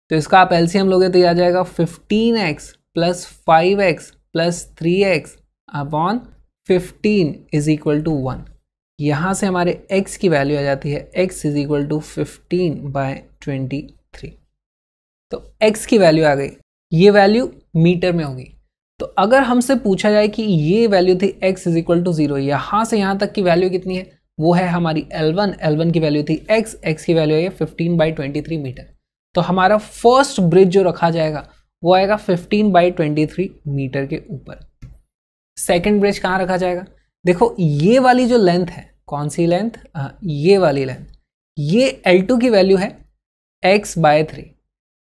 तो इसका आप एलसीएम लोगे तो यह आ जाएगा fifteen X plus five X plus three X upon fifteen is equal to one यहाँ से हमारे x की वैल्यू आ जाती है x is equal to fifteen by twenty तो एक्स की वैल्यू आ गई ये वैल्यू मीटर में होगी तो अगर हमसे पूछा जाए कि ये वैल्यू थी x is equal to zero यहाँ से यहाँ तक की वैल्यू कितनी है वो है हमारी L1 L1 की वैल्यू थी x x की वैल्यू है फिफ्टीन बाई ट्वेंटी मीटर तो हमारा फर्स्ट ब्रिज जो रखा जाएगा वो आएगा फिफ्टीन बाई ट्वेंटी मीटर के ऊपर सेकेंड ब्रिज कहाँ रखा जाएगा देखो ये वाली जो लेंथ है कौन सी लेंथ ये वाली लेंथ ये L2 की वैल्यू है x बाय थ्री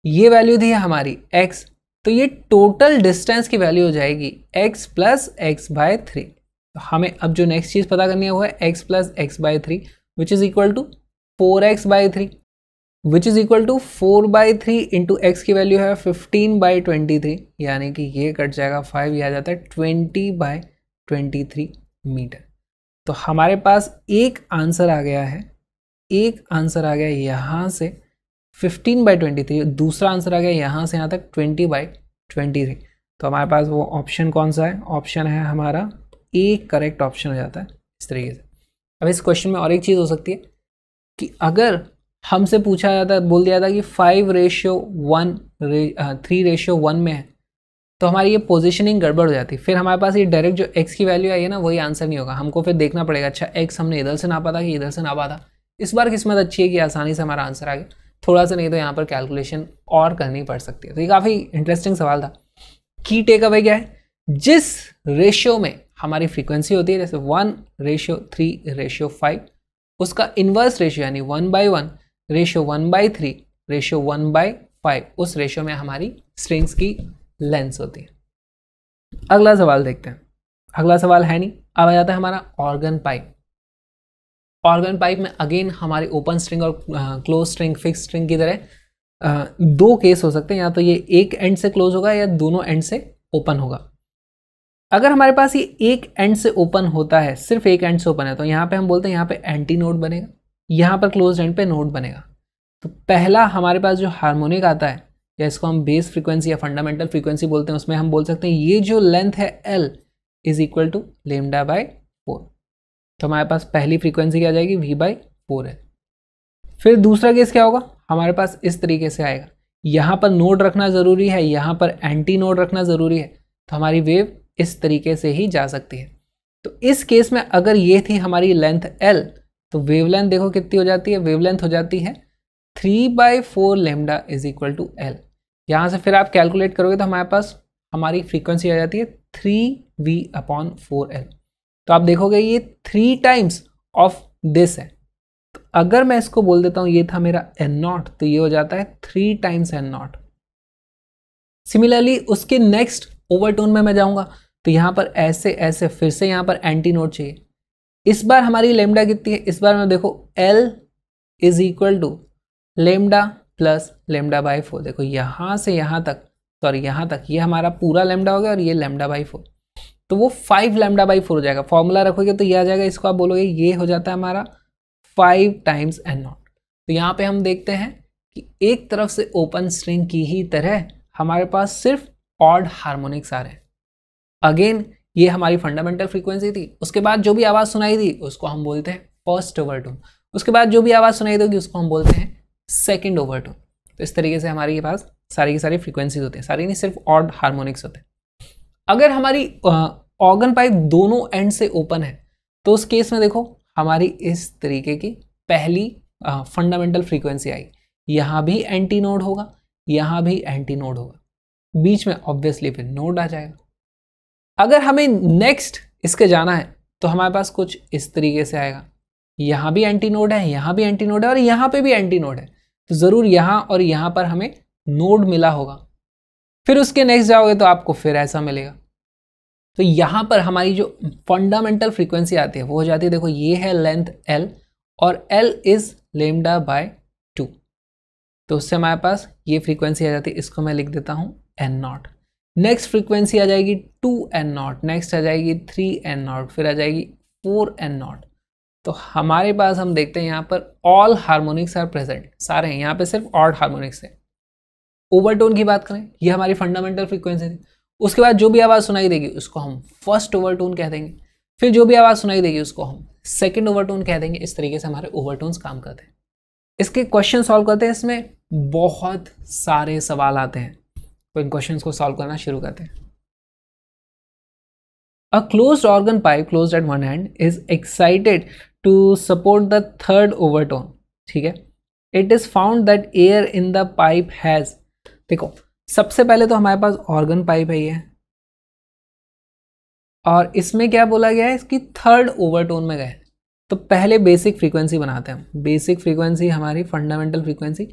ये वैल्यू थी हमारी x तो ये टोटल डिस्टेंस की वैल्यू हो जाएगी x plus X by three तो हमें अब जो नेक्स्ट चीज़ पता करनी है वो है x plus X by three which is equal to four X by three which is equal to four by three into X की वैल्यू है फिफ्टीन बाई ट्वेंटी थ्री यानी कि ये कट जाएगा फाइव ये आ जाता है twenty by twenty three metre तो हमारे पास एक आंसर आ गया है एक आंसर आ गया यहाँ से फिफ्टीन बाई ट्वेंटी थ्री दूसरा आंसर आ गया यहाँ से यहाँ तक ट्वेंटी बाई ट्वेंटी थ्री तो हमारे पास वो ऑप्शन कौन सा है ऑप्शन है हमारा ए करेक्ट ऑप्शन हो जाता है इस तरीके से अब इस क्वेश्चन में और एक चीज़ हो सकती है कि अगर हमसे पूछा जाता बोल दिया था कि five ratio one three ratio one में है तो हमारी ये पोजिशनिंग गड़बड़ हो जाती फिर हमारे पास ये डायरेक्ट जो एक्स की वैल्यू आई है ना वही आंसर नहीं होगा हमको फिर देखना पड़ेगा अच्छा एक्स हमने इधर से ना पाता कि इधर से ना पाता इस बार किस्मत अच्छी है कि आसानी से हमारा आंसर आ गया थोड़ा सा नहीं तो यहाँ पर कैलकुलेशन और करनी पड़ सकती है तो ये काफ़ी इंटरेस्टिंग सवाल था की टेक अवे क्या है जिस रेशियो में हमारी फ्रीक्वेंसी होती है जैसे one ratio three ratio five उसका इन्वर्स रेशियो यानी one by one ratio one by three ratio one by five उस रेशियो में हमारी स्ट्रिंग्स की लेंस होती है अगला सवाल देखते हैं अगला सवाल है नहीं अब आ जाता है हमारा ऑर्गन पाइप ऑर्गन पाइप में अगेन हमारे ओपन स्ट्रिंग और क्लोज स्ट्रिंग फिक्स स्ट्रिंग की तरह uh, दो केस हो सकते हैं या तो ये एक एंड से क्लोज होगा या दोनों एंड से ओपन होगा अगर हमारे पास ये एक एंड से ओपन होता है सिर्फ एक एंड से ओपन है तो यहाँ पे हम बोलते हैं यहाँ पे एंटी नोड बनेगा यहाँ पर क्लोज एंड पे नोड बनेगा तो पहला हमारे पास जो हार्मोनिक आता है या इसको हम बेस फ्रीक्वेंसी या फंडामेंटल फ्रीक्वेंसी बोलते हैं उसमें हम बोल सकते हैं ये जो लेंथ है L is equal to lambda by four तो हमारे पास पहली फ्रीक्वेंसी क्या आ जाएगी वी बाई फोर है फिर दूसरा केस क्या होगा हमारे पास इस तरीके से आएगा यहाँ पर नोड रखना ज़रूरी है यहाँ पर एंटी नोड रखना ज़रूरी है तो हमारी वेव इस तरीके से ही जा सकती है तो इस केस में अगर ये थी हमारी लेंथ एल तो वेव देखो कितनी हो जाती है वेव हो जाती है three by four lambda is equal to L यहाँ से फिर आप कैलकुलेट करोगे तो हमारे पास हमारी फ्रीक्वेंसी आ जाती है three V upon four L तो आप देखोगे ये थ्री टाइम्स ऑफ दिस है तो अगर मैं इसको बोल देता हूँ ये था मेरा एन नॉट तो ये हो जाता है three times N naught similarly उसके नेक्स्ट ओवरटोन में मैं जाऊँगा तो यहां पर ऐसे ऐसे फिर से यहां पर एंटी नोट चाहिए इस बार हमारी लेमडा कितनी है इस बार मैं देखो L is equal to lambda plus lambda by four देखो यहां से यहां तक सॉरी यहां तक ये यह हमारा पूरा लेमडा हो गया और ये लेमडा बाई फोर तो वो फाइव लैमडा बाई फोर हो जाएगा फॉर्मूला रखोगे तो ये आ जाएगा इसको आप बोलोगे ये हो जाता है हमारा फाइव टाइम्स एन नॉट तो यहाँ पे हम देखते हैं कि एक तरफ से ओपन स्ट्रिंग की ही तरह हमारे पास सिर्फ ऑड हारमोनिक्स आ रहे हैं अगेन ये हमारी फंडामेंटल फ्रीक्वेंसी थी उसके बाद जो भी आवाज़ सुनाई थी उसको हम बोलते हैं फर्स्ट ओवर टून उसके बाद जो भी आवाज़ सुनाई देगी उसको हम बोलते हैं सेकेंड ओवर टून तो इस तरीके से हमारे पास सारी की सारी फ्रीक्वेंसीज होते हैं सारी नहीं सिर्फ ऑड हारमोनिक्स होते हैं अगर हमारी ऑर्गन पाइप दोनों एंड से ओपन है तो उस केस में देखो हमारी इस तरीके की पहली फंडामेंटल फ्रीक्वेंसी आई यहाँ भी एंटी नोड होगा यहाँ भी एंटी नोड होगा बीच में ऑब्वियसली फिर नोड आ जाएगा अगर हमें नेक्स्ट इसके जाना है तो हमारे पास कुछ इस तरीके से आएगा यहाँ भी एंटी नोड है यहाँ भी एंटी नोड है और यहाँ पे भी एंटी नोड है तो ज़रूर यहाँ और यहाँ पर हमें नोड मिला होगा फिर उसके नेक्स्ट जाओगे तो आपको फिर ऐसा मिलेगा तो यहाँ पर हमारी जो फंडामेंटल फ्रीक्वेंसी आती है वो हो जाती है देखो ये है लेंथ एल और L is lambda by two तो उससे हमारे पास ये फ्रीक्वेंसी आ जाती है इसको मैं लिख देता हूँ एन नॉट नेक्स्ट फ्रीक्वेंसी आ जाएगी टू एन नॉट नेक्स्ट आ जाएगी थ्री एन नॉट फिर आ जाएगी फोर एन नॉट तो हमारे पास हम देखते हैं यहाँ पर ऑल हारमोनिक्स आर प्रेजेंट सारे हैं यहाँ पर सिर्फ ऑड हारमोनिक्स है ओवरटोन की बात करें ये हमारी फंडामेंटल फ्रिक्वेंसी थी उसके बाद जो भी आवाज़ सुनाई देगी उसको हम फर्स्ट ओवरटोन कह देंगे फिर जो भी आवाज़ सुनाई देगी उसको हम सेकेंड ओवरटोन कह देंगे इस तरीके से हमारे ओवरटोन्स काम करते हैं इसके क्वेश्चन सॉल्व करते हैं इसमें बहुत सारे सवाल आते हैं तो इन क्वेश्चन को सॉल्व करना शुरू करते हैं a close organ pipe close at one hand is excited to support the third overtone ठीक है it is found that air in the pipe has देखो सबसे पहले तो हमारे पास ऑर्गन पाइप है ये और इसमें क्या बोला गया है इसकी थर्ड ओवरटोन में गए तो पहले बेसिक फ्रीक्वेंसी बनाते हैं बेसिक फ्रीक्वेंसी हमारी फंडामेंटल फ्रीक्वेंसी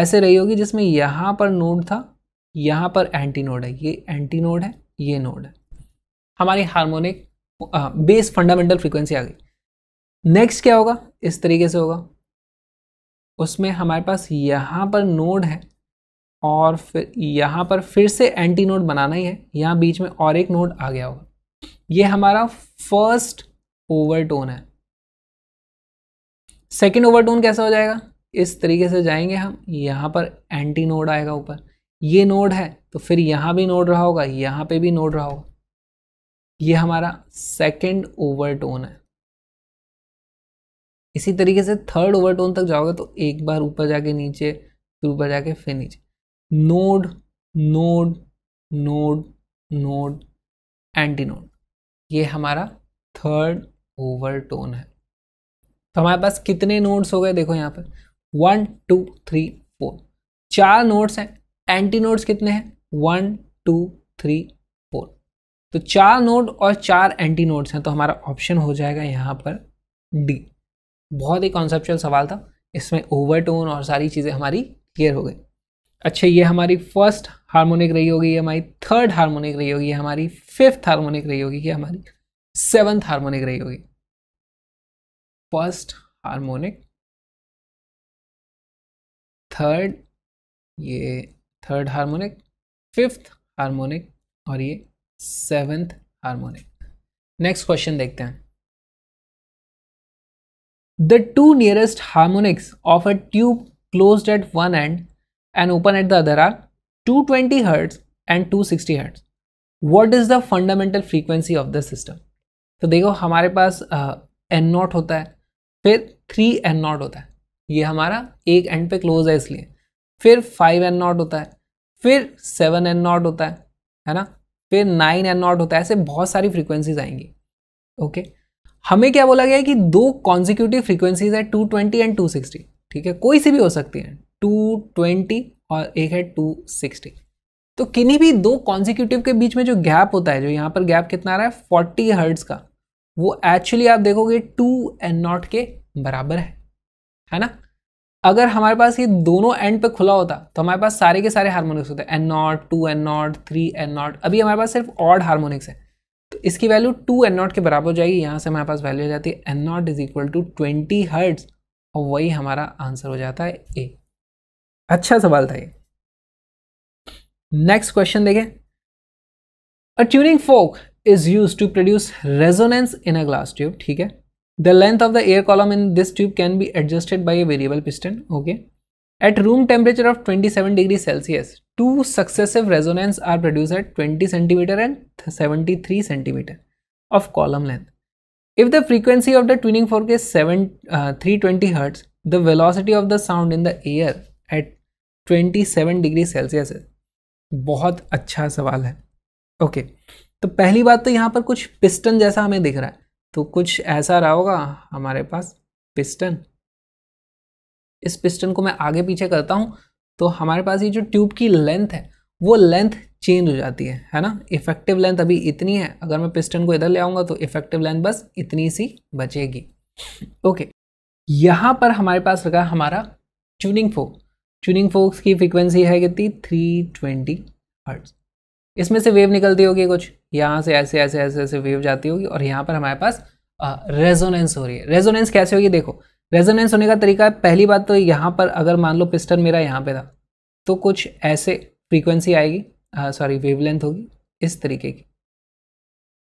ऐसे रही होगी जिसमें यहाँ पर नोड था यहाँ पर एंटी नोड है ये एंटी नोड है ये नोड है हमारी हार्मोनिक बेस फंडामेंटल फ्रीक्वेंसी आ गई नेक्स्ट क्या होगा इस तरीके से होगा उसमें हमारे पास यहाँ पर नोड है और फिर यहाँ पर फिर से एंटी नोड बनाना ही है यहाँ बीच में और एक नोड आ गया होगा ये हमारा फर्स्ट ओवरटोन है सेकेंड ओवरटोन कैसा हो जाएगा इस तरीके से जाएंगे हम यहाँ पर एंटी नोड आएगा ऊपर ये नोड है तो फिर यहाँ भी नोड रहा होगा यहाँ पे भी नोड रहा होगा ये हमारा सेकेंड ओवरटोन है इसी तरीके से थर्ड ओवरटोन तक जाओगे तो एक बार ऊपर जाके नीचे फिर ऊपर जाके फिर नीचे node node node node antinode ये हमारा थर्ड ओवर टोन है तो हमारे पास कितने नोड्स हो गए देखो यहाँ पर वन टू थ्री फोर चार नोड्स हैं एंटी नोड्स कितने हैं वन टू थ्री फोर तो चार नोड और चार एंटी नोड्स हैं तो हमारा ऑप्शन हो जाएगा यहाँ पर डी बहुत ही कॉन्सेप्चुअल सवाल था इसमें ओवरटोन और सारी चीज़ें हमारी क्लियर हो गई अच्छा ये हमारी फर्स्ट हार्मोनिक रही होगी ये हमारी थर्ड हार्मोनिक रही होगी ये हमारी फिफ्थ हार्मोनिक रही होगी ये हमारी सेवन्थ हार्मोनिक रही होगी फर्स्ट हार्मोनिक थर्ड ये थर्ड हार्मोनिक फिफ्थ हार्मोनिक और ये सेवेंथ हार्मोनिक नेक्स्ट क्वेश्चन देखते हैं the two nearest harmonics of a tube close at one end and open at the other are 220 Hz and 260 hertz what is the fundamental frequency of the system तो देखो हमारे पास एन uh, नॉट होता है फिर थ्री एन नॉट होता है ये हमारा एक एंड पे क्लोज है इसलिए फिर फाइव एन नॉट होता है फिर सेवन एन नॉट होता है है ना फिर नाइन एन नॉट होता है ऐसे बहुत सारी फ्रीक्वेंसीज आएंगी ओके हमें क्या बोला गया है कि दो कॉन्जिक्यूटिव फ्रीक्वेंसीज है 220 एंड 260 ठीक है कोई सी भी हो सकती है 220 और एक है 260 तो किन्हीं भी दो कॉन्जिक्यूटिव के बीच में जो गैप होता है जो यहाँ पर गैप कितना आ रहा है फोर्टी हर्ट्स का वो एक्चुअली आप देखोगे टू एंड नॉट के बराबर है है ना अगर हमारे पास ये दोनों एंड पे खुला होता तो हमारे पास सारे के सारे हारमोनिक्स होते हैं N naught two N naught three N naught अभी हमारे पास सिर्फ ऑड हारमोनिक्स है तो इसकी वैल्यू टू एन नॉट के बराबर हो जाएगी यहाँ से हमारे पास वैल्यू हो जाती है N naught is equal to twenty hertz और वही हमारा आंसर हो जाता है ए अच्छा सवाल था ये नेक्स्ट क्वेश्चन देखें a tuning fork is use to produce resonance in a glass tube ठीक है the length of the air column in this tube can be adjusted by a variable piston okay at room temperature of 27 degree Celsius two successive resonance are produce at 20 centimetre and 73 centimetre of column length if the frequency of the tuning fork के seven three twenty hertz the velocity of the sound in the air at 27 degree Celsius है बहुत अच्छा सवाल है ओके तो पहली बात तो यहाँ पर कुछ पिस्टन जैसा हमें दिख रहा है तो कुछ ऐसा रहा होगा हमारे पास पिस्टन इस पिस्टन को मैं आगे पीछे करता हूँ तो हमारे पास ये जो ट्यूब की लेंथ है वो लेंथ चेंज हो जाती है है ना इफेक्टिव लेंथ अभी इतनी है अगर मैं पिस्टन को इधर ले आऊँगा तो इफेक्टिव लेंथ बस इतनी सी बचेगी ओके यहाँ पर हमारे पास लगा हमारा ट्यूनिंग फोक ट्यूनिंग फोक्स की फ्रिक्वेंसी है कितनी थ्री ट्वेंटी हर्ट्स इसमें से वेव निकलती होगी कुछ यहाँ से ऐसे ऐसे ऐसे ऐसे वेव जाती होगी और यहाँ पर हमारे पास रेजोनेंस हो रही है रेजोनेंस कैसे होगी देखो रेजोनेंस होने का तरीका है पहली बात तो यहाँ पर अगर मान लो पिस्टन मेरा यहाँ पे था तो कुछ ऐसे फ्रीक्वेंसी आएगी सॉरी वेवलेंथ होगी इस तरीके की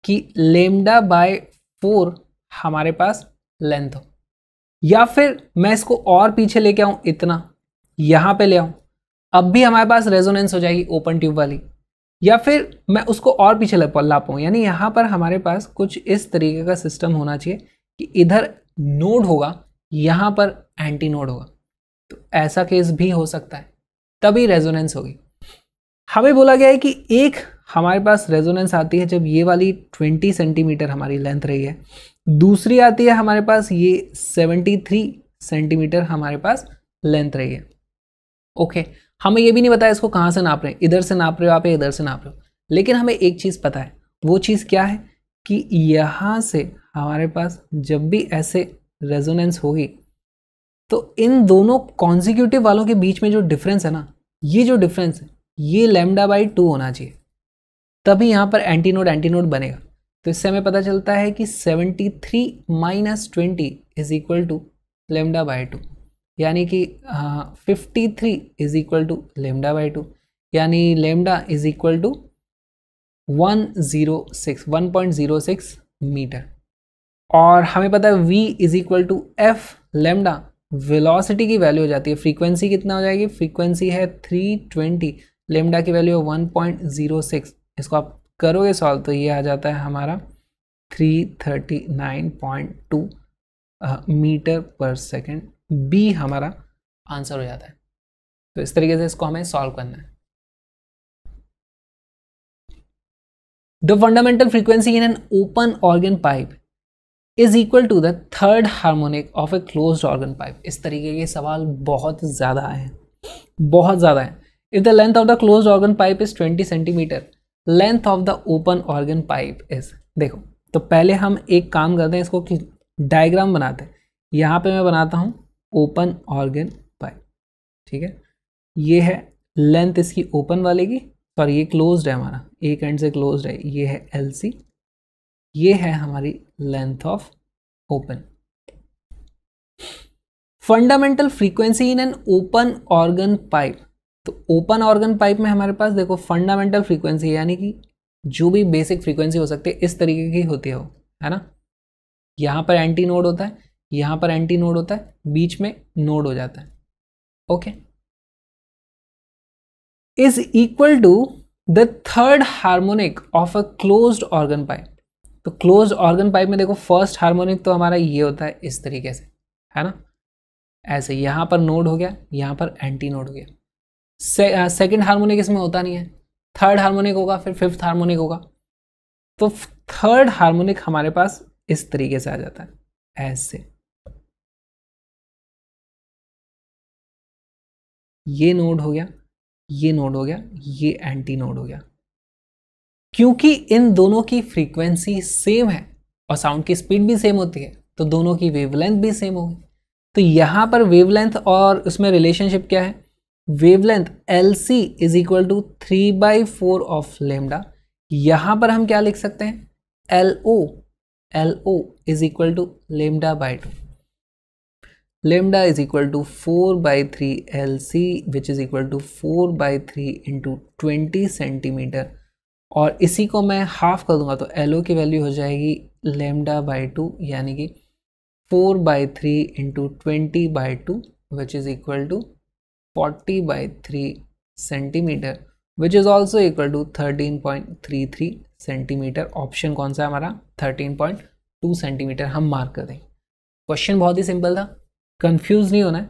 कि लेमडा बाय फोर हमारे पास लेंथ हो या फिर मैं इसको और पीछे लेके आऊँ इतना यहाँ पे ले आऊँ अब भी हमारे पास रेजोनेंस हो जाएगी ओपन ट्यूब वाली या फिर मैं उसको और पीछे ला पाऊँ यानी यहाँ पर हमारे पास कुछ इस तरीके का सिस्टम होना चाहिए कि इधर नोड होगा यहाँ पर एंटी नोड होगा तो ऐसा केस भी हो सकता है तभी रेजोनेंस होगी हमें बोला गया है कि एक हमारे पास रेजोनेंस आती है जब ये वाली 20 सेंटीमीटर हमारी लेंथ रही है दूसरी आती है हमारे पास ये 73 सेंटीमीटर हमारे पास लेंथ रही है ओके okay. हमें ये भी नहीं पता है इसको कहाँ से नाप रहे हैं इधर से नाप रहे हो आप इधर से नाप रहे हो लेकिन हमें एक चीज़ पता है वो चीज़ क्या है कि यहाँ से हमारे पास जब भी ऐसे रेजोनेंस होगी तो इन दोनों कॉन्जिक्यूटिव वालों के बीच में जो डिफरेंस है ना ये जो डिफरेंस है ये लेमडा बाई टू होना चाहिए तभी यहाँ पर एंटीनोड एंटीनोड बनेगा तो इससे हमें पता चलता है कि 73 three minus twenty is equal to lambda by two यानी कि fifty three is equal to lambda by two यानी lambda is equal to one zero six one point zero six metre और हमें पता है we is equal to F lambda velocity की वैल्यू हो जाती है फ्रीक्वेंसी कितना हो जाएगी फ्रीक्वेंसी है थ्री ट्वेंटी लेमडा की वैल्यू है वन पॉइंट ज़ीरो सिक्स इसको आप करोगे सॉल्व तो ये आ जाता है हमारा three thirty nine point two metre पर सेकेंड बी हमारा आंसर हो जाता है तो इस तरीके से इसको हमें सॉल्व करना है the fundamental frequency in an open organ pipe is equal to the third harmonic of a close organ pipe इस तरीके के सवाल बहुत ज़्यादा आए हैं बहुत ज़्यादा है if the length of the close organ pipe is 20 centimetre length of the open organ pipe is देखो तो पहले हम एक काम करते हैं इसको डायग्राम बनाते हैं यहाँ पे मैं बनाता हूँ ओपन ऑर्गन पाइप ठीक है ये है लेंथ इसकी ओपन वाले की सॉरी ये क्लोज्ड है हमारा एक एंड से क्लोज्ड है ये है एल ये है हमारी length of open fundamental frequency in an open organ pipe तो ओपन ऑर्गन पाइप में हमारे पास देखो फंडामेंटल फ्रीक्वेंसी यानी कि जो भी बेसिक फ्रीक्वेंसी हो सकती है इस तरीके की होती है वो है ना यहाँ पर एंटी नोड होता है यहाँ पर एंटी नोड होता है बीच में नोड हो जाता है okay is equal to the third harmonic of a close organ pipe तो क्लोज ऑर्गन पाइप में देखो फर्स्ट हार्मोनिक तो हमारा ये होता है इस तरीके से है ना ऐसे यहाँ पर नोड हो गया यहाँ पर एंटी नोड हो गया सेकेंड हार्मोनिक इसमें होता नहीं है थर्ड हार्मोनिक होगा फिर फिफ्थ हार्मोनिक होगा तो थर्ड हार्मोनिक हमारे पास इस तरीके से आ जाता है ऐसे ये नोड हो गया ये नोड हो गया ये एंटी नोड हो गया क्योंकि इन दोनों की फ्रीक्वेंसी सेम है और साउंड की स्पीड भी सेम होती है तो दोनों की वेवलेंथ भी सेम होगी तो यहाँ पर वेवलेंथ और उसमें रिलेशनशिप क्या है wavelength L C is equal to three by four of lambda यहाँ पर हम क्या लिख सकते हैं L O L O is equal to lambda by two lambda is equal to 4 by 3 LC which is equal to 4 by 3 into 20 centimetre और इसी को मैं हाफ कर दूंगा तो एल की वैल्यू हो जाएगी लेमडा बाई टू यानी कि four by three into twenty by two which is equal to forty by three centimetre which is also equal to thirteen point three three centimetre option कौन सा है हमारा थर्टीन पॉइंट टू सेंटीमीटर हम मार्क कर देंगे क्वेश्चन बहुत ही सिंपल था कंफ्यूज नहीं होना है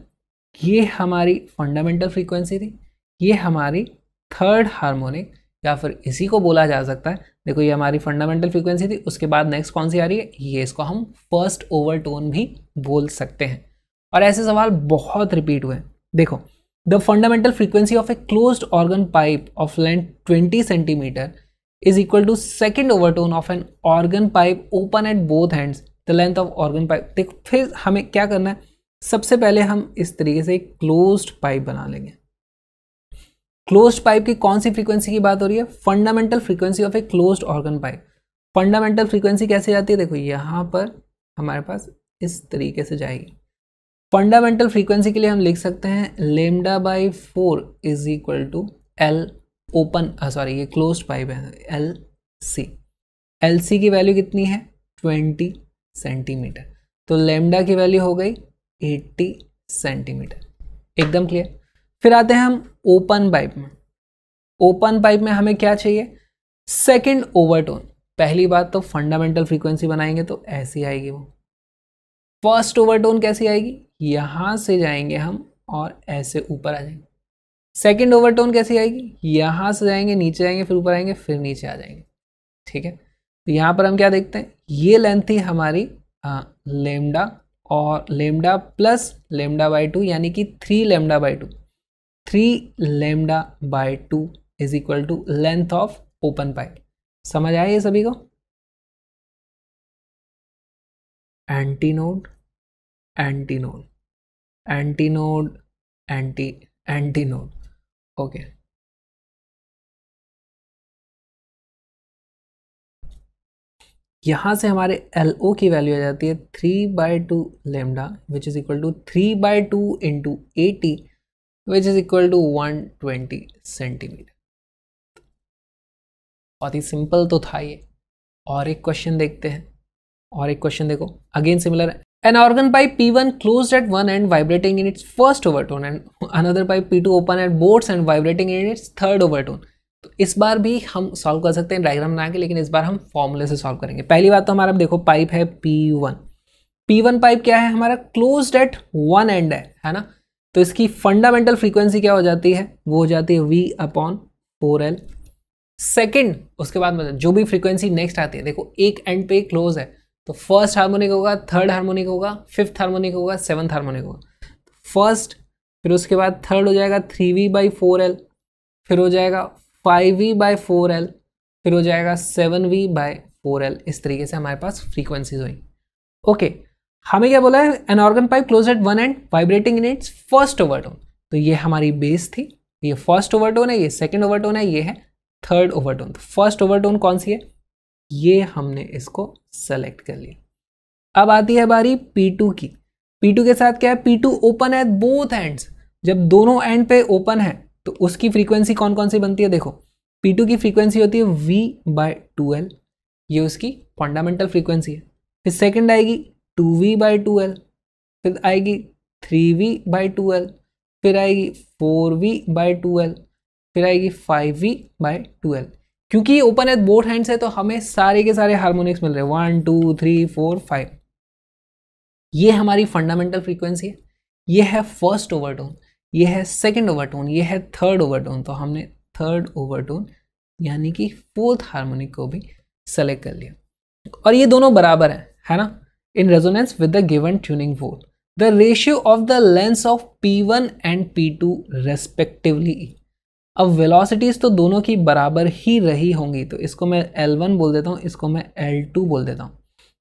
ये हमारी फंडामेंटल फ्रीक्वेंसी थी ये हमारी थर्ड हार्मोनिक या फिर इसी को बोला जा सकता है देखो ये हमारी फंडामेंटल फ्रीक्वेंसी थी उसके बाद नेक्स्ट कौन सी आ रही है ये इसको हम फर्स्ट ओवर टोन भी बोल सकते हैं और ऐसे सवाल बहुत रिपीट हुए हैं देखो the fundamental frequency of a close organ pipe of length twenty centimetre is equal to second overtone of an organ pipe open at both hands the length of organ pipe देखो फिर हमें क्या करना है सबसे पहले हम इस तरीके से एक क्लोज्ड पाइप बना लेंगे क्लोज्ड पाइप की कौन सी फ्रीक्वेंसी की बात हो रही है fundamental frequency of a closed organ pipe fundamental frequency कैसे जाती है देखो यहाँ पर हमारे पास इस तरीके से जाएगी फंडामेंटल फ्रीक्वेंसी के लिए हम लिख सकते हैं lambda by four is equal to L open sorry ये क्लोज पाइप है एल सी एल सी की वैल्यू कितनी है ट्वेंटी सेंटीमीटर तो लेमडा की वैल्यू हो गई एट्टी सेंटीमीटर एकदम क्लियर फिर आते हैं हम ओपन पाइप में ओपन पाइप में हमें क्या चाहिए सेकंड ओवरटोन पहली बात तो फंडामेंटल फ्रीक्वेंसी बनाएंगे तो ऐसी आएगी वो फर्स्ट ओवरटोन कैसी आएगी यहां से जाएंगे हम और ऐसे ऊपर आ जाएंगे सेकंड ओवरटोन कैसी आएगी यहां से जाएंगे नीचे आएंगे फिर ऊपर आएंगे फिर नीचे आ जाएंगे ठीक है तो यहां पर हम क्या देखते हैं ये लेंथ थी हमारी लेमडा हाँ, और lambda plus lambda by two यानी कि three lambda by two three lambda by two is equal to length of open pipe समझ आया ये सभी को antinode antinode antinode anti antinode okay यहाँ से हमारे एल ओ की वैल्यू आ जाती है three by two lambda which is equal to three by two into eighty which is equal to one twenty centimetre बहुत ही सिंपल तो था ये और एक क्वेश्चन देखते हैं और एक क्वेश्चन देखो again similar an organ pipe P one close at one end vibrating in its first overtone and another pipe P two open at boards and vibrating in its third overtone तो इस बार भी हम सॉल्व कर सकते हैं डायग्राम बना के लेकिन इस बार हम फॉर्मूले से सॉल्व करेंगे पहली बात तो हमारा देखो पाइप है P one P one pipe क्या है हमारा क्लोज एट वन एंड है है ना तो इसकी फंडामेंटल फ्रीक्वेंसी क्या हो जाती है वो हो जाती है V upon four L second उसके बाद मतलब जो भी फ्रीक्वेंसी नेक्स्ट आती है देखो एक एंड पे क्लोज है तो फर्स्ट हार्मोनिक होगा थर्ड हार्मोनिक होगा फिफ्थ हार्मोनिक होगा सेवन्थ हार्मोनिक होगा फर्स्ट फिर उसके बाद थर्ड हो जाएगा three V by four L फिर हो जाएगा five V by four L फिर हो जाएगा seven V by four L इस तरीके से हमारे पास फ्रीक्वेंसीज हुई ओके okay, हमें क्या बोला है an organ pipe close at one end vibrating in its first overtone तो ये हमारी बेस थी ये फर्स्ट ओवरटोन है ये सेकेंड ओवरटोन है ये है थर्ड ओवरटोन तो फर्स्ट ओवरटोन कौन सी है ये हमने इसको सेलेक्ट कर लिया अब आती है बारी P2 की P2 के साथ क्या है P2 ओपन है बोथ एंड्स जब दोनों एंड पे ओपन है तो उसकी फ्रीक्वेंसी कौन कौन सी बनती है देखो पी टू की फ्रीक्वेंसी होती है वी बाय टू ये उसकी फंडामेंटल फ्रीक्वेंसी है फिर सेकंड आएगी टू वी बाय फिर आएगी थ्री वी बाय फिर आएगी फोर वी बाय फिर आएगी फाइव वी बाय टू क्योंकि ओपन एथ बोथ हैंड्स है तो हमें सारे के सारे हारमोनिक्स मिल रहे हैं one two three four five ये हमारी फंडामेंटल फ्रीक्वेंसी है ये है फर्स्ट ओवरटोन ये है सेकेंड ओवरटोन ये है थर्ड ओवरटोन तो हमने थर्ड ओवरटोन यानी कि फोर्थ हारमोनिक को भी सेलेक्ट कर लिया और ये दोनों बराबर हैं है ना in resonance with the given tuning what the ratio of the lengths of P one and P two respectively अब वेलोसिटीज़ तो दोनों की बराबर ही रही होंगी तो इसको मैं L1 बोल देता हूँ इसको मैं L2 बोल देता हूँ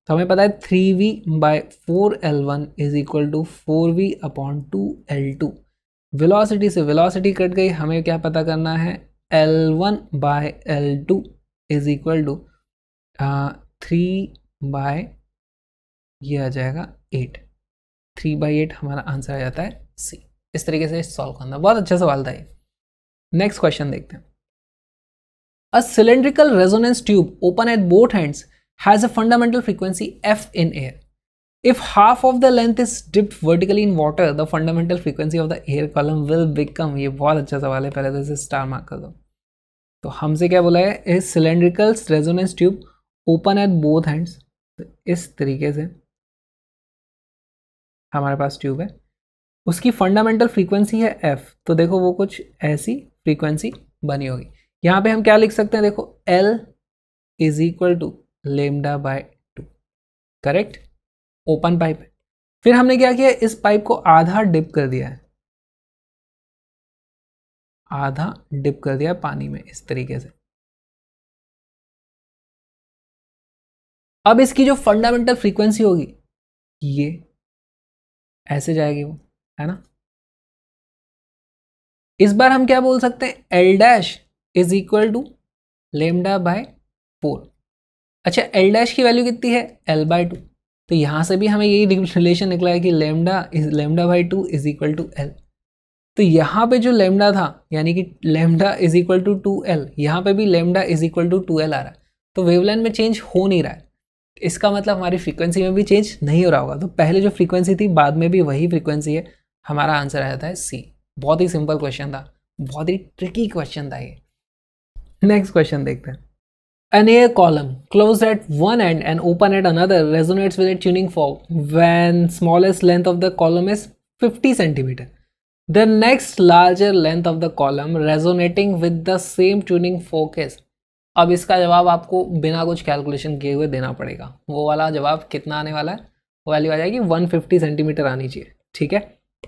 तो हमें पता है three V by four L one is equal to four V upon two L two velocity से वेलोसिटी कट गई हमें क्या पता करना है L one by L two is equal to three by ये आ जाएगा एट थ्री बाई एट हमारा आंसर आ जाता है सी इस तरीके से सॉल्व करना बहुत अच्छा सवाल था ये नेक्स्ट क्वेश्चन देखते हैं a cylindrical resonance tube open at both hands has a fundamental frequency f in air If half of the length is dipped vertically in water, the fundamental frequency of the air column will become. ये बहुत अच्छा सवाल है पहले तो इसे स्टार मार्क कर दो तो हमसे क्या बोला है a cylindrical resonance tube open at both hands तो इस तरीके से हमारे पास ट्यूब है उसकी फंडामेंटल फ्रीक्वेंसी है एफ तो देखो वो कुछ ऐसी फ्रीक्वेंसी बनी होगी यहाँ पे हम क्या लिख सकते हैं देखो L is equal to lambda by two correct open pipe है फिर हमने क्या किया इस पाइप को आधा डिप कर दिया है आधा डिप कर दिया है पानी में इस तरीके से अब इसकी जो फंडामेंटल फ्रीक्वेंसी होगी ये ऐसे जाएगी वो है ना इस बार हम क्या बोल सकते हैं L dash is equal to lambda by four अच्छा एल डैश की वैल्यू कितनी है एल बाय टू तो यहाँ से भी हमें यही रिलेशन निकला है कि lambda is lambda by two is equal to L तो यहाँ पे जो लेमडा था यानी कि lambda is equal to two L यहाँ पर भी lambda is equal to two L आ रहा है तो वेवलाइन में चेंज हो नहीं रहा है इसका मतलब हमारी फ्रीक्वेंसी में भी चेंज नहीं हो रहा होगा तो पहले जो फ्रीक्वेंसी थी बाद में भी वही फ्रीक्वेंसी है हमारा आंसर आया था है सी बहुत ही सिंपल क्वेश्चन था बहुत ही ट्रिकी क्वेश्चन था ये नेक्स्ट क्वेश्चन देखते हैं An air column closed at one end and open at another resonates with a tuning fork when smallest length of the column is 50 cm. The next larger length of the column resonating with the same tuning fork is अब इसका जवाब आपको बिना कुछ कैलकुलेशन किए हुए देना पड़ेगा वो वाला जवाब कितना आने वाला है वैल्यू आ जाएगी 150 सेंटीमीटर आनी चाहिए ठीक है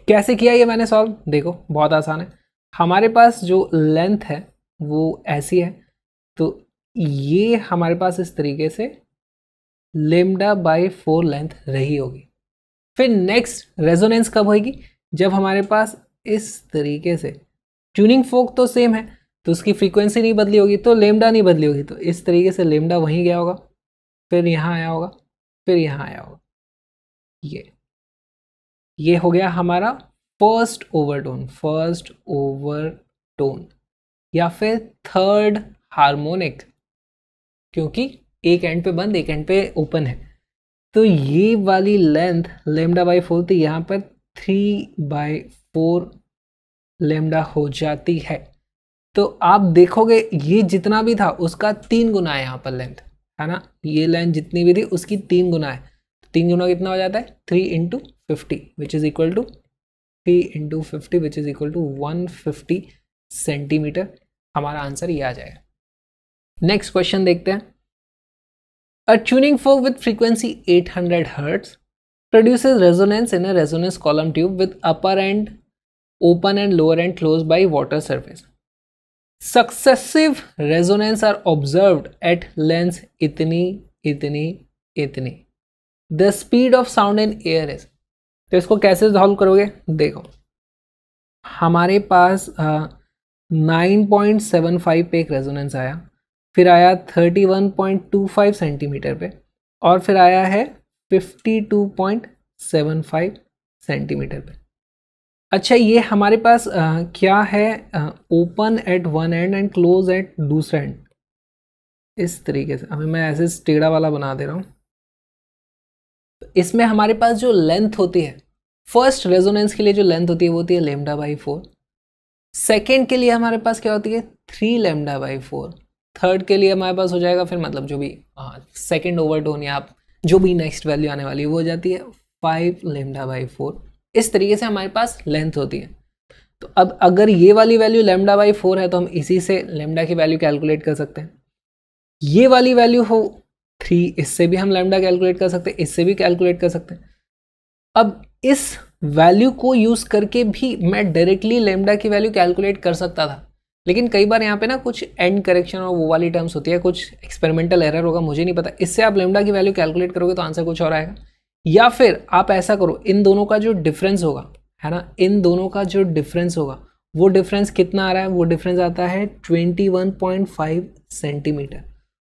कैसे किया ये मैंने सॉल्व देखो बहुत आसान है हमारे पास जो लेंथ है वो ऐसी है तो ये हमारे पास इस तरीके से लेमडा बाई फोर लेंथ रही होगी फिर नेक्स्ट रेजोनेंस कब होगी जब हमारे पास इस तरीके से ट्यूनिंग फोक तो सेम है तो उसकी फ्रीक्वेंसी नहीं बदली होगी तो लेमडा नहीं बदली होगी तो इस तरीके से लेमडा वहीं गया होगा फिर यहाँ आया होगा फिर यहाँ आया होगा ये ये हो गया हमारा first overtone first overtone या फिर थर्ड हार्मोनिक क्योंकि एक एंड पे बंद एक एंड पे ओपन है तो ये वाली लेंथ लेमडा बाई फोर तो यहाँ पर थ्री बाई फोर लेमडा हो जाती है तो आप देखोगे ये जितना भी था उसका तीन गुना है यहाँ पर लेंथ है ना ये लेंथ जितनी भी थी उसकी तीन गुना है तो तीन गुना कितना हो जाता है three into fifty which is equal to three into fifty which is equal to one fifty centimetre हमारा आंसर ये आ जाएगा नेक्स्ट क्वेश्चन देखते हैं a tuning fork with frequency eight hundred hertz produce resonance in a resonance column tube with upper end open and lower end close by water surface successive resonance are observe at lengths इतनी इतनी इतनी the speed of sound in air is तो इसको कैसे सॉल्व करोगे देखो हमारे पास नाइन पॉइंट सेवन फाइव पे एक रेजोनेंस आया फिर आया 31.25 सेंटीमीटर पे और फिर आया है 52.75 सेंटीमीटर पे अच्छा ये हमारे पास आ, क्या है open at one end end close at दूसरा एंड इस तरीके से अभी मैं ऐसे टेढ़ा वाला बना दे रहा हूँ इसमें हमारे पास जो लेंथ होती है फर्स्ट रेजोनेंस के लिए जो लेंथ होती है वो होती है लेमडा बाई फोर सेकेंड के लिए हमारे पास क्या होती है three lambda by four third के लिए हमारे पास हो जाएगा फिर मतलब जो भी हाँ सेकेंड टोन या आप जो भी नेक्स्ट वैल्यू आने वाली है वो हो जाती है फाइव लेमडा बाई फोर इस तरीके से हमारे पास लेंथ होती है तो अब अगर ये वाली वैल्यू लेमडा बाई फोर है तो हम इसी से लेमडा की वैल्यू कैलकुलेट कर सकते हैं ये वाली वैल्यू हो थ्री इससे भी हम लेमडा कैलकुलेट कर सकते हैं इससे भी कैलकुलेट कर सकते हैं अब इस वैल्यू को यूज़ करके भी मैं डायरेक्टली लेमडा की वैल्यू कैलकुलेट कर सकता था लेकिन कई बार यहाँ पे ना कुछ एंड करेक्शन और वो वाली टर्म्स होती है कुछ एक्सपेरिमेंटल एरर होगा मुझे नहीं पता इससे आप लेमडा की वैल्यू कैलकुलेट करोगे तो आंसर कुछ और आएगा या फिर आप ऐसा करो इन दोनों का जो डिफरेंस होगा है ना इन दोनों का जो डिफरेंस होगा वो डिफरेंस कितना आ रहा है वो डिफरेंस आता है ट्वेंटी सेंटीमीटर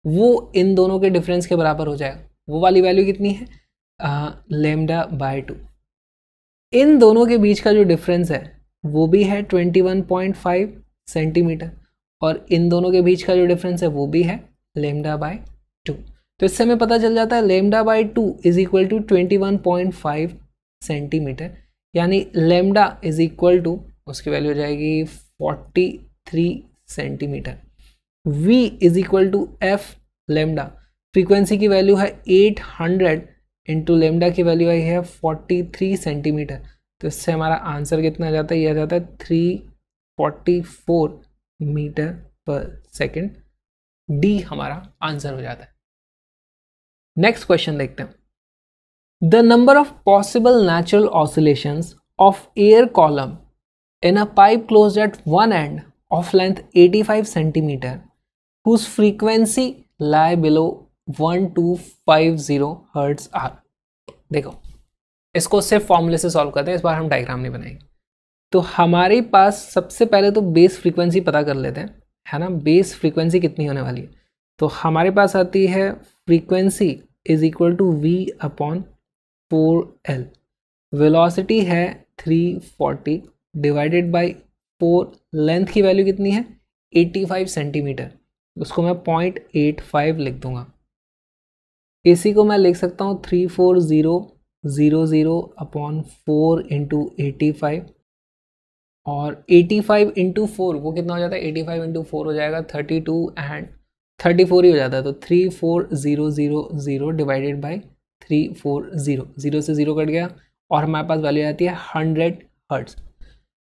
वो इन दोनों के डिफरेंस के बराबर हो जाएगा वो वाली वैल्यू कितनी है लेमडा बाय टू इन दोनों के बीच का जो डिफरेंस है वो भी है फाइव सेंटीमीटर और इन दोनों के बीच का जो डिफरेंस है वो भी है लेमडा बाय टू तो इससे हमें पता चल जाता है lambda by two is equal to twenty one point five centimetre यानी लेमडा इज इक्वल टू उसकी वैल्यू हो जाएगी forty three centimetre v is equal to F lambda frequency की वैल्यू है एट हंड्रेड इंटू लेमडा की वैल्यू आई है फोर्टी थ्री सेंटीमीटर तो इससे हमारा आंसर कितना आ जाता है यह आ जाता है थ्री 44 मीटर पर सेकेंड डी हमारा आंसर हो जाता है नेक्स्ट क्वेश्चन देखते हैं the number of possible natural oscillations of air column in a pipe close at one end of length 85 centimetre whose frequency lie below 1250 hertz are देखो इसको सिर्फ फॉर्मूले से सॉल्व करते हैं इस बार हम डायग्राम नहीं बनाएंगे तो हमारे पास सबसे पहले तो बेस फ्रीक्वेंसी पता कर लेते हैं है ना बेस फ्रीक्वेंसी कितनी होने वाली है तो हमारे पास आती है frequency is equal to we upon four L velocity है three forty divided by four length की वैल्यू कितनी है एट्टी फाइव सेंटीमीटर उसको मैं पॉइंट एट फाइव लिख दूंगा इसी को मैं लिख सकता हूँ three four zero zero zero upon four into eighty five और 85 फाइव इंटू फोर वो कितना हो जाता है 85 फाइव इंटू फोर हो जाएगा 32 एंड 34 ही हो जाता है तो 34000 four zero zero zero divided by three four zero zero से ज़ीरो कट गया और हमारे पास वैल्यू आती है हंड्रेड हर्ट्स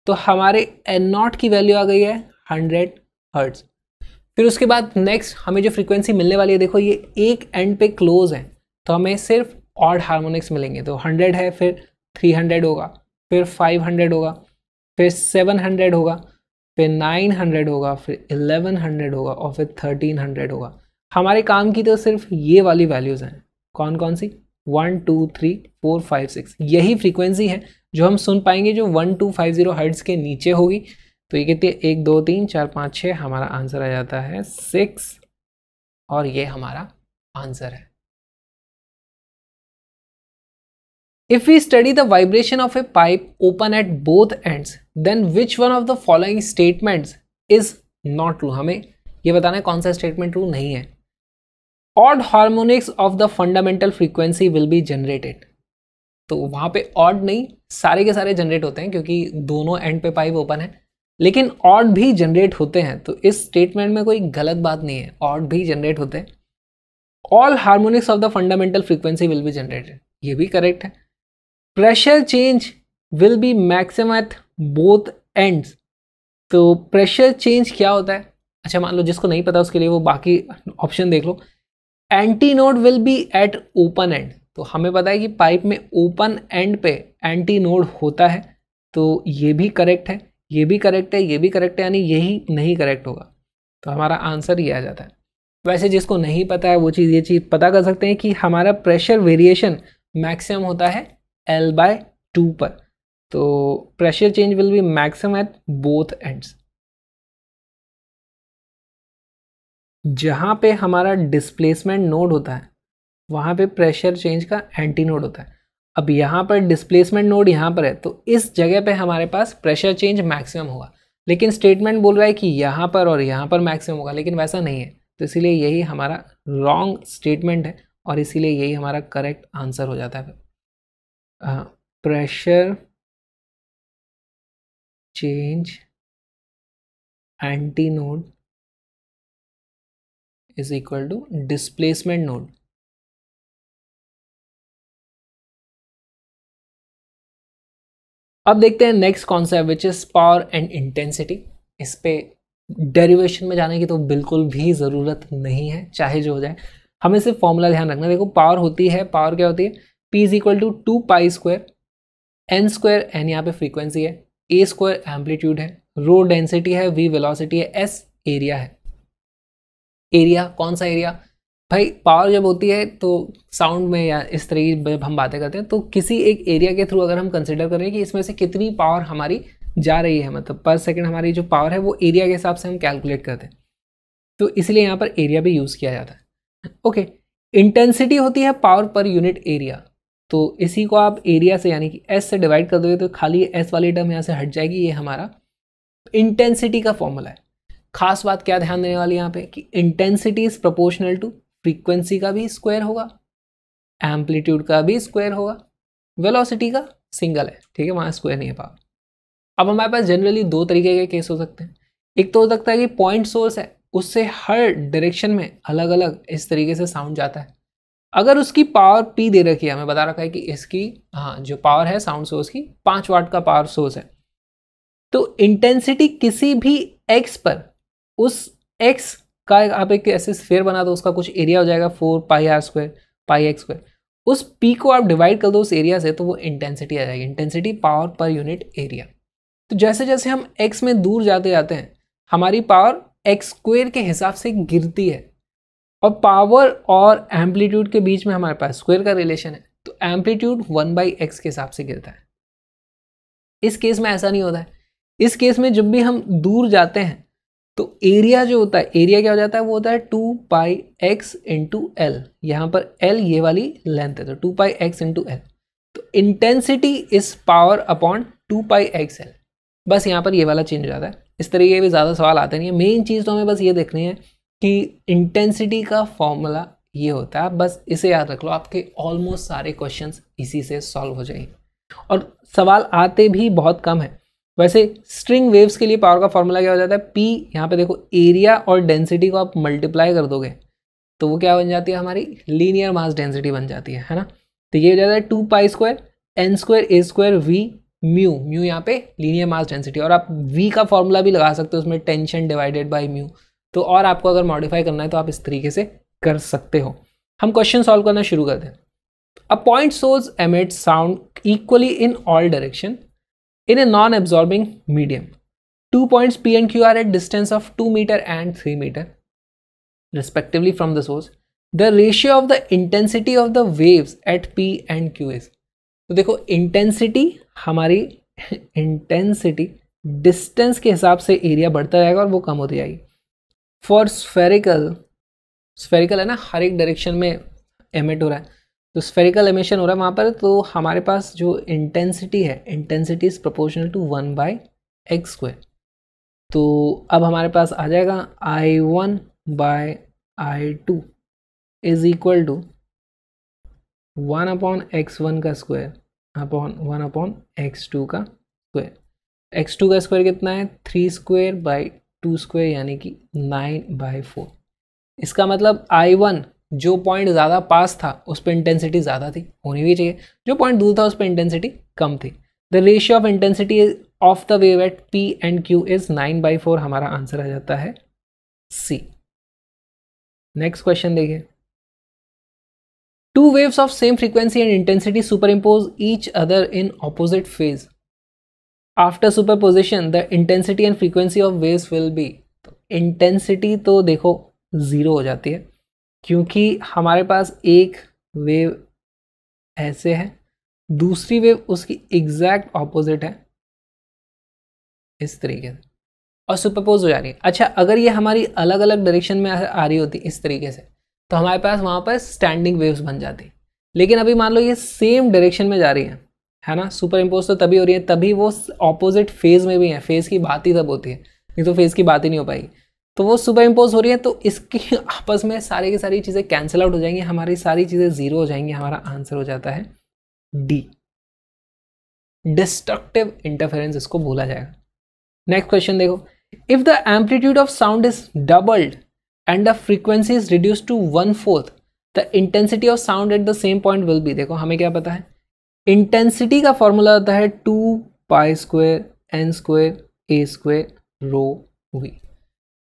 तो हमारे एन नॉट की वैल्यू आ गई है हंड्रेड हर्ट्स फिर उसके बाद नेक्स्ट हमें जो फ्रीक्वेंसी मिलने वाली है देखो ये एक एंड पे क्लोज है तो हमें सिर्फ ऑड हारमोनिक्स मिलेंगे तो हंड्रेड है फिर थ्री हंड्रेड होगा फिर फाइव हंड्रेड होगा फिर सेवन हंड्रेड होगा फिर नाइन हंड्रेड होगा फिर एलेवन हंड्रेड होगा और फिर थर्टीन हंड्रेड होगा हमारे काम की तो सिर्फ ये वाली वैल्यूज़ हैं कौन कौन सी one two three four five six यही फ्रीक्वेंसी है जो हम सुन पाएंगे जो one two five zero hertz के नीचे होगी तो ये कहती है एक दो तीन चार पाँच छः हमारा आंसर आ जाता है सिक्स और ये हमारा आंसर है if you study the vibration of a pipe open at both ends then which one of the following statements is not true हमें ये बताना है कौन सा स्टेटमेंट ट्रू नहीं है odd harmonics of the fundamental frequency will be generated तो वहां पे ऑड नहीं सारे के सारे जनरेट होते हैं क्योंकि दोनों एंड पे पाइप ओपन है लेकिन ऑड भी जनरेट होते हैं तो इस स्टेटमेंट में कोई गलत बात नहीं है ऑड भी जनरेट होते हैं all harmonics of the fundamental frequency will be generated ये भी करेक्ट है pressure change will be maximum at both ends तो प्रेशर चेंज क्या होता है अच्छा मान लो जिसको नहीं पता उसके लिए वो बाकी ऑप्शन देख लो antinode will be at open end तो हमें पता है कि पाइप में ओपन एंड पे एंटी नोड होता है तो ये भी करेक्ट है ये भी करेक्ट है ये भी करेक्ट है यानी यही नहीं करेक्ट होगा तो हमारा आंसर ये आ जाता है वैसे जिसको नहीं पता है वो चीज़ ये चीज़ पता कर सकते हैं कि हमारा प्रेशर वेरिएशन मैक्सिमम होता है एल बाय टू पर तो pressure change will be maximum at both ends जहाँ पे हमारा डिस्प्लेसमेंट नोड होता है वहाँ पे प्रेशर चेंज का एंटी नोड होता है अब यहाँ पर डिस्प्लेसमेंट नोड यहाँ पर है तो इस जगह पे हमारे पास प्रेशर चेंज मैक्सिमम होगा लेकिन स्टेटमेंट बोल रहा है कि यहाँ पर और यहाँ पर मैक्सिमम होगा लेकिन वैसा नहीं है तो इसीलिए यही हमारा रॉन्ग स्टेटमेंट है और इसीलिए यही हमारा करेक्ट आंसर हो जाता है pressure change node is equal to displacement node अब देखते हैं next concept which is power and intensity इस पे डेरिवेशन में जाने की तो बिल्कुल भी ज़रूरत नहीं है चाहे जो हो जाए हमें सिर्फ फॉर्मूला ध्यान रखना देखो पावर होती है पावर क्या होती है P is equal to two pi square n square n यहाँ पे फ्रीक्वेंसी है ए स्क्वायर एम्पलीट्यूड है रो डेंसिटी है वी वेलोसिटी है एस एरिया है एरिया कौन सा एरिया भाई पावर जब होती है तो साउंड में या इस तरह की हम बातें करते हैं तो किसी एक एरिया के थ्रू अगर हम कंसिडर करें कि इसमें से कितनी पावर हमारी जा रही है मतलब पर सेकेंड हमारी जो पावर है वो एरिया के हिसाब से हम कैलकुलेट करते हैं तो इसलिए यहाँ पर एरिया भी यूज़ किया जाता है ओके इंटेंसिटी होती है पावर पर यूनिट एरिया तो इसी को आप एरिया से यानी कि एस से डिवाइड कर दोगे तो खाली एस वाली टर्म यहाँ से हट जाएगी ये हमारा इंटेंसिटी का फॉर्मूला है खास बात क्या ध्यान देने वाली यहाँ पे कि intensity is proportional to frequency का भी स्क्वायर होगा एम्पलीट्यूड का भी स्क्वायर होगा वेलोसिटी का सिंगल है ठीक है वहाँ स्क्वायर नहीं है अब हमारे पास जनरली दो तरीके के केस हो सकते हैं एक तो हो सकता है कि पॉइंट सोर्स है उससे हर डायरेक्शन में अलग अलग इस तरीके से साउंड जाता है अगर उसकी पावर पी दे रखी है हमें बता रखा है कि इसकी हाँ जो पावर है साउंड सोर्स की पाँच वाट का पावर सोर्स है तो इंटेंसिटी किसी भी एक्स पर उस एक्स का आप एक ऐसे स्फेयर बना दो उसका कुछ एरिया हो जाएगा four pi r square pi x square उस पी को आप डिवाइड कर दो उस एरिया से तो वो इंटेंसिटी आ जाएगी इंटेंसिटी पावर पर यूनिट एरिया तो जैसे जैसे हम एक्स में दूर जाते जाते हैं हमारी पावर एक्स स्क्वेयर के हिसाब से गिरती है और पावर और एम्पलीट्यूड के बीच में हमारे पास स्क्वायर का रिलेशन है तो एम्पलीट्यूड वन बाई एक्स के हिसाब से गिरता है इस केस में ऐसा नहीं होता है इस केस में जब भी हम दूर जाते हैं तो एरिया जो होता है एरिया क्या हो जाता है वो होता है two pi x into L यहाँ पर एल ये वाली लेंथ है तो two pi x into L तो intensity is power upon two pi x L बस यहाँ पर ये वाला चेंज हो जाता है इस तरीके के भी ज़्यादा सवाल आते नहीं है मेन चीज़ तो हमें बस ये देखनी है कि इंटेंसिटी का फॉर्मूला ये होता है बस इसे याद रख लो आपके ऑलमोस्ट सारे क्वेश्चन इसी से सॉल्व हो जाएंगे और सवाल आते भी बहुत कम है वैसे स्ट्रिंग वेव्स के लिए पावर का फॉर्मूला क्या हो जाता है पी यहाँ पे देखो एरिया और डेंसिटी को आप मल्टीप्लाई कर दोगे तो वो क्या बन जाती है हमारी लीनियर मास डेंसिटी बन जाती है है ना तो ये हो जाता है two pi square n square A square v mu mu यहाँ पे लीनियर मास डेंसिटी और आप वी का फॉर्मूला भी लगा सकते हो उसमें टेंशन डिवाइडेड बाई म्यू तो और आपको अगर मॉडिफाई करना है तो आप इस तरीके से कर सकते हो हम क्वेश्चन सॉल्व करना शुरू कर दें अ पॉइंट सोज emit sound equally in all direction in a non absorbing medium two points P and Q are at distance of two metre and three metre respectively from the source the ratio of the intensity of the waves at P and Q is तो देखो इंटेंसिटी हमारी इंटेंसिटी [LAUGHS] डिस्टेंस के हिसाब से एरिया बढ़ता जाएगा और वो कम होती जाएगी फॉर स्फेरिकल स्फेरिकल है ना हर एक डायरेक्शन में एमिट हो रहा है तो स्फेरिकल एमिशन हो रहा है वहाँ पर तो हमारे पास जो इंटेंसिटी है intensity is proportional to one by x square तो अब हमारे पास आ जाएगा I one by I two is equal to one upon x one का square upon one upon x two का स्क्वायर एक्स टू का स्क्वायर कितना है three square by two square यानी कि नाइन बाई फोर इसका मतलब आई वन जो पॉइंट ज़्यादा पास था उस पर इंटेंसिटी ज़्यादा थी होनी भी चाहिए जो पॉइंट दूर था उस पर इंटेंसिटी कम थी the ratio of intensity of the wave at P and Q is nine by four हमारा आंसर आ जाता है सी नेक्स्ट क्वेश्चन देखिए two waves of same frequency and intensity superimpose each other in opposite phase after superposition the intensity and frequency of waves will be तो इंटेंसिटी तो देखो ज़ीरो हो जाती है क्योंकि हमारे पास एक वेव ऐसे है दूसरी वेव उसकी एग्जैक्ट ऑपोजिट है इस तरीके से और सुपरपोज हो जा रही है अच्छा अगर ये हमारी अलग अलग डायरेक्शन में आ रही होती इस तरीके से तो हमारे पास वहाँ पर स्टैंडिंग वेव्स बन जाती लेकिन अभी मान लो ये सेम डायरेक्शन में जा रही है है ना सुपर इम्पोज तो तभी हो रही है तभी वो ऑपोजिट फेज़ में भी है फेज़ की बात ही तब होती है नहीं तो फेज़ की बात ही नहीं हो पाएगी तो वो सुपर इम्पोज हो रही है तो इसकी [LAUGHS] आपस में सारी की सारी चीज़ें कैंसिल आउट हो जाएंगी हमारी सारी चीज़ें ज़ीरो हो जाएंगी हमारा आंसर हो जाता है डी डिस्ट्रक्टिव इंटरफेरेंस इसको बोला जाएगा नेक्स्ट क्वेश्चन देखो if the amplitude of sound is doubled and the frequency is reduce to one fourth the intensity of sound at the same point will भी देखो हमें क्या पता है इंटेंसिटी का फॉर्मूला होता है two pi square n square A square rho v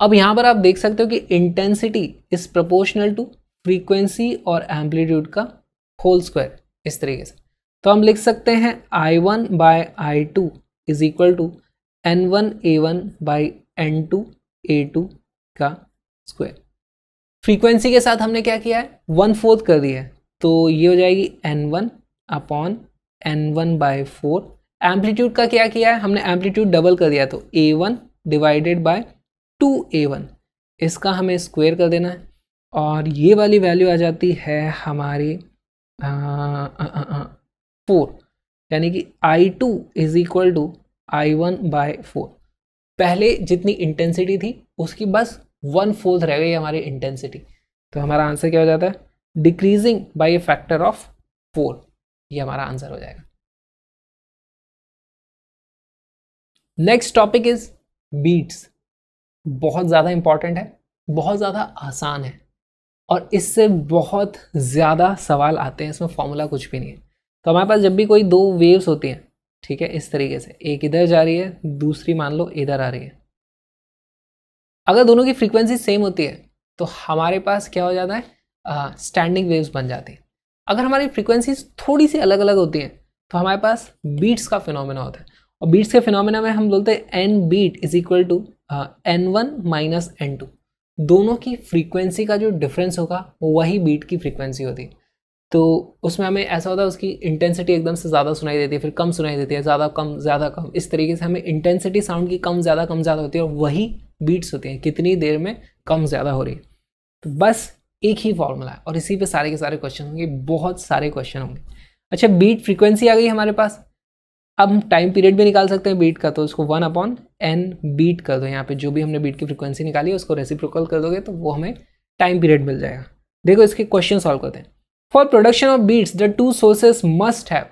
अब यहाँ पर आप देख सकते हो कि intensity is proportional to frequency और एम्पलीट्यूड का होल स्क्वायर इस तरीके से तो हम लिख सकते हैं I one by I two is equal to n one A one by n two A two का स्क्वायर फ्रीक्वेंसी के साथ हमने क्या किया है वन फोर्थ कर दिया है तो ये हो जाएगी n one upon n one by four amplitude का क्या किया है हमने एम्पलीट्यूड डबल कर दिया तो A one divided by two A one इसका हमें स्क्वेयर कर देना है और ये वाली वैल्यू आ जाती है हमारी फोर यानी कि I two is equal to I one by four पहले जितनी इंटेंसिटी थी उसकी बस वन फोर्थ रह गई हमारी इंटेंसिटी तो हमारा आंसर क्या हो जाता है decreasing by a factor of four ये हमारा आंसर हो जाएगा नेक्स्ट टॉपिक इज बीट्स बहुत ज़्यादा इंपॉर्टेंट है बहुत ज़्यादा आसान है और इससे बहुत ज़्यादा सवाल आते हैं इसमें फॉर्मूला कुछ भी नहीं है तो हमारे पास जब भी कोई दो वेव्स होती हैं ठीक है इस तरीके से एक इधर जा रही है दूसरी मान लो इधर आ रही है अगर दोनों की फ्रीक्वेंसी सेम होती है तो हमारे पास क्या हो जाता है स्टैंडिंग वेव्स बन जाती हैं अगर हमारी फ्रीक्वेंसीज थोड़ी सी अलग अलग होती हैं तो हमारे पास बीट्स का फिनोमेना होता है और बीट्स के फिनोमेना में हम बोलते हैं n beat is equal to n one minus n two दोनों की फ्रीक्वेंसी का जो डिफरेंस होगा वही बीट की फ्रीक्वेंसी होती है तो उसमें हमें ऐसा होता है उसकी इंटेंसिटी एकदम से ज़्यादा सुनाई देती है फिर कम सुनाई देती है ज़्यादा कम ज़्यादा कम इस तरीके से हमें इंटेंसिटी साउंड की कम ज़्यादा कम ज़्यादा होती है और वही बीट्स होती हैं कितनी देर में कम ज़्यादा हो रही है तो बस एक ही फॉर्मूला है और इसी पे सारे के सारे क्वेश्चन होंगे बहुत सारे क्वेश्चन होंगे अच्छा बीट फ्रीक्वेंसी आ गई हमारे पास अब हम टाइम पीरियड भी निकाल सकते हैं बीट का तो उसको वन अपॉन एन बीट कर दो यहाँ पे जो भी हमने बीट की फ्रीक्वेंसी निकाली है उसको रेसिप्रोकल कर दोगे तो वो हमें टाइम पीरियड मिल जाएगा देखो इसके क्वेश्चन सॉल्व करते हैं for production of beats the two sources must have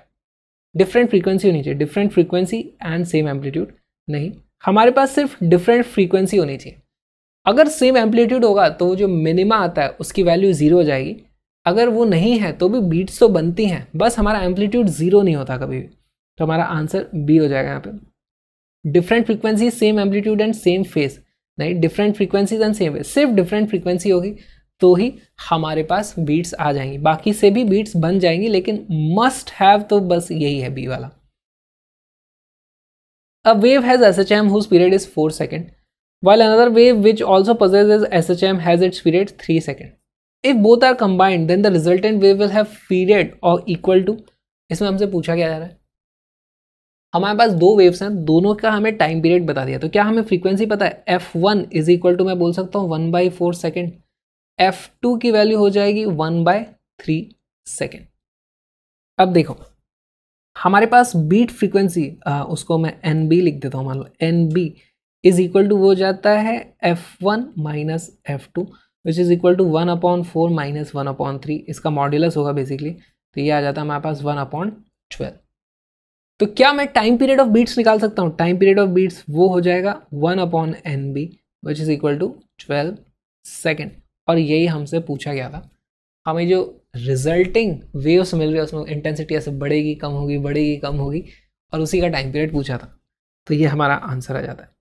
different frequency होनी चाहिए different frequency and same amplitude नहीं हमारे पास सिर्फ डिफरेंट फ्रीक्वेंसी होनी चाहिए अगर सेम एम्पलीट्यूड होगा तो जो मिनिमा आता है उसकी वैल्यू ज़ीरो हो जाएगी अगर वो नहीं है तो भी बीट्स तो बनती हैं बस हमारा एम्पलीट्यूड ज़ीरो नहीं होता कभी भी तो हमारा आंसर बी हो जाएगा यहाँ पे different frequency same amplitude and same phase नहीं different frequencies and same phase सिर्फ डिफरेंट फ्रीक्वेंसी होगी तो ही हमारे पास बीट्स आ जाएंगी बाकी से भी बीट्स बन जाएंगी लेकिन मस्ट हैव तो बस यही है बी वाला a wave has S H M whose period is four second while another wave which also possesses SHM has its period 3 second. If both are combined, then the resultant wave will have period or equal to इसमें हमसे पूछा क्या जा रहा है हमारे पास दो वेव्स हैं दोनों का हमें टाइम पीरियड बता दिया तो क्या हमें फ्रीक्वेंसी पता है f one is equal to मैं बोल सकता हूँ one by four second f two की वैल्यू हो जाएगी वन बाय थ्री सेकेंड अब देखो हमारे पास बीट फ्रीक्वेंसी उसको मैं एन बी लिख देता हूँ मान लो n b is equal to वो जाता है f one minus f two which is equal to one upon four minus one upon three इसका मॉड्यूलस होगा बेसिकली तो ये आ जाता है हमारे पास वन अपॉन ट्वेल्व तो क्या मैं टाइम पीरियड ऑफ बीट्स निकाल सकता हूँ टाइम पीरियड ऑफ बीट्स वो हो जाएगा one upon n b which is equal to twelve second और यही हमसे पूछा गया था हमें जो रिजल्टिंग वेव्स मिल रही है उसमें इंटेंसिटी ऐसे बढ़ेगी कम होगी बढ़ेगी कम होगी और उसी का टाइम पीरियड पूछा था तो ये हमारा आंसर आ जाता है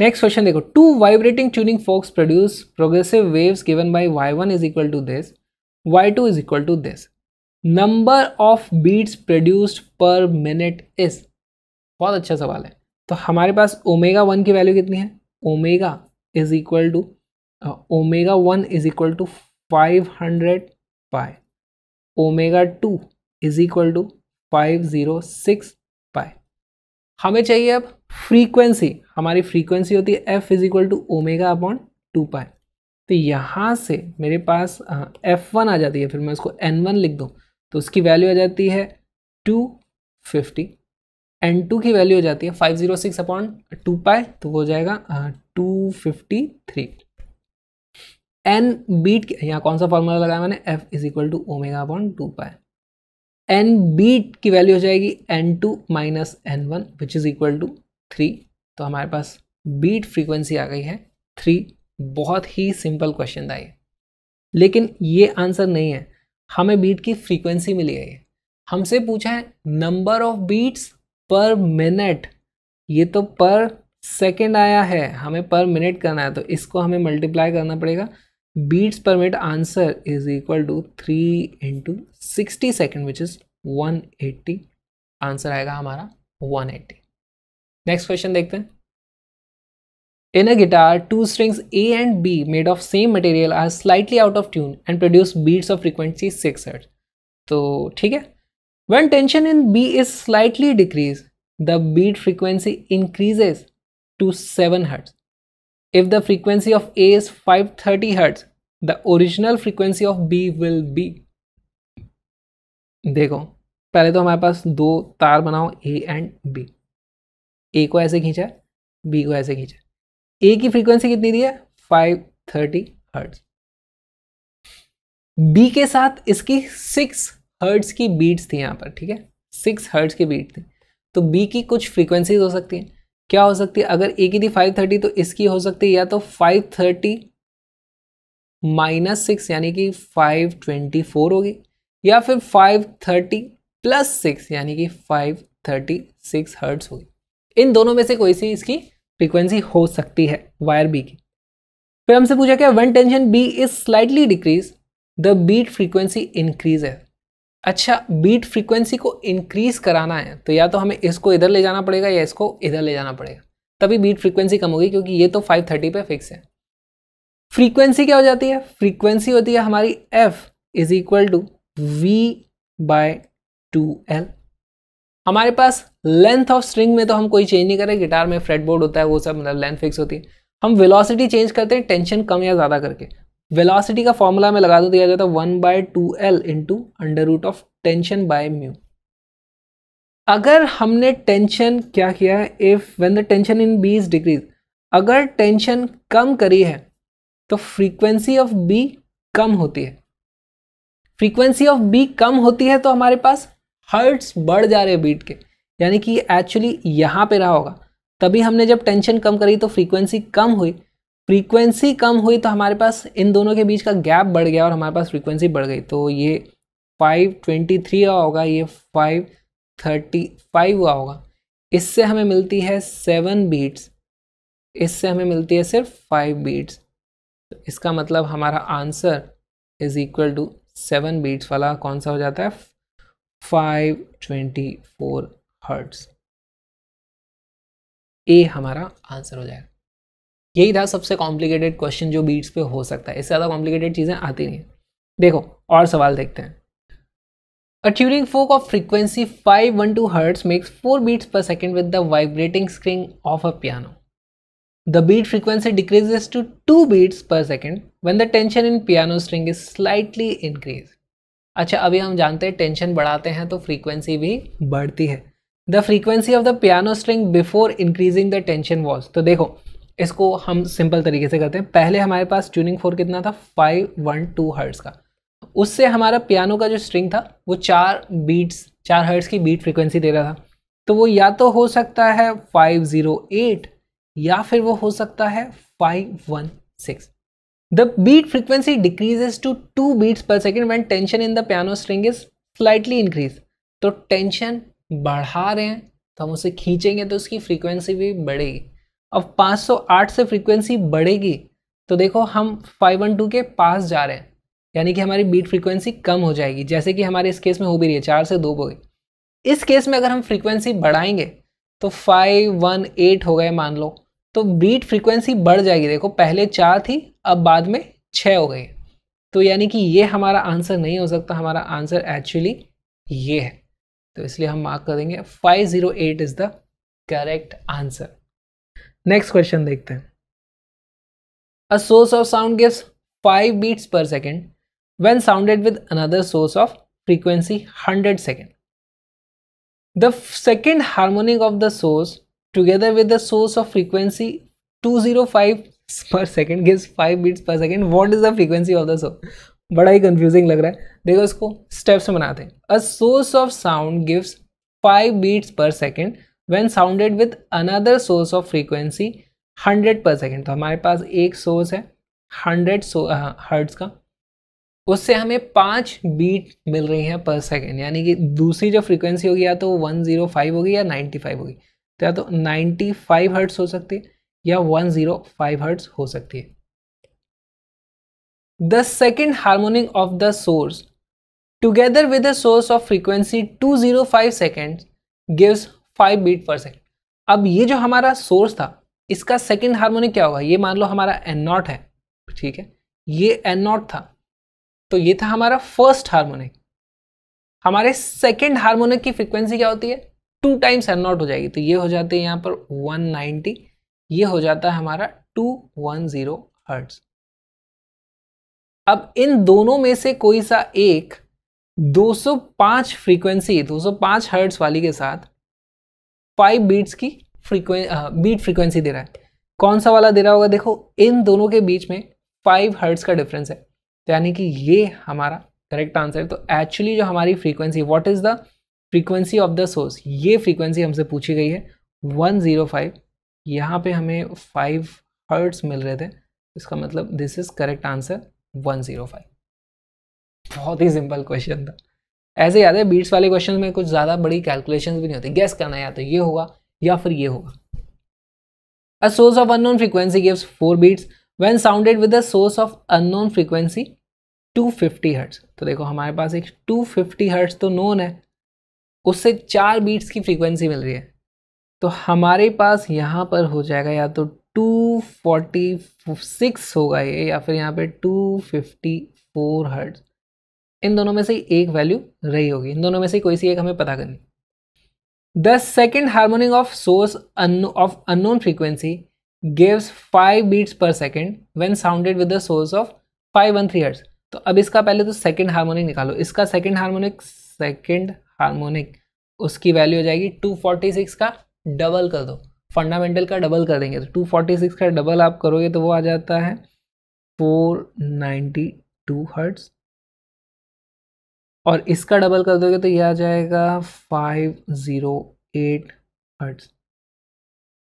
नेक्स्ट क्वेश्चन देखो two vibrating tuning forks produce progressive waves given by y one is equal to this y two is equal to this number of beats produced per minute is बहुत अच्छा सवाल है तो हमारे पास ओमेगा वन की वैल्यू कितनी है omega is equal to omega one is equal to five hundred pi omega two is equal to five zero six हमें चाहिए अब फ्रीक्वेंसी हमारी फ्रीक्वेंसी होती है f is equal to omega upon two pi तो यहाँ से मेरे पास एफ वन आ जाती है फिर मैं उसको एन वन लिख दूँ तो उसकी वैल्यू आ जाती है टू फिफ्टी एन टू की वैल्यू हो जाती है five zero six upon two pi तो वो हो जाएगा two fifty three n beat यहाँ कौन सा फॉर्मूला लगाया मैंने f is equal to omega upon two pi n b की वैल्यू हो जाएगी n two minus n one which is equal to three तो हमारे पास बीट फ्रीक्वेंसी आ गई है थ्री बहुत ही सिंपल क्वेश्चन था ये लेकिन ये आंसर नहीं है हमें बीट की फ्रीक्वेंसी मिली है ये हमसे पूछा है number of beats per minute ये तो पर सेकेंड आया है हमें पर मिनट करना है तो इसको हमें मल्टीप्लाई करना पड़ेगा beats per minute answer is equal to 3 into 60 second which is 180 answer आएगा हमारा 180 नेक्स्ट क्वेश्चन देखते हैं In a guitar, two strings A and B made of same material are slightly out of tune and produce beats of frequency 6 Hz. तो ठीक है When tension in B is slightly decreased, the beat frequency increases to 7 Hz. If the frequency of A is 530 Hz, the original frequency of B will be देखो पहले तो हमारे पास दो तार बनाओ ए एंड बी ए को ऐसे खींचा बी को ऐसे खींचा ए की फ्रीक्वेंसी कितनी दी है 530 हर्ट्स बी के साथ इसकी सिक्स हर्ट्स की बीट्स थी यहाँ पर ठीक है सिक्स हर्ट्स की बीट थी तो बी की कुछ फ्रीक्वेंसीज हो सकती हैं क्या हो सकती है अगर ए की थी फाइव थर्टी तो इसकी हो सकती है या तो फाइव थर्टी माइनस सिक्स यानी कि फाइव ट्वेंटी फोर होगी या फिर फाइव थर्टी प्लस सिक्स यानी कि फाइव थर्टी सिक्स हर्ट्स होगी इन दोनों में से कोई सी इसकी फ्रीक्वेंसी हो सकती है वायर बी की फिर हमसे पूछा क्या when tension b is slightly decrease the beat frequency increase है अच्छा बीट फ्रीक्वेंसी को इंक्रीज कराना है तो या तो हमें इसको इधर ले जाना पड़ेगा या इसको इधर ले जाना पड़ेगा तभी बीट फ्रीक्वेंसी कम होगी क्योंकि ये तो 530 पे फिक्स है फ्रीक्वेंसी क्या हो जाती है फ्रीक्वेंसी होती है हमारी f is equal to we by two l हमारे पास लेंथ ऑफ स्ट्रिंग में तो हम कोई चेंज नहीं करें गिटार में फ्रेडबोर्ड होता है वो सब मतलब लेंथ फिक्स होती है हम वेलोसिटी चेंज करते हैं टेंशन कम या ज़्यादा करके वेलोसिटी का फॉर्मूला में लगा दो दिया जाता है one by two L into under root of tension by mu अगर हमने टेंशन क्या किया है if when the tension in b is decrease अगर टेंशन कम करी है तो फ्रीक्वेंसी ऑफ बी कम होती है फ्रीक्वेंसी ऑफ बी कम होती है तो हमारे पास हर्ट्स बढ़ जा रहे हैं बीट के यानी कि एक्चुअली यहाँ पे रहा होगा तभी हमने जब टेंशन कम करी तो फ्रीक्वेंसी कम हुई फ्रीक्वेंसी कम हुई तो हमारे पास इन दोनों के बीच का गैप बढ़ गया और हमारे पास फ्रीक्वेंसी बढ़ गई तो ये फाइव ट्वेंटी थ्री होगा ये फाइव थर्टी फाइव हुआ होगा इससे हमें मिलती है सेवन बीट्स इससे हमें मिलती है सिर्फ फाइव बीट्स तो इसका मतलब हमारा answer is equal to seven beats वाला कौन सा हो जाता है five twenty four hertz a हमारा आंसर हो जाएगा यही था सबसे कॉम्प्लिकेटेड क्वेश्चन जो बीट्स पे हो सकता है इससे ज़्यादा कॉम्प्लिकेटेड चीज़ें आती नहीं देखो और सवाल देखते हैं a tuning fork of frequency 512 one two hertz makes four beats per second with the vibrating string of a piano the beat frequency decreases to two beats per second when the tension in piano string is slightly increase अच्छा अभी हम जानते हैं टेंशन बढ़ाते हैं तो फ्रीक्वेंसी भी बढ़ती है the frequency of the piano string before increasing the tension was तो देखो इसको हम सिंपल तरीके से करते हैं पहले हमारे पास ट्यूनिंग फोर कितना था फाइव वन टू हर्ट्स का उससे हमारा पियानो का जो स्ट्रिंग था वो चार बीट्स चार हर्ट्स की बीट फ्रिक्वेंसी दे रहा था तो वो या तो हो सकता है फाइव ज़ीरो एट या फिर वो हो सकता है five one six the beat frequency decreases to two beats per second when tension in the piano string is slightly increase तो टेंशन बढ़ा रहे हैं तो हम उसे खींचेंगे तो उसकी फ्रीक्वेंसी भी बढ़ेगी अब 508 से फ्रीक्वेंसी बढ़ेगी तो देखो हम 512 के पास जा रहे हैं यानी कि हमारी बीट फ्रीक्वेंसी कम हो जाएगी जैसे कि हमारे इस केस में हो भी रही है चार से दो हो गई इस केस में अगर हम फ्रीक्वेंसी बढ़ाएंगे तो फाइव वन एट हो गए मान लो तो बीट फ्रीक्वेंसी बढ़ जाएगी देखो पहले चार थी अब बाद में छः हो गई तो यानी कि ये हमारा आंसर नहीं हो सकता हमारा आंसर एक्चुअली ये है तो इसलिए हम मार्क करेंगे five zero eight is the correct answer next question देखते हैं a source of sound gives five beats per second when sounded with another source of frequency hundred second the second harmonic of the source together with the source of frequency two zero five per second gives five beats per second what is the frequency of the source बड़ा ही कंफ्यूजिंग लग रहा है देखो इसको स्टेप्स बनाते हैं a source of sound gives five beats per second when sounded with another source of frequency hundred per second तो हमारे पास एक सोर्स है हंड्रेड सो हर्ट्स का उससे हमें पाँच बीट मिल रही हैं पर सेकेंड यानी कि दूसरी जो फ्रीक्वेंसी होगी या तो फाइव होगी या फाइव होगी तो या तो फाइव हर्ट्स हो सकती है या वन जीरो फाइव हर्ट्स हो सकती है the second harmonic of the source together with the source of frequency five second gives five beat per second अब ये जो हमारा सोर्स था इसका सेकेंड हारमोनिक क्या होगा ये मान लो हमारा एन नॉट है ठीक है ये एन नॉट था तो ये था हमारा फर्स्ट हारमोनिक हमारे सेकेंड हारमोनिक की फ्रिक्वेंसी क्या होती है टू टाइम्स एन नॉट हो जाएगी तो ये हो जाती है यहाँ पर 190 ये हो जाता है हमारा 210 जीरो हर्ट्स अब इन दोनों में से कोई सा एक 205 फ्रीक्वेंसी 205 हर्ट्स वाली के साथ फाइव बीट्स की फ्रीक्वें बीट फ्रीक्वेंसी दे रहा है कौन सा वाला दे रहा होगा देखो इन दोनों के बीच में फाइव हर्ट्स का डिफरेंस है तो यानी कि ये हमारा करेक्ट आंसर है तो एक्चुअली जो हमारी frequency what is the frequency of the source ये फ्रीक्वेंसी हमसे पूछी गई है वन जीरो फाइव यहाँ पे हमें फाइव हर्ट्स मिल रहे थे इसका मतलब this is correct answer one zero five बहुत ही सिंपल क्वेश्चन था ऐसे याद है बीट्स वाले क्वेश्चन में कुछ ज़्यादा बड़ी कैलकुलेशन भी नहीं होती गैस करना या तो ये होगा या फिर ये होगा a source of unknown frequency gives four beats when sounded with a source of unknown frequency 250 hertz तो देखो हमारे पास एक 250 हर्ट्स तो नोन है उससे चार बीट्स की फ्रीक्वेंसी मिल रही है तो हमारे पास यहाँ पर हो जाएगा या तो 246 होगा ये या फिर यहाँ पे 254 हर्ट्स इन दोनों में से एक वैल्यू रही होगी इन दोनों में से कोई सी एक हमें पता करनी the second harmonic of source of unknown frequency gives five beats per second when sounded with the source of five one three hertz तो अब इसका पहले तो सेकेंड हारमोनिक निकालो इसका सेकेंड हारमोनिक सेकेंड हारमोनिक उसकी वैल्यू हो जाएगी टू फोर्टी सिक्स का डबल कर दो फंडामेंटल का डबल कर देंगे तो टू फोर्टी सिक्स का डबल आप करोगे तो वो आ जाता है फोर नाइन्टी टू हर्ट्स और इसका डबल कर दोगे तो ये आ जाएगा फाइव ज़ीरो एट हर्ट्स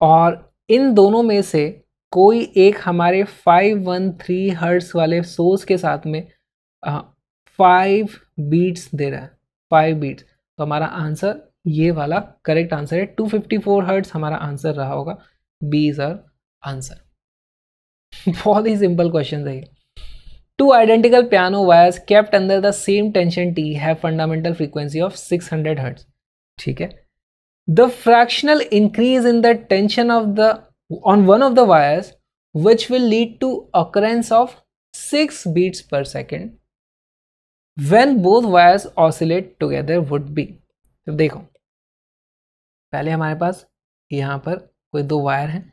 और इन दोनों में से कोई एक हमारे फाइव वन थ्री हर्ट्स वाले सोर्स के साथ में फाइव बीट्स दे रहा है फाइव बीट्स तो हमारा आंसर ये वाला करेक्ट आंसर है टू फिफ्टी फोर हर्ट्स हमारा आंसर रहा होगा बी इज़ आर आंसर बहुत ही सिंपल क्वेश्चन है ये two identical piano wires kept under the same tension t है fundamental frequency of 600 hertz hertz ठीक है the fractional increase in the tension of the on one of the wires which will lead to occurrence of six beats per second when both wires oscillate together would be देखो पहले हमारे पास यहाँ पर कोई दो वायर हैं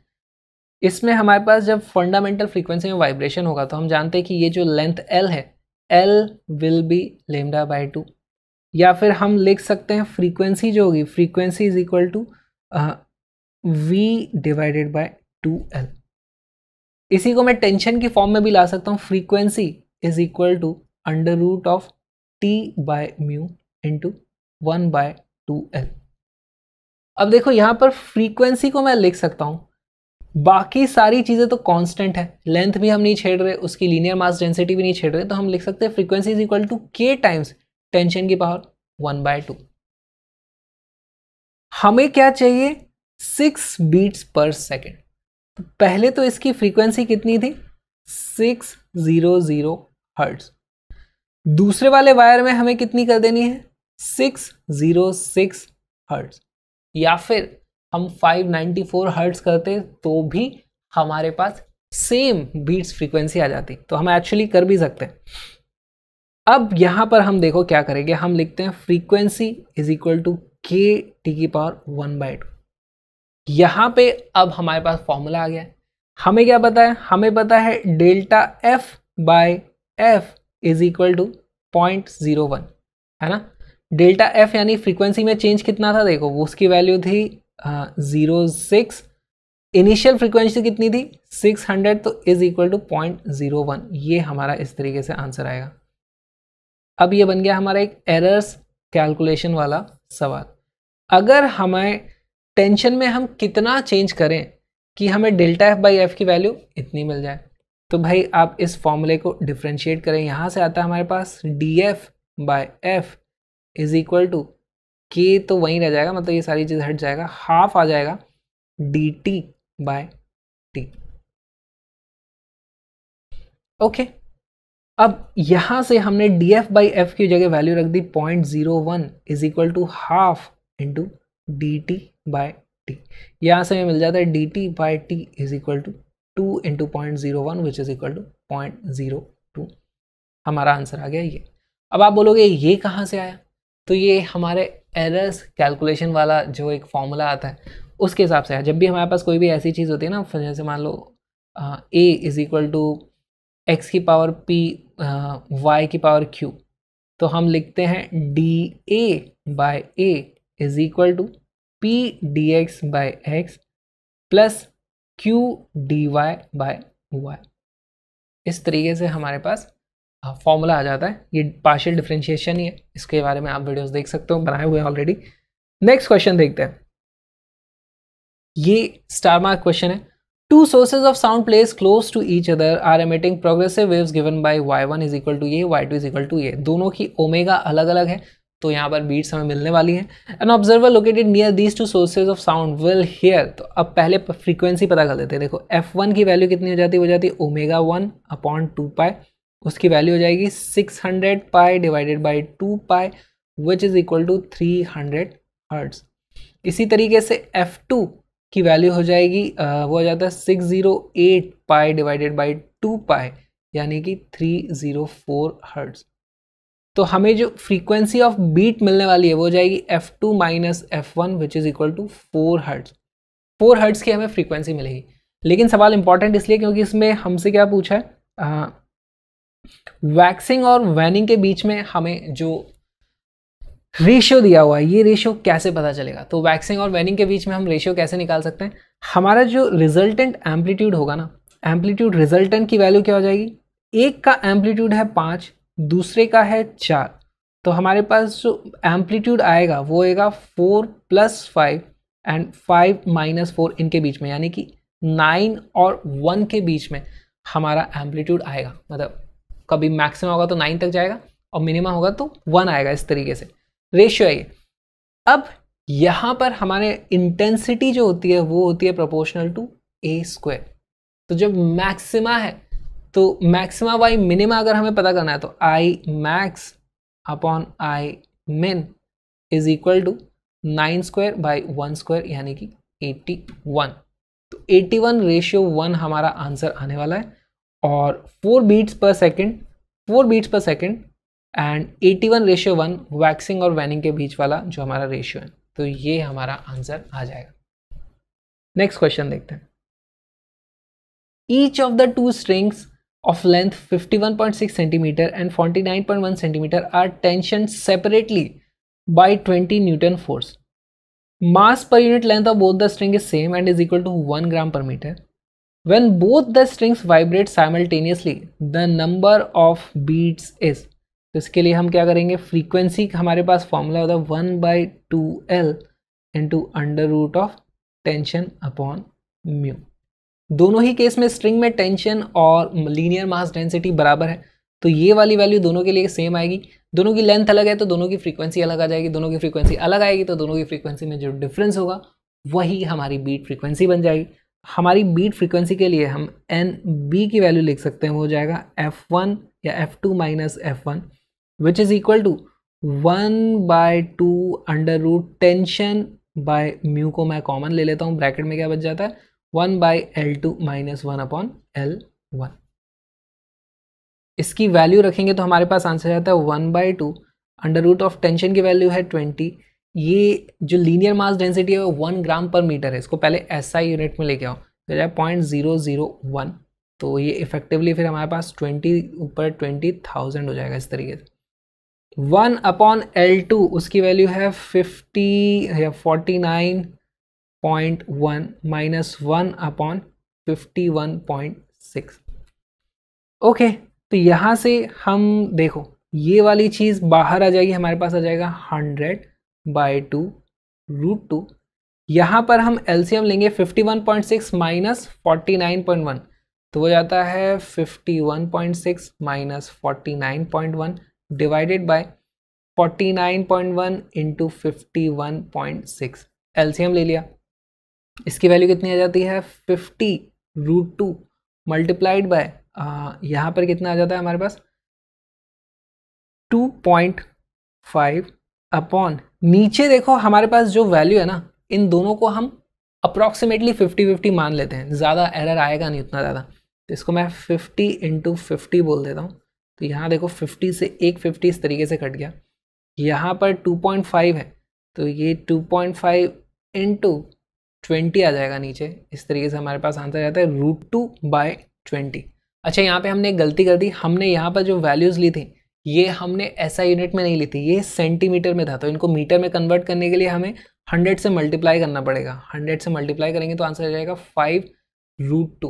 इसमें हमारे पास जब फंडामेंटल फ्रीक्वेंसी में वाइब्रेशन होगा तो हम जानते हैं कि ये जो लेंथ एल है l will be lambda by two या फिर हम लिख सकते हैं फ्रीक्वेंसी जो होगी frequency is equal to we divided by two l इसी को मैं टेंशन की फॉर्म में भी ला सकता हूँ frequency is equal to under root of T by mu into one by two l अब देखो यहाँ पर फ्रीक्वेंसी को मैं लिख सकता हूँ बाकी सारी चीज़ें तो कांस्टेंट है लेंथ भी हम नहीं छेड़ रहे उसकी लीनियर मास डेंसिटी भी नहीं छेड़ रहे तो हम लिख सकते हैं frequency is equal to k times tension की पावर वन बाय टू हमें क्या चाहिए सिक्स बीट्स पर सेकेंड तो पहले तो इसकी फ्रीक्वेंसी कितनी थी सिक्स ज़ीरो ज़ीरो हर्ट्स दूसरे वाले वायर में हमें कितनी कर देनी है सिक्स ज़ीरो सिक्स हर्ट्स या फिर हम 594 हर्ट्स करते तो भी हमारे पास सेम बीट्स फ्रीक्वेंसी आ जाती तो हम एक्चुअली कर भी सकते हैं अब यहाँ पर हम देखो क्या करेंगे हम लिखते हैं frequency is equal to k t की पावर वन बाई टू यहाँ पे अब हमारे पास फॉर्मूला आ गया हमें क्या पता है हमें पता है delta f by f is equal to point zero one है ना डेल्टा एफ यानी फ्रीक्वेंसी में चेंज कितना था देखो उसकी वैल्यू थी जीरो सिक्स इनिशियल फ्रीक्वेंसी कितनी थी 600 तो is equal to point zero one ये हमारा इस तरीके से आंसर आएगा अब ये बन गया हमारा एक एरर्स कैलकुलेशन वाला सवाल अगर हमें टेंशन में हम कितना चेंज करें कि हमें डेल्टा एफ बाई एफ की वैल्यू इतनी मिल जाए तो भाई आप इस फॉर्मूले को डिफ्रेंशिएट करें यहाँ से आता है हमारे पास d f by f is equal to k तो वहीं रह जाएगा मतलब ये सारी चीज़ हट जाएगा हाफ आ जाएगा d t by t okay अब यहां से हमने डी एफ बाई एफ की जगह वैल्यू रख दी point zero one is equal to half into d t by t यहां से हमें मिल जाता है d t by t is equal to two into point zero one which is equal to point zero two हमारा आंसर आ गया ये अब आप बोलोगे ये कहाँ से आया तो ये हमारे एरर्स कैलकुलेशन वाला जो एक फॉर्मूला आता है उसके हिसाब से है जब भी हमारे पास कोई भी ऐसी चीज़ होती है ना जैसे मान लो a is equal to x की पावर पी वाई की पावर क्यू तो हम लिखते हैं d a by a is equal to p d x by x plus q d y by y इस तरीके से हमारे पास फॉर्मूला हाँ, आ जाता है ये पार्शियल डिफ्रेंशिएशन ही है इसके बारे में आप वीडियोस देख सकते हो बनाए हुए ऑलरेडी नेक्स्ट क्वेश्चन देखते हैं ये स्टार मार्क क्वेश्चन है two sources of sound place close to each other are emitting progressive waves given by y one is equal to ये y two is equal to ये दोनों की ओमेगा अलग अलग है तो यहाँ पर बीट्स हमें मिलने वाली है an observer located near these two sources of sound will hear तो अब पहले फ्रीक्वेंसी पता कर लेते हैं देखो एफ वन की वैल्यू कितनी हो जाती है वो जाती है omega one upon two pi उसकी वैल्यू हो जाएगी six hundred pi divided by two pi which is equal to three hundred hertz इसी तरीके से एफ टू की वैल्यू हो जाएगी वो हो जाता है six zero eight pi divided by two pi यानी कि थ्री ज़ीरो फोर हर्ट्स तो हमें जो फ्रीक्वेंसी ऑफ बीट मिलने वाली है वो हो जाएगी f two minus f one which is equal to four hertz four hertz की हमें फ्रीक्वेंसी मिलेगी लेकिन सवाल इंपॉर्टेंट इसलिए क्योंकि इसमें हमसे क्या पूछा है वैक्सिंग और वैनिंग के बीच में हमें जो रेशियो दिया हुआ है ये रेशियो कैसे पता चलेगा तो वैक्सिंग और वैनिंग के बीच में हम रेशियो कैसे निकाल सकते हैं हमारा जो रिजल्टेंट एम्पलीट्यूड होगा ना एम्पलीट्यूड रिजल्टेंट की वैल्यू क्या हो जाएगी एक का एम्पलीट्यूड है पाँच दूसरे का है चार तो हमारे पास जो एम्पलीट्यूड आएगा वो आएगा four plus five and five minus four इनके बीच में यानी कि नाइन और वन के बीच में हमारा एम्पलीट्यूड आएगा मतलब कभी मैक्सिमम होगा तो नाइन तक जाएगा और मिनिमम होगा तो वन आएगा इस तरीके से रेशियो है ये अब यहाँ पर हमारे इंटेंसिटी जो होती है वो होती है प्रोपोर्शनल टू ए स्क्वायर तो जब मैक्सिमा है तो मैक्सिमा बाई मिनिमा अगर हमें पता करना है तो I max upon I min is equal to nine square by one square यानी कि एट्टी वन तो एट्टी वन रेशियो वन हमारा आंसर आने वाला है और four beats per second four beats per second and eighty one ratio one waxing और वैनिंग के बीच वाला जो हमारा रेशियो है तो ये हमारा आंसर आ जाएगा नेक्स्ट क्वेश्चन देखते हैं each of the two strings of length fifty six centimetre and forty nine point one centimetre are tension separately by twenty newton force mass per unit length of both the string is same and is equal to one gram per metre When both the strings vibrate simultaneously, the number of beats is तो इसके लिए हम क्या करेंगे फ्रीक्वेंसी हमारे पास फॉर्मूला होता है one by two L into under root of tension upon mu दोनों ही केस में स्ट्रिंग में टेंशन और लीनियर मास डेंसिटी बराबर है तो ये वाली वैल्यू दोनों के लिए सेम आएगी दोनों की लेंथ अलग है तो दोनों की फ्रीक्वेंसी अलग आ जाएगी दोनों की फ्रीक्वेंसी अलग आएगी तो दोनों की फ्रीक्वेंसी में जो डिफरेंस होगा वही हमारी बीट फ्रीक्वेंसी बन जाएगी हमारी बीट फ्रीक्वेंसी के लिए हम एन बी की वैल्यू लिख सकते हैं वो हो जाएगा एफ वन या F two minus F one which is equal to one by two under root tension by mu को मैं कॉमन ले लेता हूँ ब्रैकेट में क्या बच जाता है one by L two minus one upon L one इसकी वैल्यू रखेंगे तो हमारे पास आंसर आता है one by two under root of tension की वैल्यू है ट्वेंटी ये जो लीनियर मास डेंसिटी है वो वन ग्राम पर मीटर है इसको पहले एस आई यूनिट में लेके आओ तो जाए पॉइंट ज़ीरो ज़ीरो वन तो ये इफेक्टिवली फिर हमारे पास ट्वेंटी ऊपर ट्वेंटी थाउजेंड हो जाएगा इस तरीके से वन अपॉन एल टू उसकी वैल्यू है फिफ्टी या forty nine point one minus one upon fifty one point six okay तो यहाँ से हम देखो ये वाली चीज़ बाहर आ जाएगी हमारे पास आ जाएगा hundred by two root two यहाँ पर हम एलसीएम लेंगे 51.6 माइनस 49.1 तो वो जाता है 51.6 minus 49.1 divided by 49.1 into fifty LCM ले लिया इसकी वैल्यू कितनी आ जाती है 50 रूट टू मल्टीप्लाइड बाय यहाँ पर कितना आ जाता है हमारे पास 2.5 अपॉन नीचे देखो हमारे पास जो वैल्यू है ना इन दोनों को हम अप्रॉक्सीमेटली फिफ्टी फिफ्टी मान लेते हैं ज़्यादा एरर आएगा नहीं उतना ज़्यादा तो इसको मैं फिफ्टी इंटू फिफ्टी बोल देता हूँ तो यहाँ देखो फिफ्टी से एक फिफ्टी इस तरीके से कट गया यहाँ पर टू पॉइंट फाइव है तो ये two point five into twenty आ जाएगा नीचे इस तरीके से हमारे पास आंसर जाता है रूट टू बाई ट्वेंटी अच्छा यहाँ पर हमने एक गलती कर दी हमने यहाँ पर जो वैल्यूज़ ली थी ये हमने ऐसा यूनिट में नहीं ली थी ये सेंटीमीटर में था तो इनको मीटर में कन्वर्ट करने के लिए हमें हंड्रेड से मल्टीप्लाई करना पड़ेगा हंड्रेड से मल्टीप्लाई करेंगे तो आंसर आ जाएगा फाइव रूट टू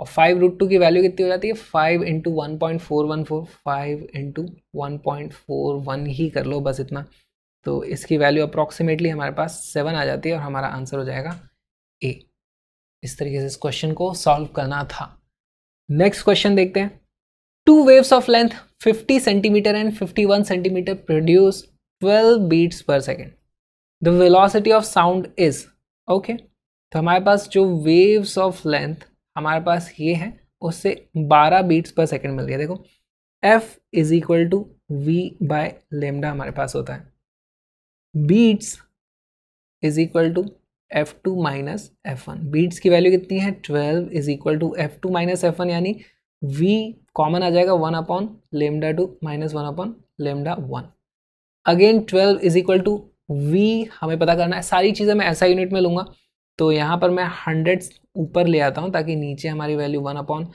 और फाइव रूट टू की वैल्यू कितनी हो जाती है five into one point four one four five into one point four one ही कर लो बस इतना तो इसकी वैल्यू अप्रॉक्सीमेटली हमारे पास सेवन आ जाती है और हमारा आंसर हो जाएगा ए इस तरीके से इस क्वेश्चन को सॉल्व करना था नेक्स्ट क्वेश्चन देखते हैं two waves of length 50 centimetre and 51 centimetre produce 12 beats per second the velocity of sound is okay तो हमारे पास जो वेव्स ऑफ लेंथ हमारे पास ये है उससे 12 बीट्स पर सेकेंड मिल गया देखो f is equal to we by lambda हमारे पास होता है beats is equal to F two minus F one beats की वैल्यू कितनी है twelve is equal to F two minus F one यानी v कॉमन आ जाएगा one upon lambda two minus one upon lambda one again twelve is equal to V हमें पता करना है सारी चीज़ें मैं ऐसा यूनिट में लूँगा तो यहाँ पर मैं हंड्रेड ऊपर ले आता हूँ ताकि नीचे हमारी value one upon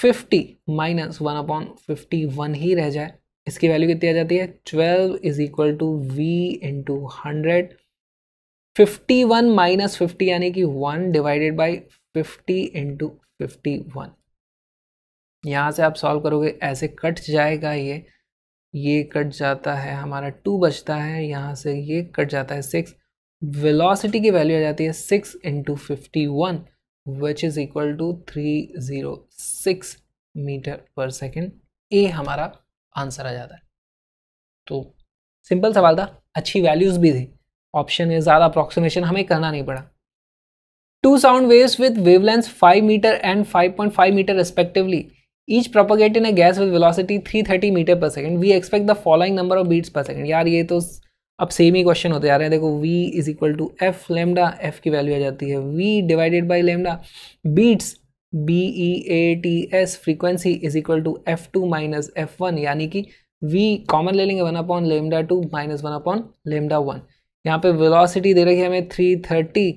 fifty minus one upon fifty one ही रह जाए इसकी वैल्यू कितनी आ जाती है twelve is equal to V into hundred fifty one minus fifty यानी कि one divided by fifty into fifty one यहाँ से आप सॉल्व करोगे ऐसे कट जाएगा ये ये कट जाता है हमारा टू बचता है यहाँ से ये कट जाता है सिक्स वेलोसिटी की वैल्यू आ जाती है six into fifty one which is equal to three zero six metre पर सेकेंड ए हमारा आंसर आ जाता है तो सिंपल सवाल था अच्छी वैल्यूज़ भी थी ऑप्शन है ज़्यादा अप्रॉक्सीमेशन हमें करना नहीं पड़ा two sound waves with wavelength five metre and five point five metre respectively each propagate in a gas with velocity 330 metre per second we expect the following number of beats per second यार ये तो अब सेम ही क्वेश्चन होते जा रहे हैं देखो v is equal to F lambda F की वैल्यू आ जाती है v divided by lambda beats B E A T S frequency is equal to F two minus F one यानी कि v कॉमन ले लेंगे one upon lambda two minus one upon lambda one यहाँ पे वेलोसिटी दे रखी है हमें थ्री थर्टी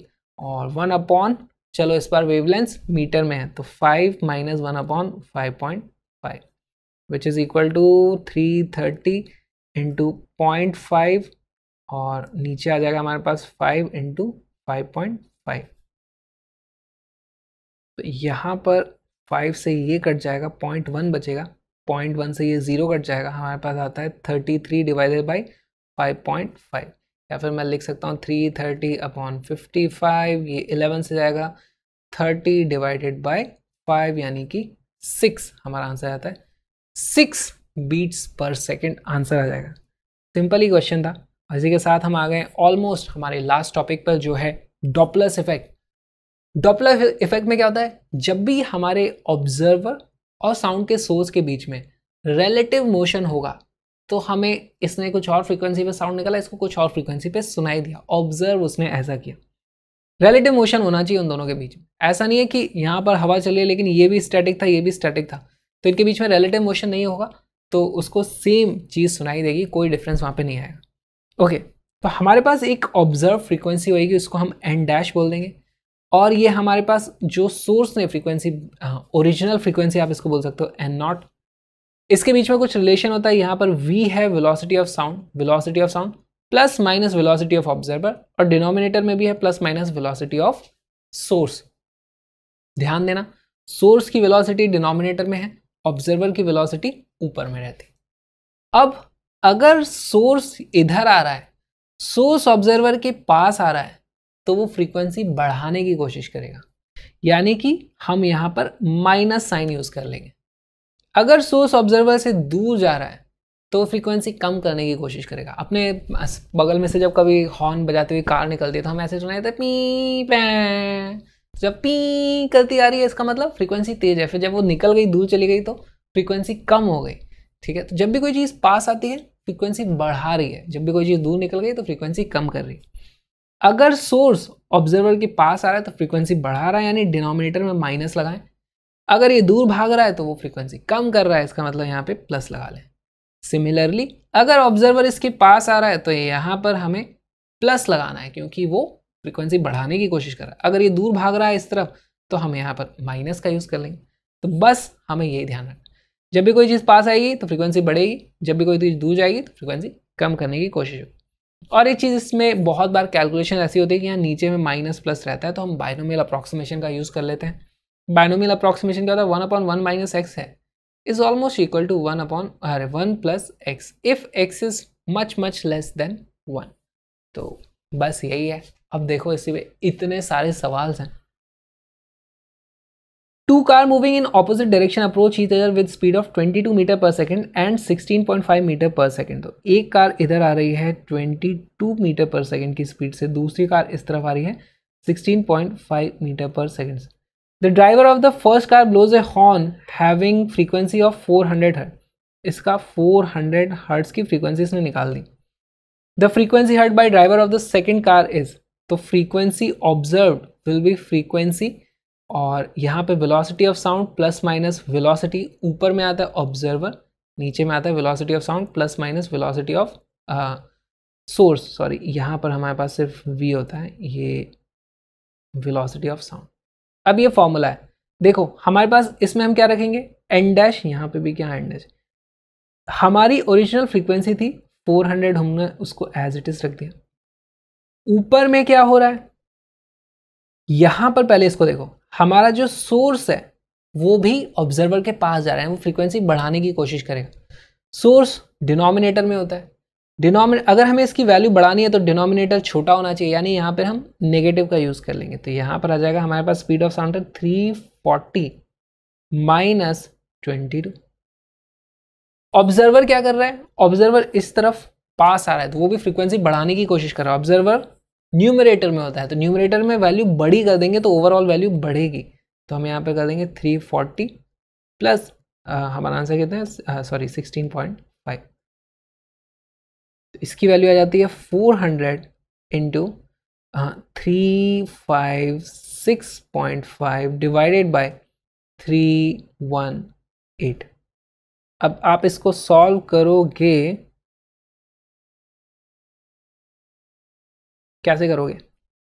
और वन अपॉन चलो इस बार वेवलेंथ मीटर में है तो five minus one upon five point five which is equal to three thirty into point five और नीचे आ जाएगा हमारे पास five into five point five तो यहाँ पर फाइव से ये कट जाएगा पॉइंट वन बचेगा पॉइंट वन से ये ज़ीरो कट जाएगा हमारे पास आता है thirty three divided by five point five या फिर मैं लिख सकता हूँ three thirty upon fifty five ये इलेवन से जाएगा थर्टी डिवाइडेड बाय फाइव यानी कि सिक्स हमारा आंसर आता है six beats per second answer आ जाएगा सिंपल ही क्वेश्चन था इसी के साथ हम आ गए ऑलमोस्ट हमारे लास्ट टॉपिक पर जो है डॉपलस इफेक्ट डॉपलर इफेक्ट में क्या होता है जब भी हमारे ऑब्जर्वर और साउंड के सोर्स के बीच में रिलेटिव मोशन होगा तो हमें इसने कुछ और फ्रीक्वेंसी पे साउंड निकाला इसको कुछ और फ्रीक्वेंसी पे सुनाई दिया ऑब्जर्व उसने ऐसा किया रिलेटिव मोशन होना चाहिए उन दोनों के बीच में ऐसा नहीं है कि यहाँ पर हवा चल रही है लेकिन ये भी स्टैटिक था ये भी स्टैटिक था तो इनके बीच में रिलेटिव मोशन नहीं होगा तो उसको सेम चीज़ सुनाई देगी कोई डिफरेंस वहाँ पर नहीं आएगा ओके तो हमारे पास एक ऑब्जर्व फ्रीक्वेंसी होगी उसको हम एन डैश बोल देंगे और ये हमारे पास जो सोर्स ने फ्रीक्वेंसी ओरिजिनल फ्रीक्वेंसी आप इसको बोल सकते हो एन नॉट इसके बीच में कुछ रिलेशन होता है यहाँ पर वी है velocity of sound velocity of sound plus minus velocity of observer और डिनोमिनेटर में भी है plus minus velocity of source ध्यान देना सोर्स की वेलोसिटी डिनोमिनेटर में है ऑब्जर्वर की वेलोसिटी ऊपर में रहती अब अगर सोर्स इधर आ रहा है सोर्स ऑब्जर्वर के पास आ रहा है तो वो फ्रीक्वेंसी बढ़ाने की कोशिश करेगा यानी कि हम यहाँ पर माइनस साइन यूज कर लेंगे अगर सोर्स ऑब्जर्वर से दूर जा रहा है तो फ्रीक्वेंसी कम करने की कोशिश करेगा अपने बगल में से जब कभी हॉर्न बजाते हुए कार निकलती है तो हम ऐसे सुनाए थे पी पै जब पी करती आ रही है इसका मतलब फ्रीक्वेंसी तेज है फिर जब वो निकल गई दूर चली गई तो फ्रीक्वेंसी कम हो गई ठीक है तो जब भी कोई चीज़ पास आती है फ्रीक्वेंसी बढ़ा रही है जब भी कोई चीज़ दूर निकल गई तो फ्रीक्वेंसी कम कर रही है अगर सोर्स ऑब्जर्वर के पास आ रहा है तो फ्रीक्वेंसी बढ़ा रहा है यानी डिनोमिनेटर में माइनस लगाएं अगर ये दूर भाग रहा है तो वो फ्रीक्वेंसी कम कर रहा है इसका मतलब यहाँ पे प्लस लगा लें सिमिलरली अगर ऑब्जर्वर इसके पास आ रहा है तो यहाँ पर हमें प्लस लगाना है क्योंकि वो फ्रीक्वेंसी बढ़ाने की कोशिश कर रहा है अगर ये दूर भाग रहा है इस तरफ तो हम यहाँ पर माइनस का यूज़ कर लेंगे तो बस हमें यही ध्यान रखना जब भी कोई चीज़ पास आएगी तो फ्रीक्वेंसी बढ़ेगी जब भी कोई चीज़ दूर जाएगी तो फ्रीक्वेंसी कम करने की कोशिश होगी और एक चीज़ इसमें बहुत बार कैलकुलेशन ऐसी होती है कि यहाँ नीचे में माइनस प्लस रहता है तो हम बाइनोमियल अप्रॉक्सीमेशन का यूज़ कर लेते हैं बाइनोमियल अप्रोक्सीमेशन क्या होता है one upon one minus X है is almost equal to one upon अरे one plus X if X is much much less than one तो बस यही है अब देखो इसी में इतने सारे सवाल हैं two car moving in opposite direction approach each other with speed of 22 metre per second and 16.5 metre per second तो एक कार इधर आ रही है 22 मीटर पर सेकंड की स्पीड से दूसरी कार इस तरफ आ रही है 16.5 मीटर पर सेकंड से driver of the first car car a horn having frequency of four 400 hertz इसका 400 हर्ट्स की फ्रीक्वेंसी इसने निकाल दी the frequency heard by driver of the second car is तो frequency observe will be frequency और यहाँ पे velocity of sound plus minus velocity ऊपर में आता है ऑब्जर्वर नीचे में आता है velocity of sound plus minus velocity of source sorry यहाँ पर हमारे पास सिर्फ वी होता है ये वेलोसिटी ऑफ साउंड अब ये फॉर्मूला है देखो हमारे पास इसमें हम क्या रखेंगे एन डैश यहाँ पे भी क्या एन डैश हमारी ओरिजिनल फ्रीक्वेंसी थी 400 हमने उसको एज इट इज रख दिया ऊपर में क्या हो रहा है यहां पर पहले इसको देखो हमारा जो सोर्स है वो भी ऑब्जर्वर के पास जा रहा है वो फ्रीक्वेंसी बढ़ाने की कोशिश करेगा सोर्स डिनोमिनेटर में होता है डिनोमिने अगर हमें इसकी वैल्यू बढ़ानी है तो डिनोमिनेटर छोटा होना चाहिए यानी यहाँ पर हम नेगेटिव का यूज़ कर लेंगे तो यहाँ पर आ जाएगा हमारे पास स्पीड ऑफ साउंड है three forty minus twenty two observer क्या कर रहा है ऑब्जर्वर इस तरफ पास आ रहा है तो वो भी फ्रीक्वेंसी बढ़ाने की कोशिश कर रहा है ऑब्जर्वर न्यूमरेटर में होता है तो न्यूमरेटर में वैल्यू बड़ी कर देंगे तो ओवरऑल वैल्यू बढ़ेगी तो हम यहाँ पे कर देंगे थ्री फोर्टी प्लस हमारा आंसर कितना है सॉरी सिक्सटीन पॉइंट फाइव तो इसकी वैल्यू आ जाती है four hundred into three five six point five divided by three one eight अब आप इसको सॉल्व करोगे कैसे करोगे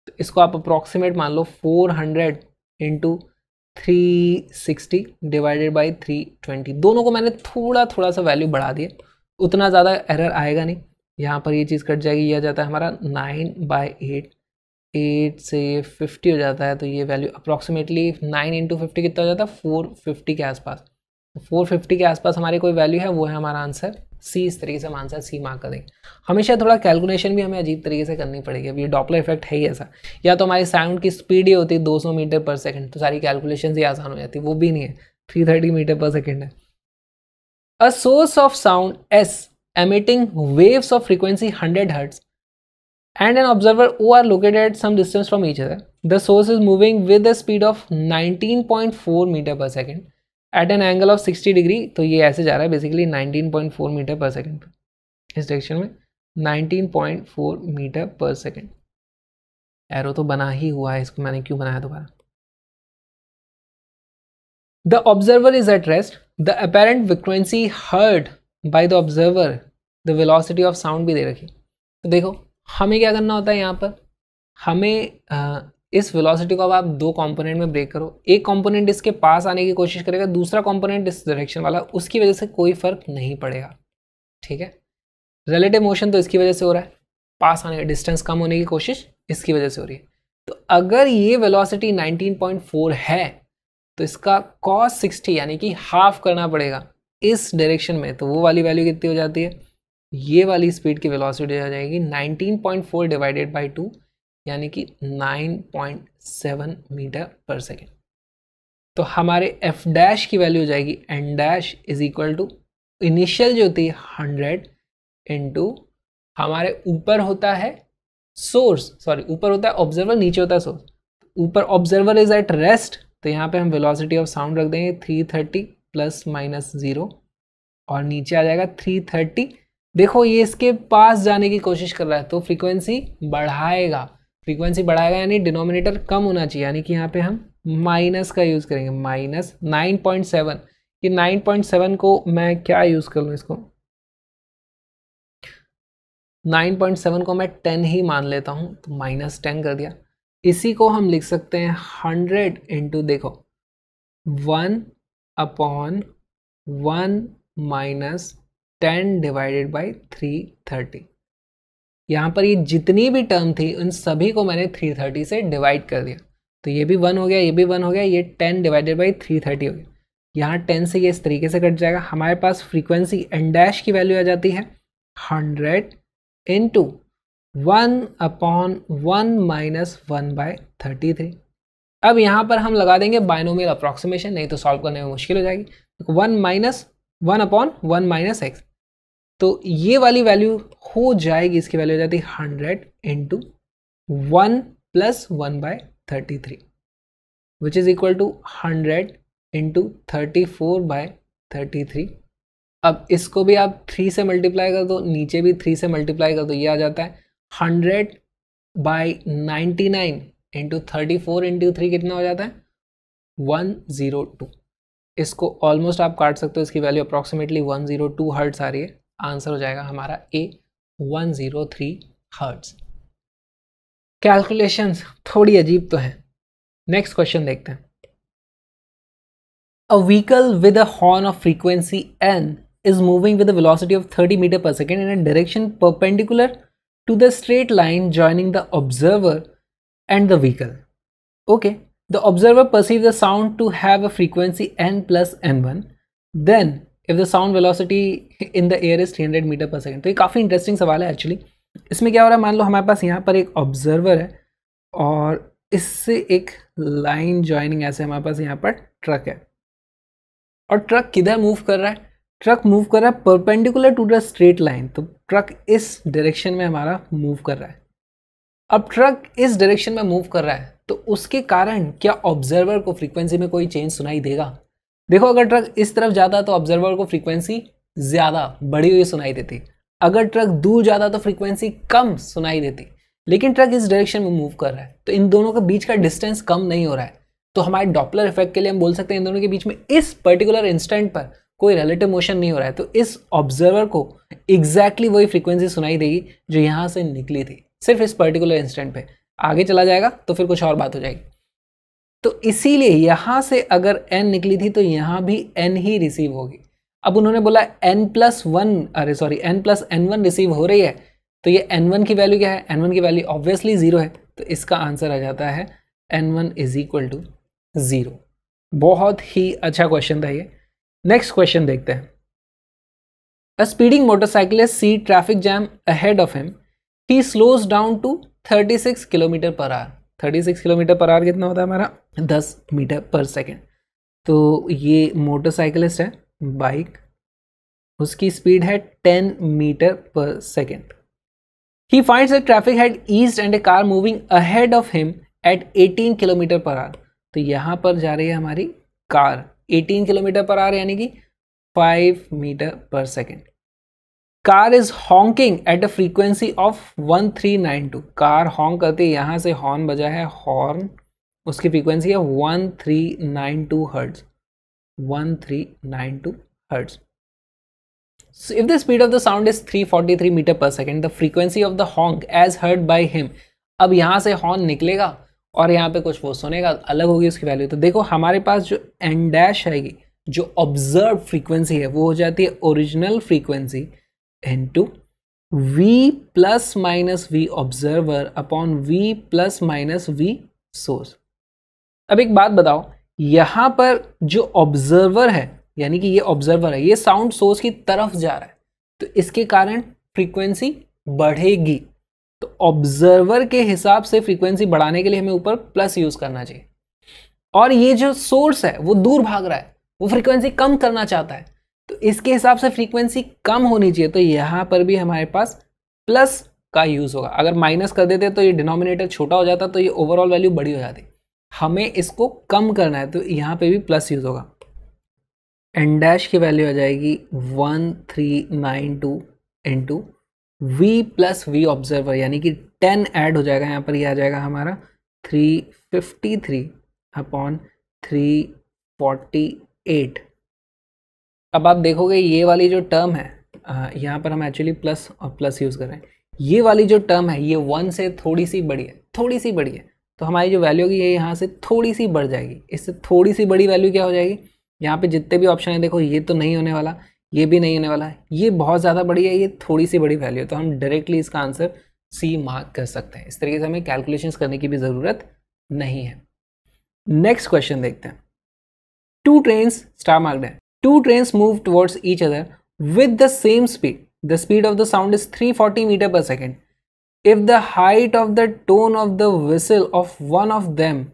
तो इसको आप अप्रोक्सीमेट मान लो four hundred into three sixty divided by three twenty दोनों को मैंने थोड़ा थोड़ा सा वैल्यू बढ़ा दिया उतना ज़्यादा एरर आएगा नहीं यहाँ पर ये चीज़ कट जाएगी यह जाता है हमारा नाइन बाई एट एट से फिफ्टी हो जाता है तो ये value approximately nine into fifty कितना हो जाता है फोर फिफ्टी के आसपास फोर फिफ्टी के आसपास हमारी कोई वैल्यू है वो है हमारा आंसर सी इस तरीके से हम आंसर सी मार्क करेंगे हमेशा थोड़ा कैलकुलेशन भी हमें अजीब तरीके से करनी पड़ेगी अब ये डॉपलर इफेक्ट है ही ऐसा या तो हमारी साउंड की स्पीड ही होती है सौ मीटर पर सेकेंड तो सारी कैलकुलेशन ही आसान हो जाती है वो भी नहीं है थर्टी मीटर पर सेकेंड है a source of sound S emitting waves of frequency 100 hertz and an observer O are located at some distance from each other. The source is moving with a speed of 19.4 meter per second at an angle of 60 degree. to ye aise ja raha hai basically 19.4 meter per second is direction mein 19.4 meter per second. Arrow तो बना ही हुआ है इसको मैंने क्यों बनाया दोबारा The observer is at rest. The apparent frequency heard by the observer the velocity of sound भी दे रखी तो देखो हमें क्या करना होता है यहाँ पर हमें आ, इस वेलोसिटी को अब आप दो कंपोनेंट में ब्रेक करो एक कंपोनेंट इसके पास आने की कोशिश करेगा दूसरा कंपोनेंट इस डायरेक्शन वाला उसकी वजह से कोई फ़र्क नहीं पड़ेगा ठीक है रिलेटिव मोशन तो इसकी वजह से हो रहा है पास आने का डिस्टेंस कम होने की कोशिश इसकी वजह से हो रही है तो अगर ये वेलोसिटी नाइनटीन है तो इसका कॉस सिक्सटी यानी कि हाफ करना पड़ेगा इस डायरेक्शन में तो वो वाली वैल्यू कितनी हो जाती है ये वाली स्पीड की वेलोसिटी आ जाएगी 19.4 डिवाइडेड बाई टू यानी कि 9.7 मीटर पर सेकेंड तो हमारे एफ डैश की वैल्यू हो जाएगी N dash is equal to initial जो थी 100 इनटू हमारे ऊपर होता है सोर्स सॉरी ऊपर होता है ऑब्जर्वर नीचे होता है सोर्स ऊपर ऑब्जर्वर इज एट रेस्ट तो यहाँ पे हम वेलोसिटी ऑफ साउंड रख देंगे three thirty plus minus zero और नीचे आ जाएगा थ्री थर्टी देखो ये इसके पास जाने की कोशिश कर रहा है तो फ्रीक्वेंसी बढ़ाएगा फ्रीक्वेंसी बढ़ाएगा यानी डिनोमिनेटर कम होना चाहिए यानी कि यहाँ पे हम माइनस का यूज़ करेंगे माइनस नाइन पॉइंट सेवन कि नाइन पॉइंट सेवन को मैं क्या यूज़ कर लूँ इसको नाइन पॉइंट सेवन को मैं टेन ही मान लेता हूँ तो माइनस टेन कर दिया इसी को हम लिख सकते हैं हंड्रेड इंटू देखो one upon one minus ten divided by three thirty यहाँ पर ये जितनी भी टर्म थी उन सभी को मैंने थ्री थर्टी से डिवाइड कर दिया तो ये भी वन हो गया ये भी वन हो गया ये ten divided by three thirty हो गया यहाँ टेन से ये इस तरीके से कट जाएगा हमारे पास फ्रीक्वेंसी एन डैश की वैल्यू आ जाती है hundred into one upon one minus one by thirty three अब यहाँ पर हम लगा देंगे बायनोमियल अप्रोक्सीमेशन नहीं तो सॉल्व करने में मुश्किल हो जाएगी one minus one upon one minus X तो ये वाली वैल्यू हो जाएगी इसकी वैल्यू हो जाती है hundred into one plus one by thirty three which is equal to hundred into thirty four by thirty three अब इसको भी आप थ्री से मल्टीप्लाई कर दो नीचे भी थ्री से मल्टीप्लाई कर दो ये आ जाता है hundred by ninety nine into thirty four into three कितना हो जाता है वन ज़ीरो टू इसको ऑलमोस्ट आप काट सकते हो इसकी value approximately one zero two hertz आ रही है आंसर हो जाएगा हमारा ए one zero three hertz calculations थोड़ी अजीब तो है नेक्स्ट क्वेश्चन देखते हैं a vehicle with a horn of frequency N is moving with a velocity of thirty metre पर second in a direction perpendicular to the straight line joining the observer and the vehicle. Okay, the observer perceives the sound to have a frequency n plus n1. Then, if the sound velocity in the air is 300 metre पर सेकेंड तो ये काफ़ी इंटरेस्टिंग सवाल है एक्चुअली इसमें क्या हो रहा है मान लो हमारे पास यहाँ पर एक ऑब्जर्वर है और इससे एक लाइन ज्वाइनिंग ऐसे हमारे पास यहाँ पर ट्रक है और ट्रक किधर मूव कर रहा है ट्रक मूव कर रहा है perpendicular to the straight line तो ट्रक इस डायरेक्शन में हमारा मूव कर रहा है अब ट्रक इस डायरेक्शन में मूव कर रहा है तो उसके कारण क्या ऑब्जर्वर को फ्रीक्वेंसी में कोई चेंज सुनाई देगा देखो अगर ट्रक इस तरफ जाता तो ऑब्जर्वर को फ्रीक्वेंसी ज़्यादा बढ़ी हुई सुनाई देती अगर ट्रक दूर जाता तो फ्रीक्वेंसी कम सुनाई देती लेकिन ट्रक इस डायरेक्शन में मूव कर रहा है तो इन दोनों के बीच का डिस्टेंस कम नहीं हो रहा है तो हमारे डॉपलर इफेक्ट के लिए हम बोल सकते हैं इन दोनों के बीच में इस पर्टिकुलर इंस्टेंट पर कोई रिलेटिव मोशन नहीं हो रहा है तो इस ऑब्जर्वर को एग्जैक्टली exactly वही फ्रीक्वेंसी सुनाई देगी जो यहाँ से निकली थी सिर्फ इस पर्टिकुलर इंस्टेंट पे आगे चला जाएगा तो फिर कुछ और बात हो जाएगी तो इसीलिए यहाँ से अगर एन निकली थी तो यहाँ भी एन ही रिसीव होगी अब उन्होंने बोला एन प्लस वन अरे sorry N plus N one receive हो रही है तो ये एन वन की वैल्यू क्या है एन वन की वैल्यू ऑब्वियसली ज़ीरो है तो इसका आंसर आ जाता है N one is equal to zero बहुत ही अच्छा क्वेश्चन था ये नेक्स्ट क्वेश्चन देखते हैं a speeding motorcycle sees traffic jam ahead of him he slows down to 36 kilometre per thirty 36 kilometre per hour कितना होता है हमारा 10 मीटर पर सेकेंड तो ये मोटरसाइकिलिस्ट है बाइक उसकी स्पीड है 10 मीटर पर second he finds a traffic head east and a car moving ahead of him at 18 kilometre per hour तो यहाँ पर जा रही है हमारी कार 18 किलोमीटर पर आर यानी कि 5 मीटर पर second car is honking at a frequency of 1392 car honk करती है यहाँ से हॉर्न बजा है हॉर्न उसकी फ्रीक्वेंसी है 1392 two hertz if the speed of the sound is three forty 343 metre पर second the frequency of the honk as heard by him अब यहाँ से हॉर्न निकलेगा और यहाँ पे कुछ वो सुनेगा अलग होगी उसकी वैल्यू तो देखो हमारे पास जो एंड डैश आएगी जो ऑब्जर्व फ्रीक्वेंसी है वो हो जाती है original frequency to v plus minus v observer upon v plus minus v source अब एक बात बताओ यहां पर जो ऑब्जर्वर है यानी कि ये ऑब्जर्वर है ये साउंड सोर्स की तरफ जा रहा है तो इसके कारण फ्रीक्वेंसी बढ़ेगी तो ऑब्जर्वर के हिसाब से फ्रीक्वेंसी बढ़ाने के लिए हमें ऊपर प्लस यूज करना चाहिए और ये जो सोर्स है वो दूर भाग रहा है वो फ्रीक्वेंसी कम करना चाहता है तो इसके हिसाब से फ्रीक्वेंसी कम होनी चाहिए तो यहाँ पर भी हमारे पास प्लस का यूज़ होगा अगर माइनस कर देते तो ये डिनोमिनेटर छोटा हो जाता तो ये ओवरऑल वैल्यू बड़ी हो जाती हमें इसको कम करना है तो यहाँ पे भी प्लस यूज़ होगा एन डैश की वैल्यू आ जाएगी one three nine two into v plus v observer यानी कि टेन ऐड हो जाएगा यहाँ पर ये यह आ जाएगा हमारा three fifty three upon three forty eight अब आप देखोगे ये वाली जो टर्म है यहाँ पर हम एक्चुअली प्लस और प्लस यूज़ कर रहे हैं ये वाली जो टर्म है ये वन से थोड़ी सी बड़ी है थोड़ी सी बड़ी है तो हमारी जो वैल्यू होगी ये यहाँ से थोड़ी सी बढ़ जाएगी इससे थोड़ी सी बड़ी वैल्यू क्या हो जाएगी यहाँ पे जितने भी ऑप्शन है देखो ये तो नहीं होने वाला ये भी नहीं होने वाला ये बहुत ज़्यादा बड़ी है ये थोड़ी सी बड़ी वैल्यू है तो हम डायरेक्टली इसका आंसर सी मार्क कर सकते हैं इस तरीके से हमें कैलकुलेशन करने की भी ज़रूरत नहीं है नेक्स्ट क्वेश्चन देखते हैं टू ट्रेन स्टार मार्क्ड है Two trains move towards each other with the same speed. The speed of the sound is 340 meter per second. If the height of the tone of the whistle of one of them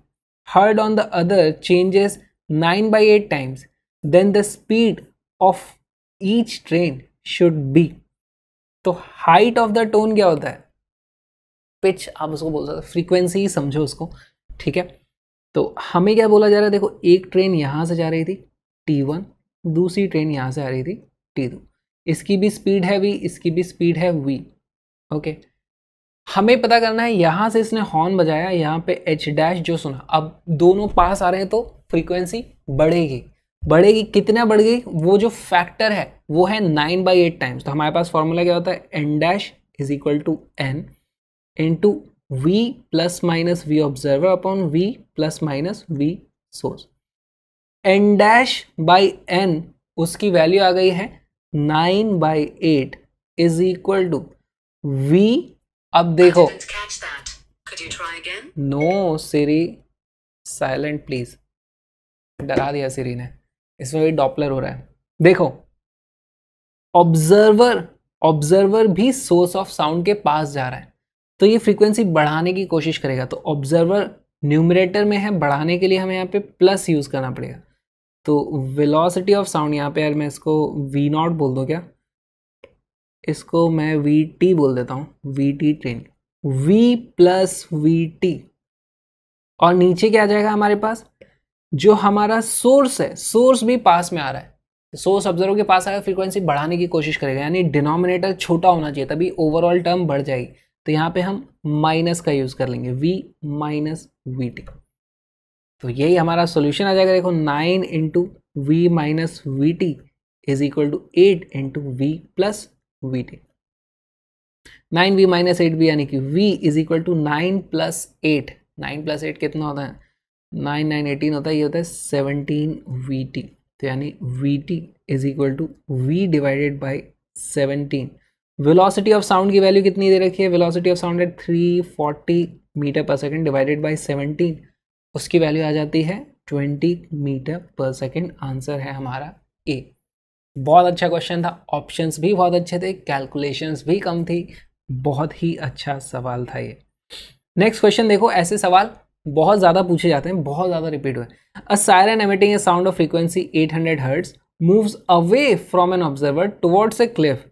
heard on the other changes 9 by 8 times, then the speed of each train should be. तो हाइट ऑफ द टोन क्या होता है पिच आप उसको बोल सकते हो फ्रीक्वेंसी समझो उसको ठीक है तो हमें क्या बोला जा रहा है देखो एक ट्रेन यहाँ से जा रही थी टी वन दूसरी ट्रेन यहाँ से आ रही थी टी टू इसकी भी स्पीड है वी इसकी भी स्पीड है वी ओके हमें पता करना है यहाँ से इसने हॉर्न बजाया यहाँ पे एच डैश जो सुना अब दोनों पास आ रहे हैं तो फ्रीक्वेंसी बढ़ेगी बढ़ेगी कितना बढ़ गई वो जो फैक्टर है वो है नाइन बाई एट टाइम्स तो हमारे पास फॉर्मूला क्या होता है n dash is equal to n into v plus minus v observer upon v plus minus v source n dash by n उसकी वैल्यू आ गई है nine by eight is equal to v अब देखो नो सीरी साइलेंट प्लीज डरा दिया सीरी ने इसमें भी डॉपलर हो रहा है देखो ऑब्जर्वर ऑब्जर्वर भी सोर्स ऑफ साउंड के पास जा रहा है तो ये फ्रीक्वेंसी बढ़ाने की कोशिश करेगा तो ऑब्जर्वर न्यूमरेटर में है बढ़ाने के लिए हमें यहाँ पे प्लस यूज़ करना पड़ेगा तो वेलोसिटी ऑफ साउंड यहाँ पे यार मैं इसको वी नॉट बोल दूँ क्या इसको मैं वी टी बोल देता हूँ v t train v plus v t और नीचे क्या आ जाएगा हमारे पास जो हमारा सोर्स है सोर्स भी पास में आ रहा है सोर्स ऑब्जर्वर के पास आएगा फ्रीक्वेंसी बढ़ाने की कोशिश करेगा यानी डिनोमिनेटर छोटा होना चाहिए तभी ओवरऑल टर्म बढ़ जाएगी तो यहाँ पे हम माइनस का यूज़ कर लेंगे वी माइनस वी टी तो यही हमारा सोल्यूशन आ जाएगा देखो nine into v minus v t is equal to eight into v plus v t nine v minus eight v यानी कि v is equal to nine plus eight nine plus eight कितना होता है नाइन नाइन एटीन होता है ये होता है सेवनटीन वी टी तो यानी v t is equal to we divided by seventeen velocity of sound की वैल्यू कितनी दे रखी है वेलोसिटी ऑफ साउंड है थ्री फोर्टी मीटर पर सेकेंड डिवाइडेड बाई सेवनटीन उसकी वैल्यू आ जाती है ट्वेंटी मीटर पर सेकेंड आंसर है हमारा ए बहुत अच्छा क्वेश्चन था ऑप्शंस भी बहुत अच्छे थे कैलकुलेशंस भी कम थी बहुत ही अच्छा सवाल था ये नेक्स्ट क्वेश्चन देखो ऐसे सवाल बहुत ज़्यादा पूछे जाते हैं बहुत ज़्यादा रिपीट हुए a siren emitting a sound of frequency 800 hertz moves away from an observer towards a cliff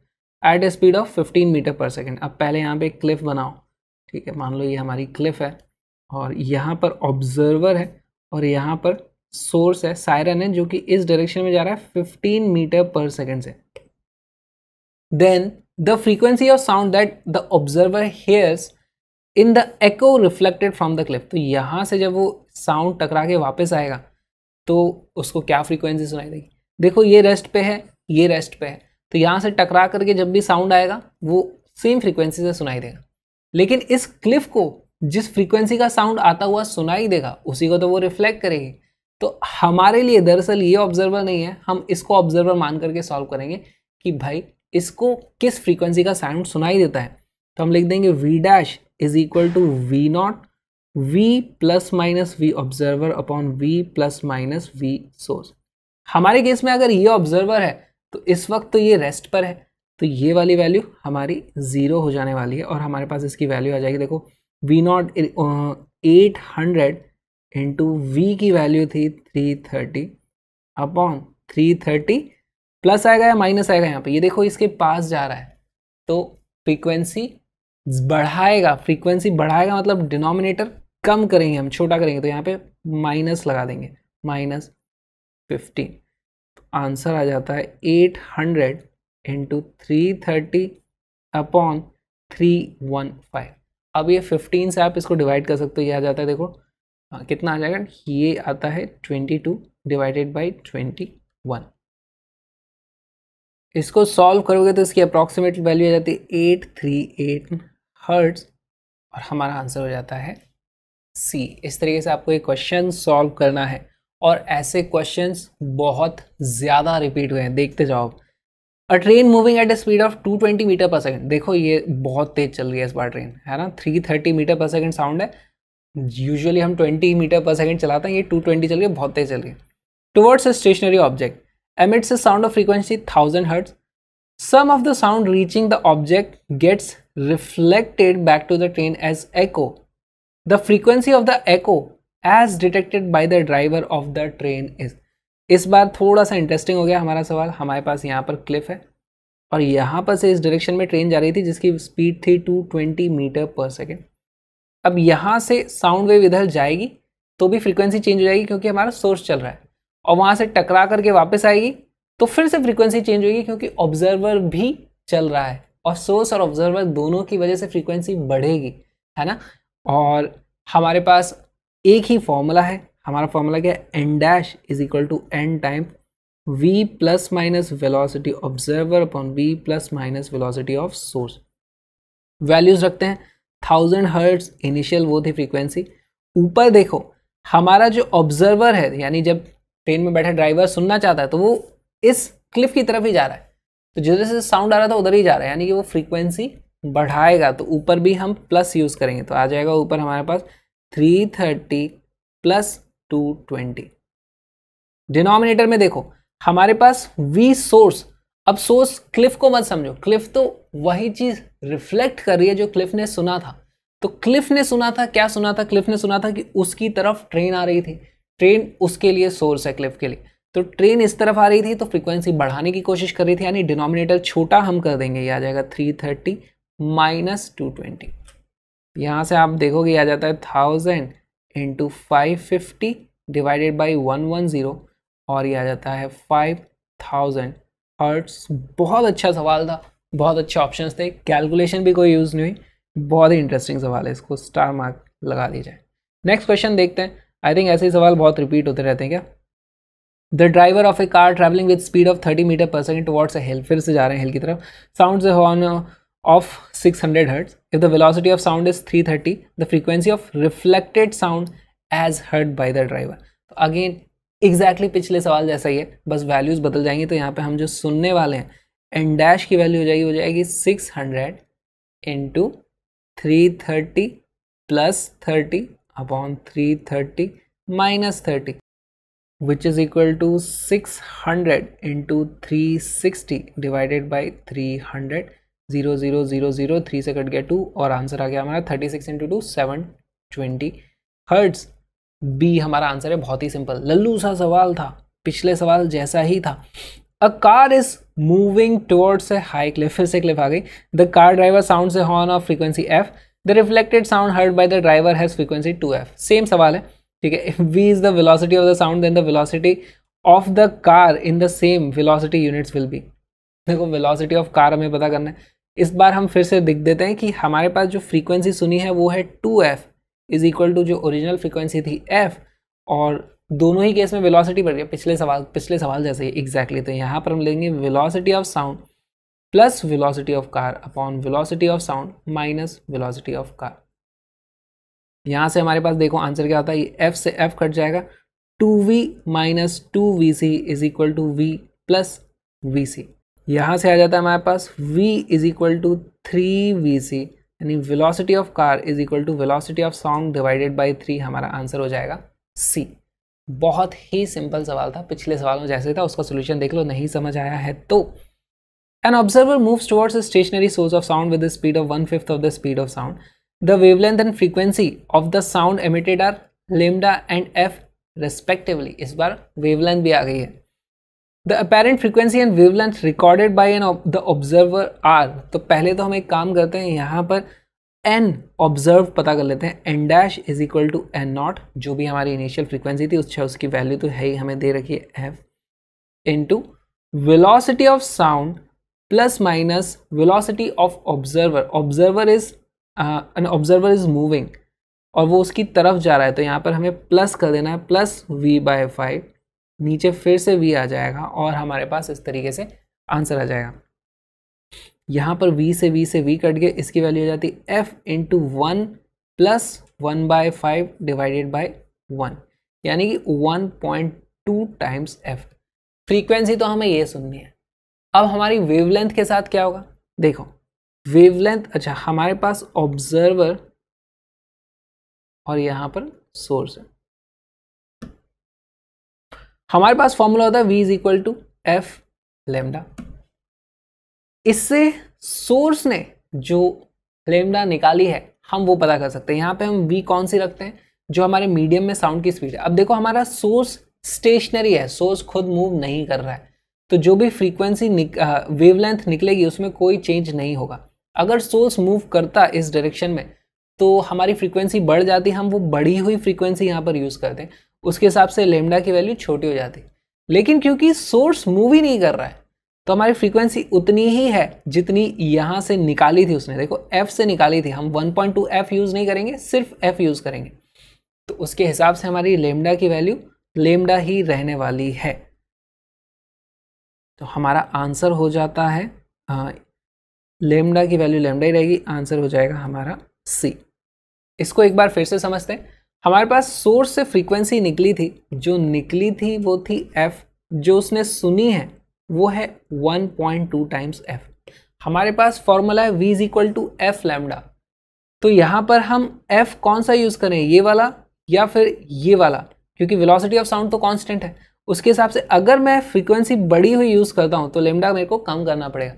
at a speed of 15 metre पर सेकेंड अब पहले यहाँ पे क्लिफ बनाओ ठीक है मान लो ये हमारी क्लिफ है और यहाँ पर ऑब्जर्वर है और यहाँ पर सोर्स है सायरन है जो कि इस डायरेक्शन में जा रहा है 15 मीटर पर सेकेंड से then the frequency of sound that the observer hears in the echo reflected from the cliff तो यहाँ से जब वो साउंड टकरा के वापस आएगा तो उसको क्या फ्रीक्वेंसी सुनाई देगी देखो ये रेस्ट पे है ये रेस्ट पे है तो यहाँ से टकरा करके जब भी साउंड आएगा वो सेम फ्रीक्वेंसी से सुनाई देगा लेकिन इस क्लिफ को जिस फ्रीक्वेंसी का साउंड आता हुआ सुनाई देगा उसी को तो वो रिफ्लेक्ट करेगी तो हमारे लिए दरअसल ये ऑब्जर्वर नहीं है हम इसको ऑब्जर्वर मान करके सॉल्व करेंगे कि भाई इसको किस फ्रीक्वेंसी का साउंड सुनाई देता है तो हम लिख देंगे v dash is equal to v not v plus minus v observer upon v plus minus v source हमारे केस में अगर ये ऑब्जर्वर है तो इस वक्त तो ये रेस्ट पर है तो ये वाली वैल्यू हमारी ज़ीरो हो जाने वाली है और हमारे पास इसकी वैल्यू आ जाएगी देखो v not eight hundred into v की वैल्यू थी three thirty upon three thirty plus आएगा या माइनस आएगा यहाँ पे ये देखो इसके पास जा रहा है तो फ्रीक्वेंसी बढ़ाएगा फ्रीक्वेंसी बढ़ाएगा मतलब डिनोमिनेटर कम करेंगे हम छोटा करेंगे तो यहाँ पे माइनस लगा देंगे माइनस फिफ्टीन तो आंसर आ जाता है eight hundred into three thirty upon three one five अब ये फिफ्टीन से आप इसको डिवाइड कर सकते हो ये आ जाता है देखो आ, हाँ, कितना आ जाएगा ये आता है twenty two divided by twenty one इसको सॉल्व करोगे तो इसकी अप्रॉक्सीमेट वैल्यू आ जाती है एट थ्री एट हर्ट्स और हमारा आंसर हो जाता है सी इस तरीके से आपको ये क्वेश्चन सॉल्व करना है और ऐसे क्वेश्चंस बहुत ज़्यादा रिपीट हुए हैं देखते जाओ a train moving at the speed of 220 metre per second देखो ये बहुत तेज चल रही है इस बार ट्रेन है ना 330 मीटर पर सेकंड साउंड है यूजुअली हम 20 मीटर पर सेकंड चलाते हैं ये 220 चल रही है बहुत तेज चल रही है towards a stationary object emits a sound of frequency thousand hertz some of the sound reaching the object gets reflected back to the train as echo the frequency of the echo as detected by the driver of the train is इस बार थोड़ा सा इंटरेस्टिंग हो गया हमारा सवाल हमारे पास यहाँ पर क्लिफ है और यहाँ पर से इस डायरेक्शन में ट्रेन जा रही थी जिसकी स्पीड थी 220 मीटर पर सेकेंड अब यहाँ से साउंड वेव इधर जाएगी तो भी फ्रिक्वेंसी चेंज हो जाएगी क्योंकि हमारा सोर्स चल रहा है और वहाँ से टकरा करके वापस आएगी तो फिर से फ्रीक्वेंसी चेंज होगी क्योंकि ऑब्जर्वर भी चल रहा है और सोर्स और ऑब्जर्वर दोनों की वजह से फ्रिक्वेंसी बढ़ेगी है ना और हमारे पास एक ही फॉर्मूला है हमारा फॉर्मूला क्या है n dash is equal to n time v plus minus velocity observer upon v plus minus velocity of source values रखते हैं थाउजेंड हर्ट्स इनिशियल वो थी फ्रीक्वेंसी ऊपर देखो हमारा जो ऑब्जर्वर है यानी जब ट्रेन में बैठा ड्राइवर सुनना चाहता है तो वो इस क्लिफ की तरफ ही जा रहा है तो जिधर से साउंड आ रहा था उधर ही जा रहा है यानी कि वो फ्रीक्वेंसी बढ़ाएगा तो ऊपर भी हम प्लस यूज़ करेंगे तो आ जाएगा ऊपर हमारे पास three thirty plus two twenty denominator में देखो हमारे पास वी सोर्स अब सोर्स क्लिफ को मत समझो क्लिफ तो वही चीज रिफ्लेक्ट कर रही है जो क्लिफ ने सुना था तो क्लिफ ने सुना था क्या सुना था क्लिफ ने सुना था कि उसकी तरफ ट्रेन आ रही थी ट्रेन उसके लिए सोर्स है क्लिफ के लिए तो ट्रेन इस तरफ आ रही थी तो फ्रीक्वेंसी बढ़ाने की कोशिश कर रही थी यानी डिनोमिनेटर छोटा हम कर देंगे ये आ जाएगा three thirty minus two twenty यहाँ से आप देखोगे आ जाता है thousand into five fifty divided by one one zero और ये आ जाता है फाइव थाउजेंड हर्ट्स बहुत अच्छा सवाल था बहुत अच्छे ऑप्शंस थे कैलकुलेशन भी कोई यूज़ नहीं हुई बहुत ही इंटरेस्टिंग सवाल है इसको स्टार मार्क लगा दिया जाए नेक्स्ट क्वेश्चन देखते हैं आई थिंक ऐसे ही सवाल बहुत रिपीट होते रहते हैं क्या the driver of a car travelling with speed of thirty metre पर सेकेंड टुवर्ड्स अ हिल फिर से जा रहे हैं हिल की तरफ साउंड से horn of 600 hertz if the velocity of sound is 330 the frequency of reflected sound as heard by the driver so again exactly pichle sawal jaisa hi hai bas values badal jayenge to yahan pe hum jo sunne wale hain n dash ki value ho jayegi ho jayegi 600 into 330 plus 30 upon 330 minus 30 which is equal to 600 into 360 divided by 300 zero zero zero zero three से कट गया टू और आंसर आ गया हमारा thirty six into two seven twenty hertz B हमारा आंसर है बहुत ही सिंपल लल्लू सा सवाल था पिछले सवाल जैसा ही था a car is moving towards a high cliff फिर से क्लिफ आ गई द कार ड्राइवर साउंड से horn of frequency f the reflected sound heard by the driver has frequency two f same सवाल है ठीक है if v is the velocity of the sound then the velocity of the car in the same velocity units will be देखो वेलोसिटी ऑफ कार हमें पता करना है इस बार हम फिर से दिख देते हैं कि हमारे पास जो फ्रीक्वेंसी सुनी है वो है two f is equal to जो ओरिजिनल फ्रीक्वेंसी थी एफ और दोनों ही केस में वेलोसिटी बढ़ गया पिछले सवाल पिछले सवाल जैसे ही एग्जैक्टली तो यहाँ पर हम लेंगे velocity of sound plus velocity of car upon velocity of sound minus velocity of car यहाँ से हमारे पास देखो आंसर क्या होता है एफ से एफ कट जाएगा two v minus two v c is equal to v plus v c यहाँ से आ जाता है हमारे पास v is equal to three v c यानी velocity of car is equal to velocity of sound divided by three हमारा आंसर हो जाएगा सी बहुत ही सिंपल सवाल था पिछले सवाल में जैसे था उसका सोल्यूशन देख लो नहीं समझ आया है तो an observer moves towards a stationary source of sound with the speed of one fifth of the speed of sound the wavelength and frequency of the sound emitted are lambda and f respectively इस बार वेवलेंथ भी आ गई है the apparent frequency and wavelength recorded by an the observer are तो पहले तो हम एक काम करते हैं यहाँ पर एन ऑब्जर्व पता कर लेते हैं n dash is equal to N not जो भी हमारी इनिशियल फ्रिक्वेंसी थी उस उसकी वैल्यू तो है ही हमें दे रखी है f into velocity of sound plus minus velocity of observer observer is an observer is moving और वो उसकी तरफ जा रहा है तो यहाँ पर हमें प्लस कर देना है प्लस वी बाय फाइव नीचे फिर से वी आ जाएगा और हमारे पास इस तरीके से आंसर आ जाएगा यहाँ पर वी से वी से वी कट गए इसकी वैल्यू हो जाती है f into one plus one by five divided by one यानी कि one point two times f frequency तो हमें ये सुननी है अब हमारी वेवलेंथ के साथ क्या होगा देखो वेवलेंथ अच्छा हमारे पास ऑब्जर्वर और यहाँ पर सोर्स है हमारे पास फॉर्मूला होता है we is equal to F lambda इससे सोर्स ने जो लेमडा निकाली है हम वो पता कर सकते हैं यहाँ पे हम वी कौन सी रखते हैं जो हमारे मीडियम में साउंड की स्पीड है अब देखो हमारा सोर्स स्टेशनरी है सोर्स खुद मूव नहीं कर रहा है तो जो भी फ्रीक्वेंसी निक, वेवलेंथ निकलेगी उसमें कोई चेंज नहीं होगा अगर सोर्स मूव करता इस डायरेक्शन में तो हमारी फ्रीक्वेंसी बढ़ जाती हम वो बढ़ी हुई फ्रीक्वेंसी यहाँ पर यूज़ करते हैं उसके हिसाब से लेमडा की वैल्यू छोटी हो जाती लेकिन क्योंकि सोर्स मूव ही नहीं कर रहा है तो हमारी फ्रीक्वेंसी उतनी ही है जितनी यहाँ से निकाली थी उसने देखो एफ से निकाली थी हम 1.2 एफ यूज़ नहीं करेंगे सिर्फ एफ यूज़ करेंगे तो उसके हिसाब से हमारी लेमडा की वैल्यू लेमडा ही रहने वाली है तो हमारा आंसर हो जाता है आ, लेमडा की वैल्यू लेमडा ही रहेगी आंसर हो जाएगा हमारा सी इसको एक बार फिर से समझते हैं हमारे पास सोर्स से फ्रीक्वेंसी निकली थी जो निकली थी वो थी एफ जो उसने सुनी है वो है 1.2 टाइम्स एफ हमारे पास फॉर्मूला है we is equal to f lambda तो यहाँ पर हम एफ कौन सा यूज़ करें ये वाला या फिर ये वाला क्योंकि वेलोसिटी ऑफ साउंड तो कांस्टेंट है उसके हिसाब से अगर मैं फ्रीक्वेंसी बड़ी हुई यूज़ करता हूँ तो लेमडा मेरे को कम करना पड़ेगा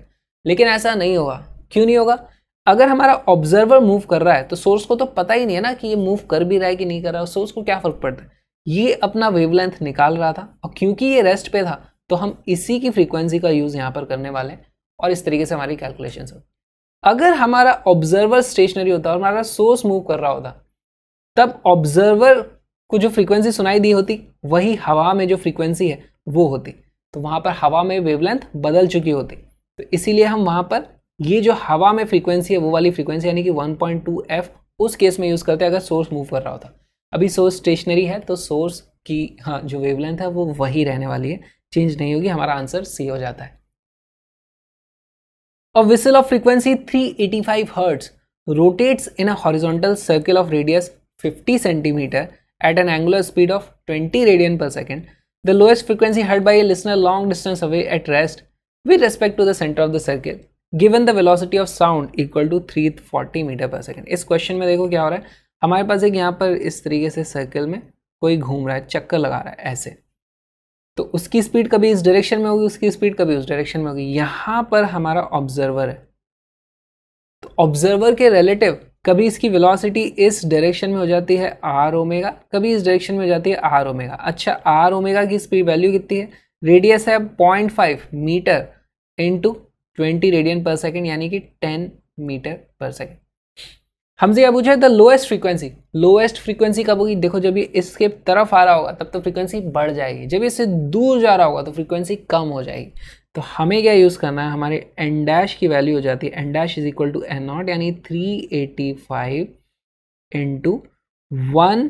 लेकिन ऐसा नहीं होगा क्यों नहीं होगा अगर हमारा ऑब्जर्वर मूव कर रहा है तो सोर्स को तो पता ही नहीं है ना कि ये मूव कर भी रहा है कि नहीं कर रहा है सोर्स को क्या फ़र्क पड़ता है ये अपना वेवलेंथ निकाल रहा था और क्योंकि ये रेस्ट पे था तो हम इसी की फ्रीक्वेंसी का यूज़ यहाँ पर करने वाले हैं और इस तरीके से हमारी कैलकुलेशन हो अगर हमारा ऑब्जर्वर स्टेशनरी होता और हमारा सोर्स मूव कर रहा होता तब ऑब्जर्वर को जो फ्रीक्वेंसी सुनाई दी होती वही हवा में जो फ्रीक्वेंसी है वो होती तो वहाँ पर हवा में वेवलेंथ बदल चुकी होती तो इसीलिए हम वहाँ पर ये जो हवा में फ्रीक्वेंसी है वो वाली फ्रीक्वेंसी यानी कि 1.2 एफ उस केस में यूज़ करते हैं अगर सोर्स मूव कर रहा होता अभी सोर्स स्टेशनरी है तो सोर्स की हाँ जो वेवलेंथ है वो वही रहने वाली है चेंज नहीं होगी हमारा आंसर सी हो जाता है और whistle of frequency 385 hertz rotates in a horizontal circle of radius 50 centimetre at an angular speed of 20 radian per second the lowest frequency heard by a listener long distance away at rest with respect to the centre of the circle given the velocity of sound equal to three forty metre पर सेकेंड इस क्वेश्चन में देखो क्या हो रहा है हमारे पास एक यहाँ पर इस तरीके से सर्कल में कोई घूम रहा है चक्कर लगा रहा है ऐसे तो उसकी स्पीड कभी इस डायरेक्शन में होगी उसकी स्पीड कभी उस डायरेक्शन में होगी यहाँ पर हमारा ऑब्जर्वर है तो ऑब्जर्वर के रिलेटिव कभी इसकी वेलोसिटी इस डायरेक्शन में हो जाती है आर ओमेगा कभी इस डायरेक्शन में हो जाती है आर ओमेगा अच्छा आर ओमेगा की स्पीड वैल्यू कितनी है रेडियस है point five metre into twenty radian per second यानी कि टेन मीटर पर सेकेंड हमसे क्या पूछा है the lowest frequency lowest frequency कब होगी देखो जब ये इसके तरफ आ रहा होगा तब तो फ्रीक्वेंसी बढ़ जाएगी जब इससे दूर जा रहा होगा तो फ्रीक्वेंसी कम हो जाएगी तो हमें क्या यूज़ करना है हमारे एन डैश की वैल्यू हो जाती है n dash is equal to N not यानी three eighty five into one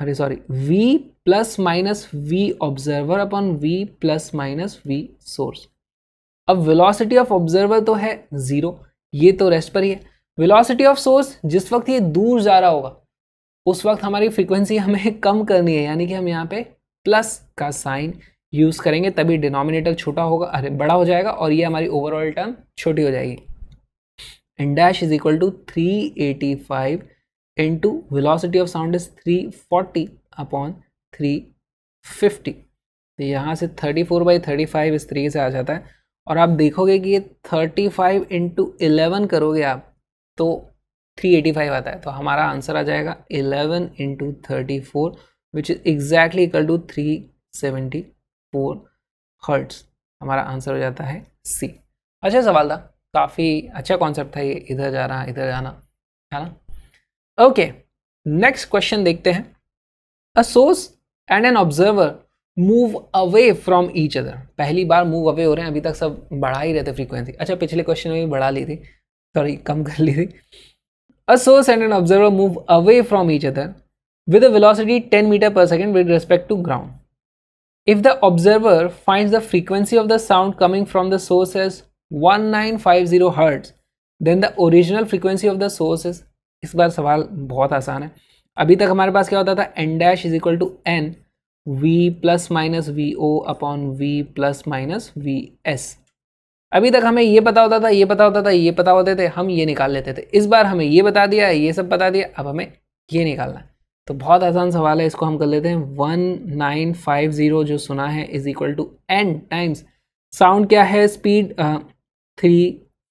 अरे sorry v plus minus v observer upon v plus minus v source अब वेलोसिटी ऑफ ऑब्जर्वर तो है ज़ीरो ये तो रेस्ट पर ही है वेलोसिटी ऑफ सोर्स जिस वक्त ये दूर जा रहा होगा उस वक्त हमारी फ्रीक्वेंसी हमें [LAUGHS] कम करनी है यानी कि हम यहाँ पे प्लस का साइन यूज़ करेंगे तभी डिनोमिनेटर छोटा होगा अरे बड़ा हो जाएगा और ये हमारी ओवरऑल टर्म छोटी हो जाएगी and dash is equal to three eighty five into velocity of sound is three forty upon three fifty तो यहाँ से thirty four by thirty five इस तरीके से आ जाता है और आप देखोगे कि ये थर्टी फाइव इंटू एलेवन करोगे आप तो थ्री एटी फाइव आता है तो हमारा आंसर आ जाएगा eleven into thirty four which is exactly equal to three seventy four hertz हमारा आंसर हो जाता है सी अच्छा सवाल था काफ़ी अच्छा कॉन्सेप्ट था ये इधर जाना इधर जाना है ना ओके नेक्स्ट क्वेश्चन देखते हैं a source and an observer move away from each other पहली बार मूव अवे हो रहे हैं अभी तक सब बढ़ा ही रहते थे फ्रीक्वेंसी अच्छा पिछले क्वेश्चन में भी बढ़ा ली थी सॉरी कम कर ली थी a source and an observer move away from each other with a velocity ten metre पर second with respect to ground if the observer find the frequency of the sound coming from the source as one nine five zero hertz then the original frequency of the source इस बार सवाल बहुत आसान है अभी तक हमारे पास क्या होता था n dash is equal to n v plus minus v o upon v plus minus v s अभी तक हमें ये पता होता था ये पता होता था ये पता होते थे हम ये निकाल लेते थे इस बार हमें ये बता दिया ये सब बता दिया अब हमें ये निकालना है तो बहुत आसान सवाल है इसको हम कर लेते हैं वन नाइन फाइव ज़ीरो जो सुना है is equal to n times sound क्या है स्पीड थ्री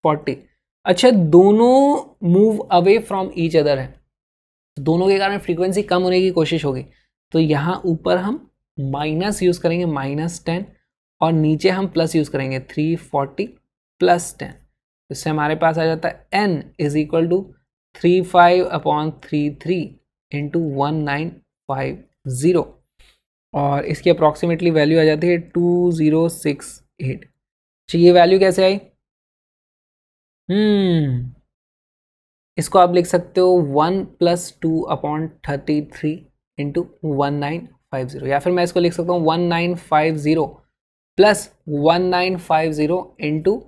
फोर्टी अच्छा दोनों move away from each other है दोनों के कारण फ्रीक्वेंसी कम होने की कोशिश होगी तो यहाँ ऊपर हम माइनस यूज़ करेंगे माइनस टेन और नीचे हम प्लस यूज़ करेंगे थ्री फोर्टी प्लस टेन इससे हमारे पास आ जाता है n is equal to three five upon three three into one nine five zero और इसकी अप्रॉक्सीमेटली वैल्यू आ जाती है टू ज़ीरो सिक्स एट अच्छा ये वैल्यू कैसे आई हम्म इसको आप लिख सकते हो one plus two upon thirty three into one nine five zero या फिर मैं इसको लिख सकता हूँ one nine five zero plus one nine five zero into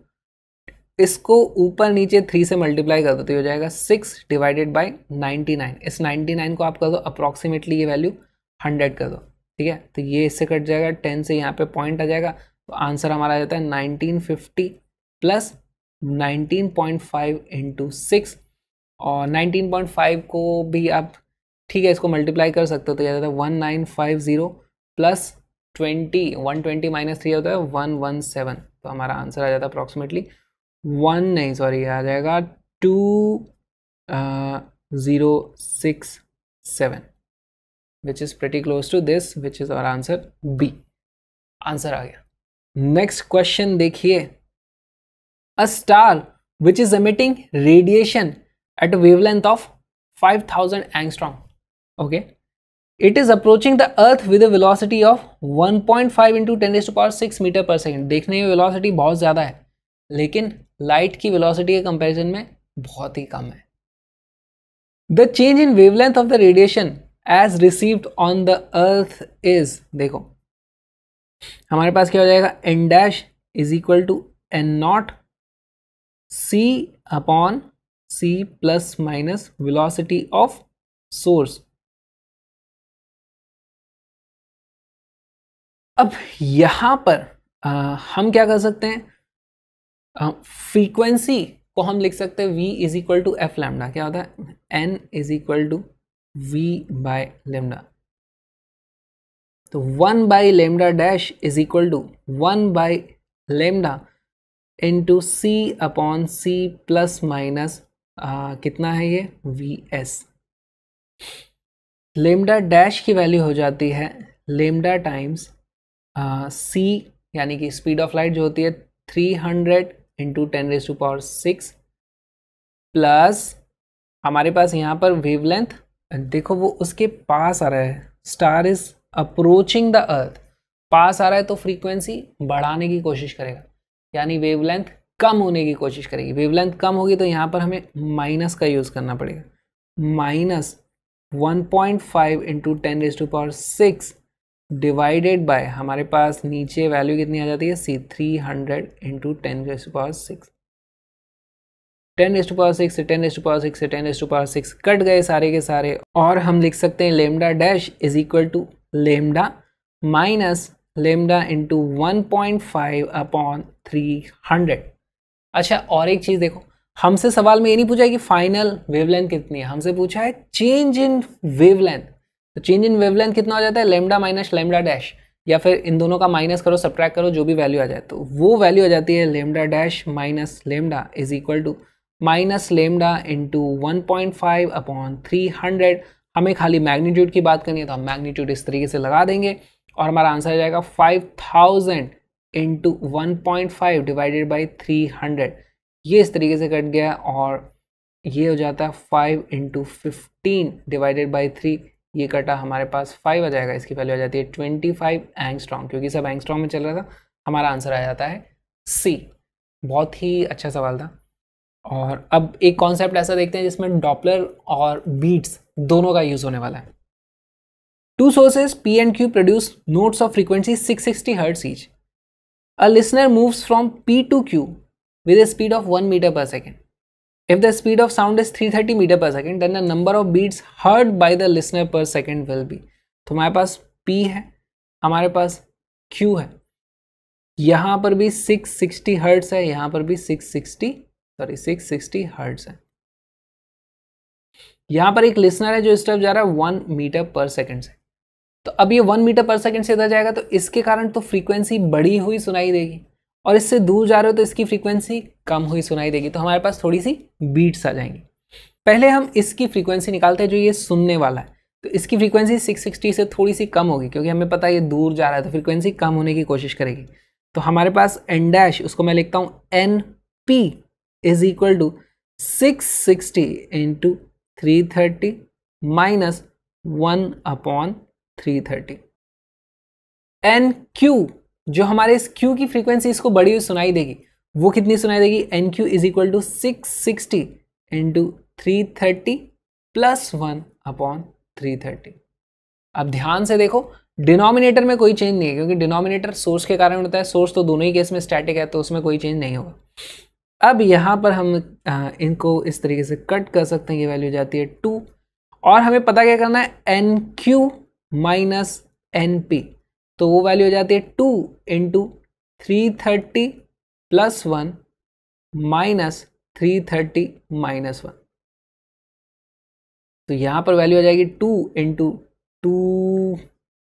इसको ऊपर नीचे थ्री से मल्टीप्लाई कर दो तो ये हो जाएगा six divided by ninety nine इस नाइन्टी नाइन को आप कर दो अप्रॉक्सीमेटली ये वैल्यू हंड्रेड कर दो ठीक है तो ये इससे कट जाएगा टेन से यहाँ पे पॉइंट आ जाएगा तो आंसर हमारा आ जाता है nineteen fifty plus nineteen point five into six और नाइनटीन पॉइंट फाइव को भी आप ठीक है इसको मल्टीप्लाई कर सकते हो तो क्या जाता है one nine five zero plus twenty one twenty minus three होता है वन वन सेवन तो हमारा आंसर आ जाता है अप्रॉक्सीमेटली वन नहीं सॉरी आ जाएगा two zero six seven which is pretty close to this which is our answer b answer आ गया नेक्स्ट क्वेश्चन देखिए a star which is emitting radiation at wavelength of 5000 angstrom okay it is approaching the earth of a point five into ten 10 to power 6 metre पर सेकेंड देखने में वेलोसिटी बहुत ज़्यादा है लेकिन लाइट की वेलोसिटी के कंपैरिजन में बहुत ही कम है the change in wavelength of the radiation as received on the earth is देखो हमारे पास क्या हो जाएगा n dash is equal to N naught c upon c plus minus velocity of source अब यहाँ पर आ, हम क्या कर सकते हैं फ्रीक्वेंसी को हम लिख सकते हैं v is equal to F lambda क्या होता है n is equal to we by lambda तो one by lambda dash is equal to one by lambda into c upon c plus minus कितना है ये वी एस लेमडा डैश की वैल्यू हो जाती है लेमडा टाइम्स सी uh, यानी कि स्पीड ऑफ लाइट जो होती है three hundred into ten raise to power six plus हमारे पास यहाँ पर वेवलेंथ देखो वो उसके पास आ रहा है star is approaching the earth पास आ रहा है तो फ्रीक्वेंसी बढ़ाने की कोशिश करेगा यानी वेवलेंथ कम होने की कोशिश करेगी वेवलेंथ कम होगी तो यहाँ पर हमें माइनस का यूज़ करना पड़ेगा minus one point five into ten raise to power six divided by हमारे पास नीचे वैल्यू कितनी आ जाती है c three hundred into ten raise to power six ten S to power six ten S to power six ten S to power six cut गए सारे के सारे और हम लिख सकते हैं lambda dash is equal to lambda minus lambda into one point five upon three hundred अच्छा और एक चीज़ देखो हमसे सवाल में ये नहीं पूछा है कि फाइनल वेवलेंथ कितनी है हमसे पूछा है चेंज इन वेवलेंथ तो चेंज इन वेवलेंथ कितना हो जाता है लेमडा माइनस लेमडा डैश या फिर इन दोनों का माइनस करो सब्ट्रैक करो जो भी वैल्यू आ जाए तो वो वैल्यू आ जाती है lambda dash minus lambda is equal to minus lambda into one point five upon three hundred हमें खाली मैग्नीट्यूड की बात करनी है तो हम मैग्नीट्यूड इस तरीके से लगा देंगे और हमारा आंसर आ जाएगा five thousand into one point five divided by three hundred ये इस तरीके से कट गया और ये हो जाता है five into fifteen divided by three ये कटा हमारे पास फाइव आ जाएगा इसकी वैल्यू आ जाती है ट्वेंटी फाइव एंगस्ट्रॉन्ग क्योंकि सब स्ट्रॉन्ग में चल रहा था हमारा आंसर आ जाता है सी बहुत ही अच्छा सवाल था और अब एक कॉन्सेप्ट ऐसा देखते हैं जिसमें डॉपलर और बीट्स दोनों का यूज़ होने वाला है two sources p and q produce notes of frequency six sixty hertz each a listener moves from p to q with a speed of one metre पर second If the speed of sound is 330 meter per second, then the number of beats heard by the listener per second will be. तो हमारे पास P है हमारे पास Q है यहाँ पर भी 660 सिक्सटी हर्ट्स है यहाँ पर भी 660 सॉरी 660 सिक्सटी हर्ट्स है यहाँ पर एक लिसनर है जो इस तरफ जा रहा है वन मीटर पर सेकेंड से तो अब ये वन मीटर पर सेकेंड से इधर जाएगा तो इसके कारण तो फ्रीक्वेंसी बड़ी हुई सुनाई देगी और इससे दूर जा रहे हो तो इसकी फ्रीक्वेंसी कम हुई सुनाई देगी तो हमारे पास थोड़ी सी बीट्स आ जाएंगी पहले हम इसकी फ्रीक्वेंसी निकालते हैं जो ये सुनने वाला है तो इसकी फ्रीक्वेंसी 660 से थोड़ी सी कम होगी क्योंकि हमें पता है ये दूर जा रहा है तो फ्रीक्वेंसी कम होने की कोशिश करेगी तो हमारे पास एन डैश उसको मैं लिखता हूँ n p is equal to six sixty into three thirty minus one upon three thirty n q जो हमारे इस क्यू की फ्रीक्वेंसी इसको बड़ी हुई सुनाई देगी वो कितनी सुनाई देगी n q is equal to six sixty into three thirty plus one upon three thirty अब ध्यान से देखो डिनोमिनेटर में कोई चेंज नहीं है क्योंकि डिनोमिनेटर सोर्स के कारण होता है सोर्स तो दोनों ही केस में स्टैटिक है तो उसमें कोई चेंज नहीं होगा अब यहाँ पर हम इनको इस तरीके से कट कर सकते हैं ये वैल्यू जाती है टू और हमें पता क्या करना है n q minus n p तो वो वैल्यू हो जाती है two into three thirty plus one minus three thirty minus one तो यहाँ पर वैल्यू आ जाएगी two into two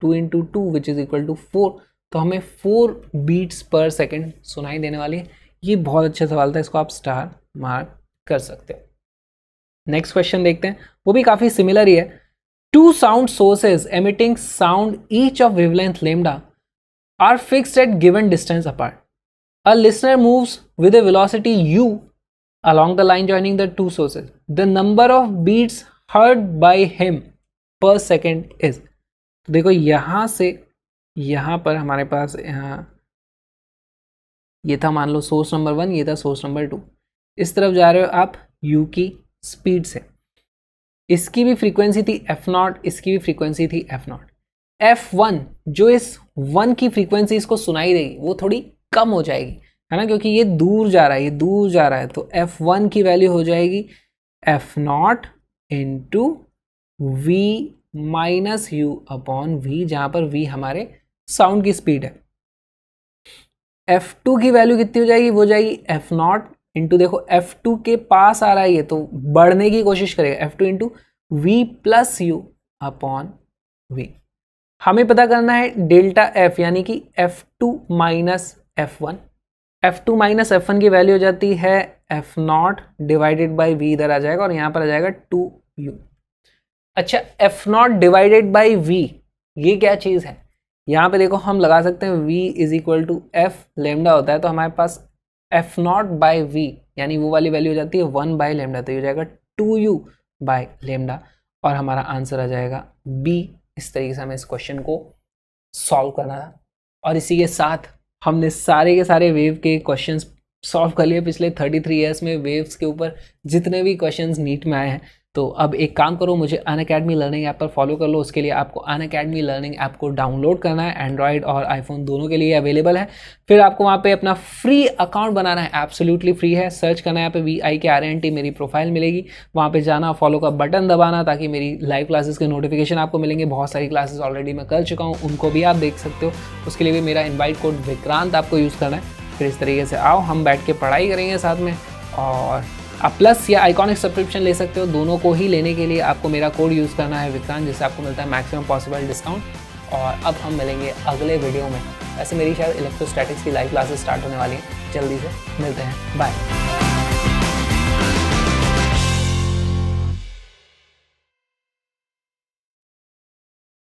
two into two which is equal to four तो हमें फोर बीट्स पर सेकेंड सुनाई देने वाली है ये बहुत अच्छा सवाल था इसको आप स्टार मार्क कर सकते हो नेक्स्ट क्वेश्चन देखते हैं वो भी काफ़ी सिमिलर ही है Two sound sources emitting sound each of wavelength lambda are fixed at given distance apart. A listener moves with a velocity u along the line joining the two sources. The number of beats heard by him per second is. तो देखो यहाँ से यहाँ पर हमारे पास यहाँ ये था मान लो सोर्स नंबर वन ये था सोर्स नंबर टू इस तरफ जा रहे हो आप यू की स्पीड से इसकी भी फ्रीक्वेंसी थी एफ नॉट इसकी भी फ्रीक्वेंसी थी एफ नॉट एफ वन जो इस वन की फ्रीक्वेंसी इसको सुनाई देगी वो थोड़ी कम हो जाएगी है ना क्योंकि ये दूर जा रहा है ये दूर जा रहा है तो एफ वन की वैल्यू हो जाएगी f naught into v minus u upon v जहाँ पर वी हमारे साउंड की स्पीड है एफ टू की वैल्यू कितनी हो जाएगी वो जाएगी एफ नॉट इंटू देखो एफ टू के पास आ रहा है ये तो बढ़ने की कोशिश करेगा f two into v plus u upon v हमें पता करना है डेल्टा एफ यानी कि f two minus F one f two minus F one की वैल्यू हो जाती है f naught divided by v इधर आ जाएगा और यहाँ पर आ जाएगा टू यू अच्छा f naught divided by v ये क्या चीज़ है यहाँ पे देखो हम लगा सकते हैं v is equal to F lambda होता है तो हमारे पास एफ नॉट बाई वी यानी वो वाली वैल्यू हो जाती है वन बाई लेमडा तो ये हो जाएगा टू यू बाय लेमडा और हमारा आंसर आ जाएगा बी इस तरीके से हमें इस क्वेश्चन को सॉल्व करना था और इसी के साथ हमने सारे के सारे वेव के क्वेश्चंस सॉल्व कर लिए पिछले 33 इयर्स में वेव्स के ऊपर जितने भी क्वेश्चंस नीट में आए हैं तो अब एक काम करो मुझे अन अकेडमी लर्निंग ऐप पर फॉलो कर लो उसके लिए आपको अन अकेडमी लर्निंग ऐप को डाउनलोड करना है एंड्रॉयड और आईफोन दोनों के लिए अवेलेबल है फिर आपको वहाँ पे अपना फ्री अकाउंट बनाना है एब्सोल्यूटली फ्री है सर्च करना है यहाँ पे V I K R N T मेरी प्रोफाइल मिलेगी वहाँ पे जाना फॉलो का बटन दबाना ताकि मेरी लाइव क्लासेस के नोटिफिकेशन आपको मिलेंगे बहुत सारी क्लासेस ऑलरेडी मैं कर चुका हूँ उनको भी आप देख सकते हो उसके लिए भी मेरा इन्वाइट कोड विक्रांत आपको यूज़ करना है फिर इस तरीके से आओ हम बैठ के पढ़ाई करेंगे साथ में और आप प्लस या आइकॉनिक सब्सक्रिप्शन ले सकते हो दोनों को ही लेने के लिए आपको मेरा कोड यूज़ करना है विक्रांत जिससे आपको मिलता है मैक्सिमम पॉसिबल डिस्काउंट और अब हम मिलेंगे अगले वीडियो में ऐसे मेरी शायद इलेक्ट्रोस्टैटिक्स की लाइव क्लासेस स्टार्ट होने वाली हैं जल्दी से मिलते हैं बाय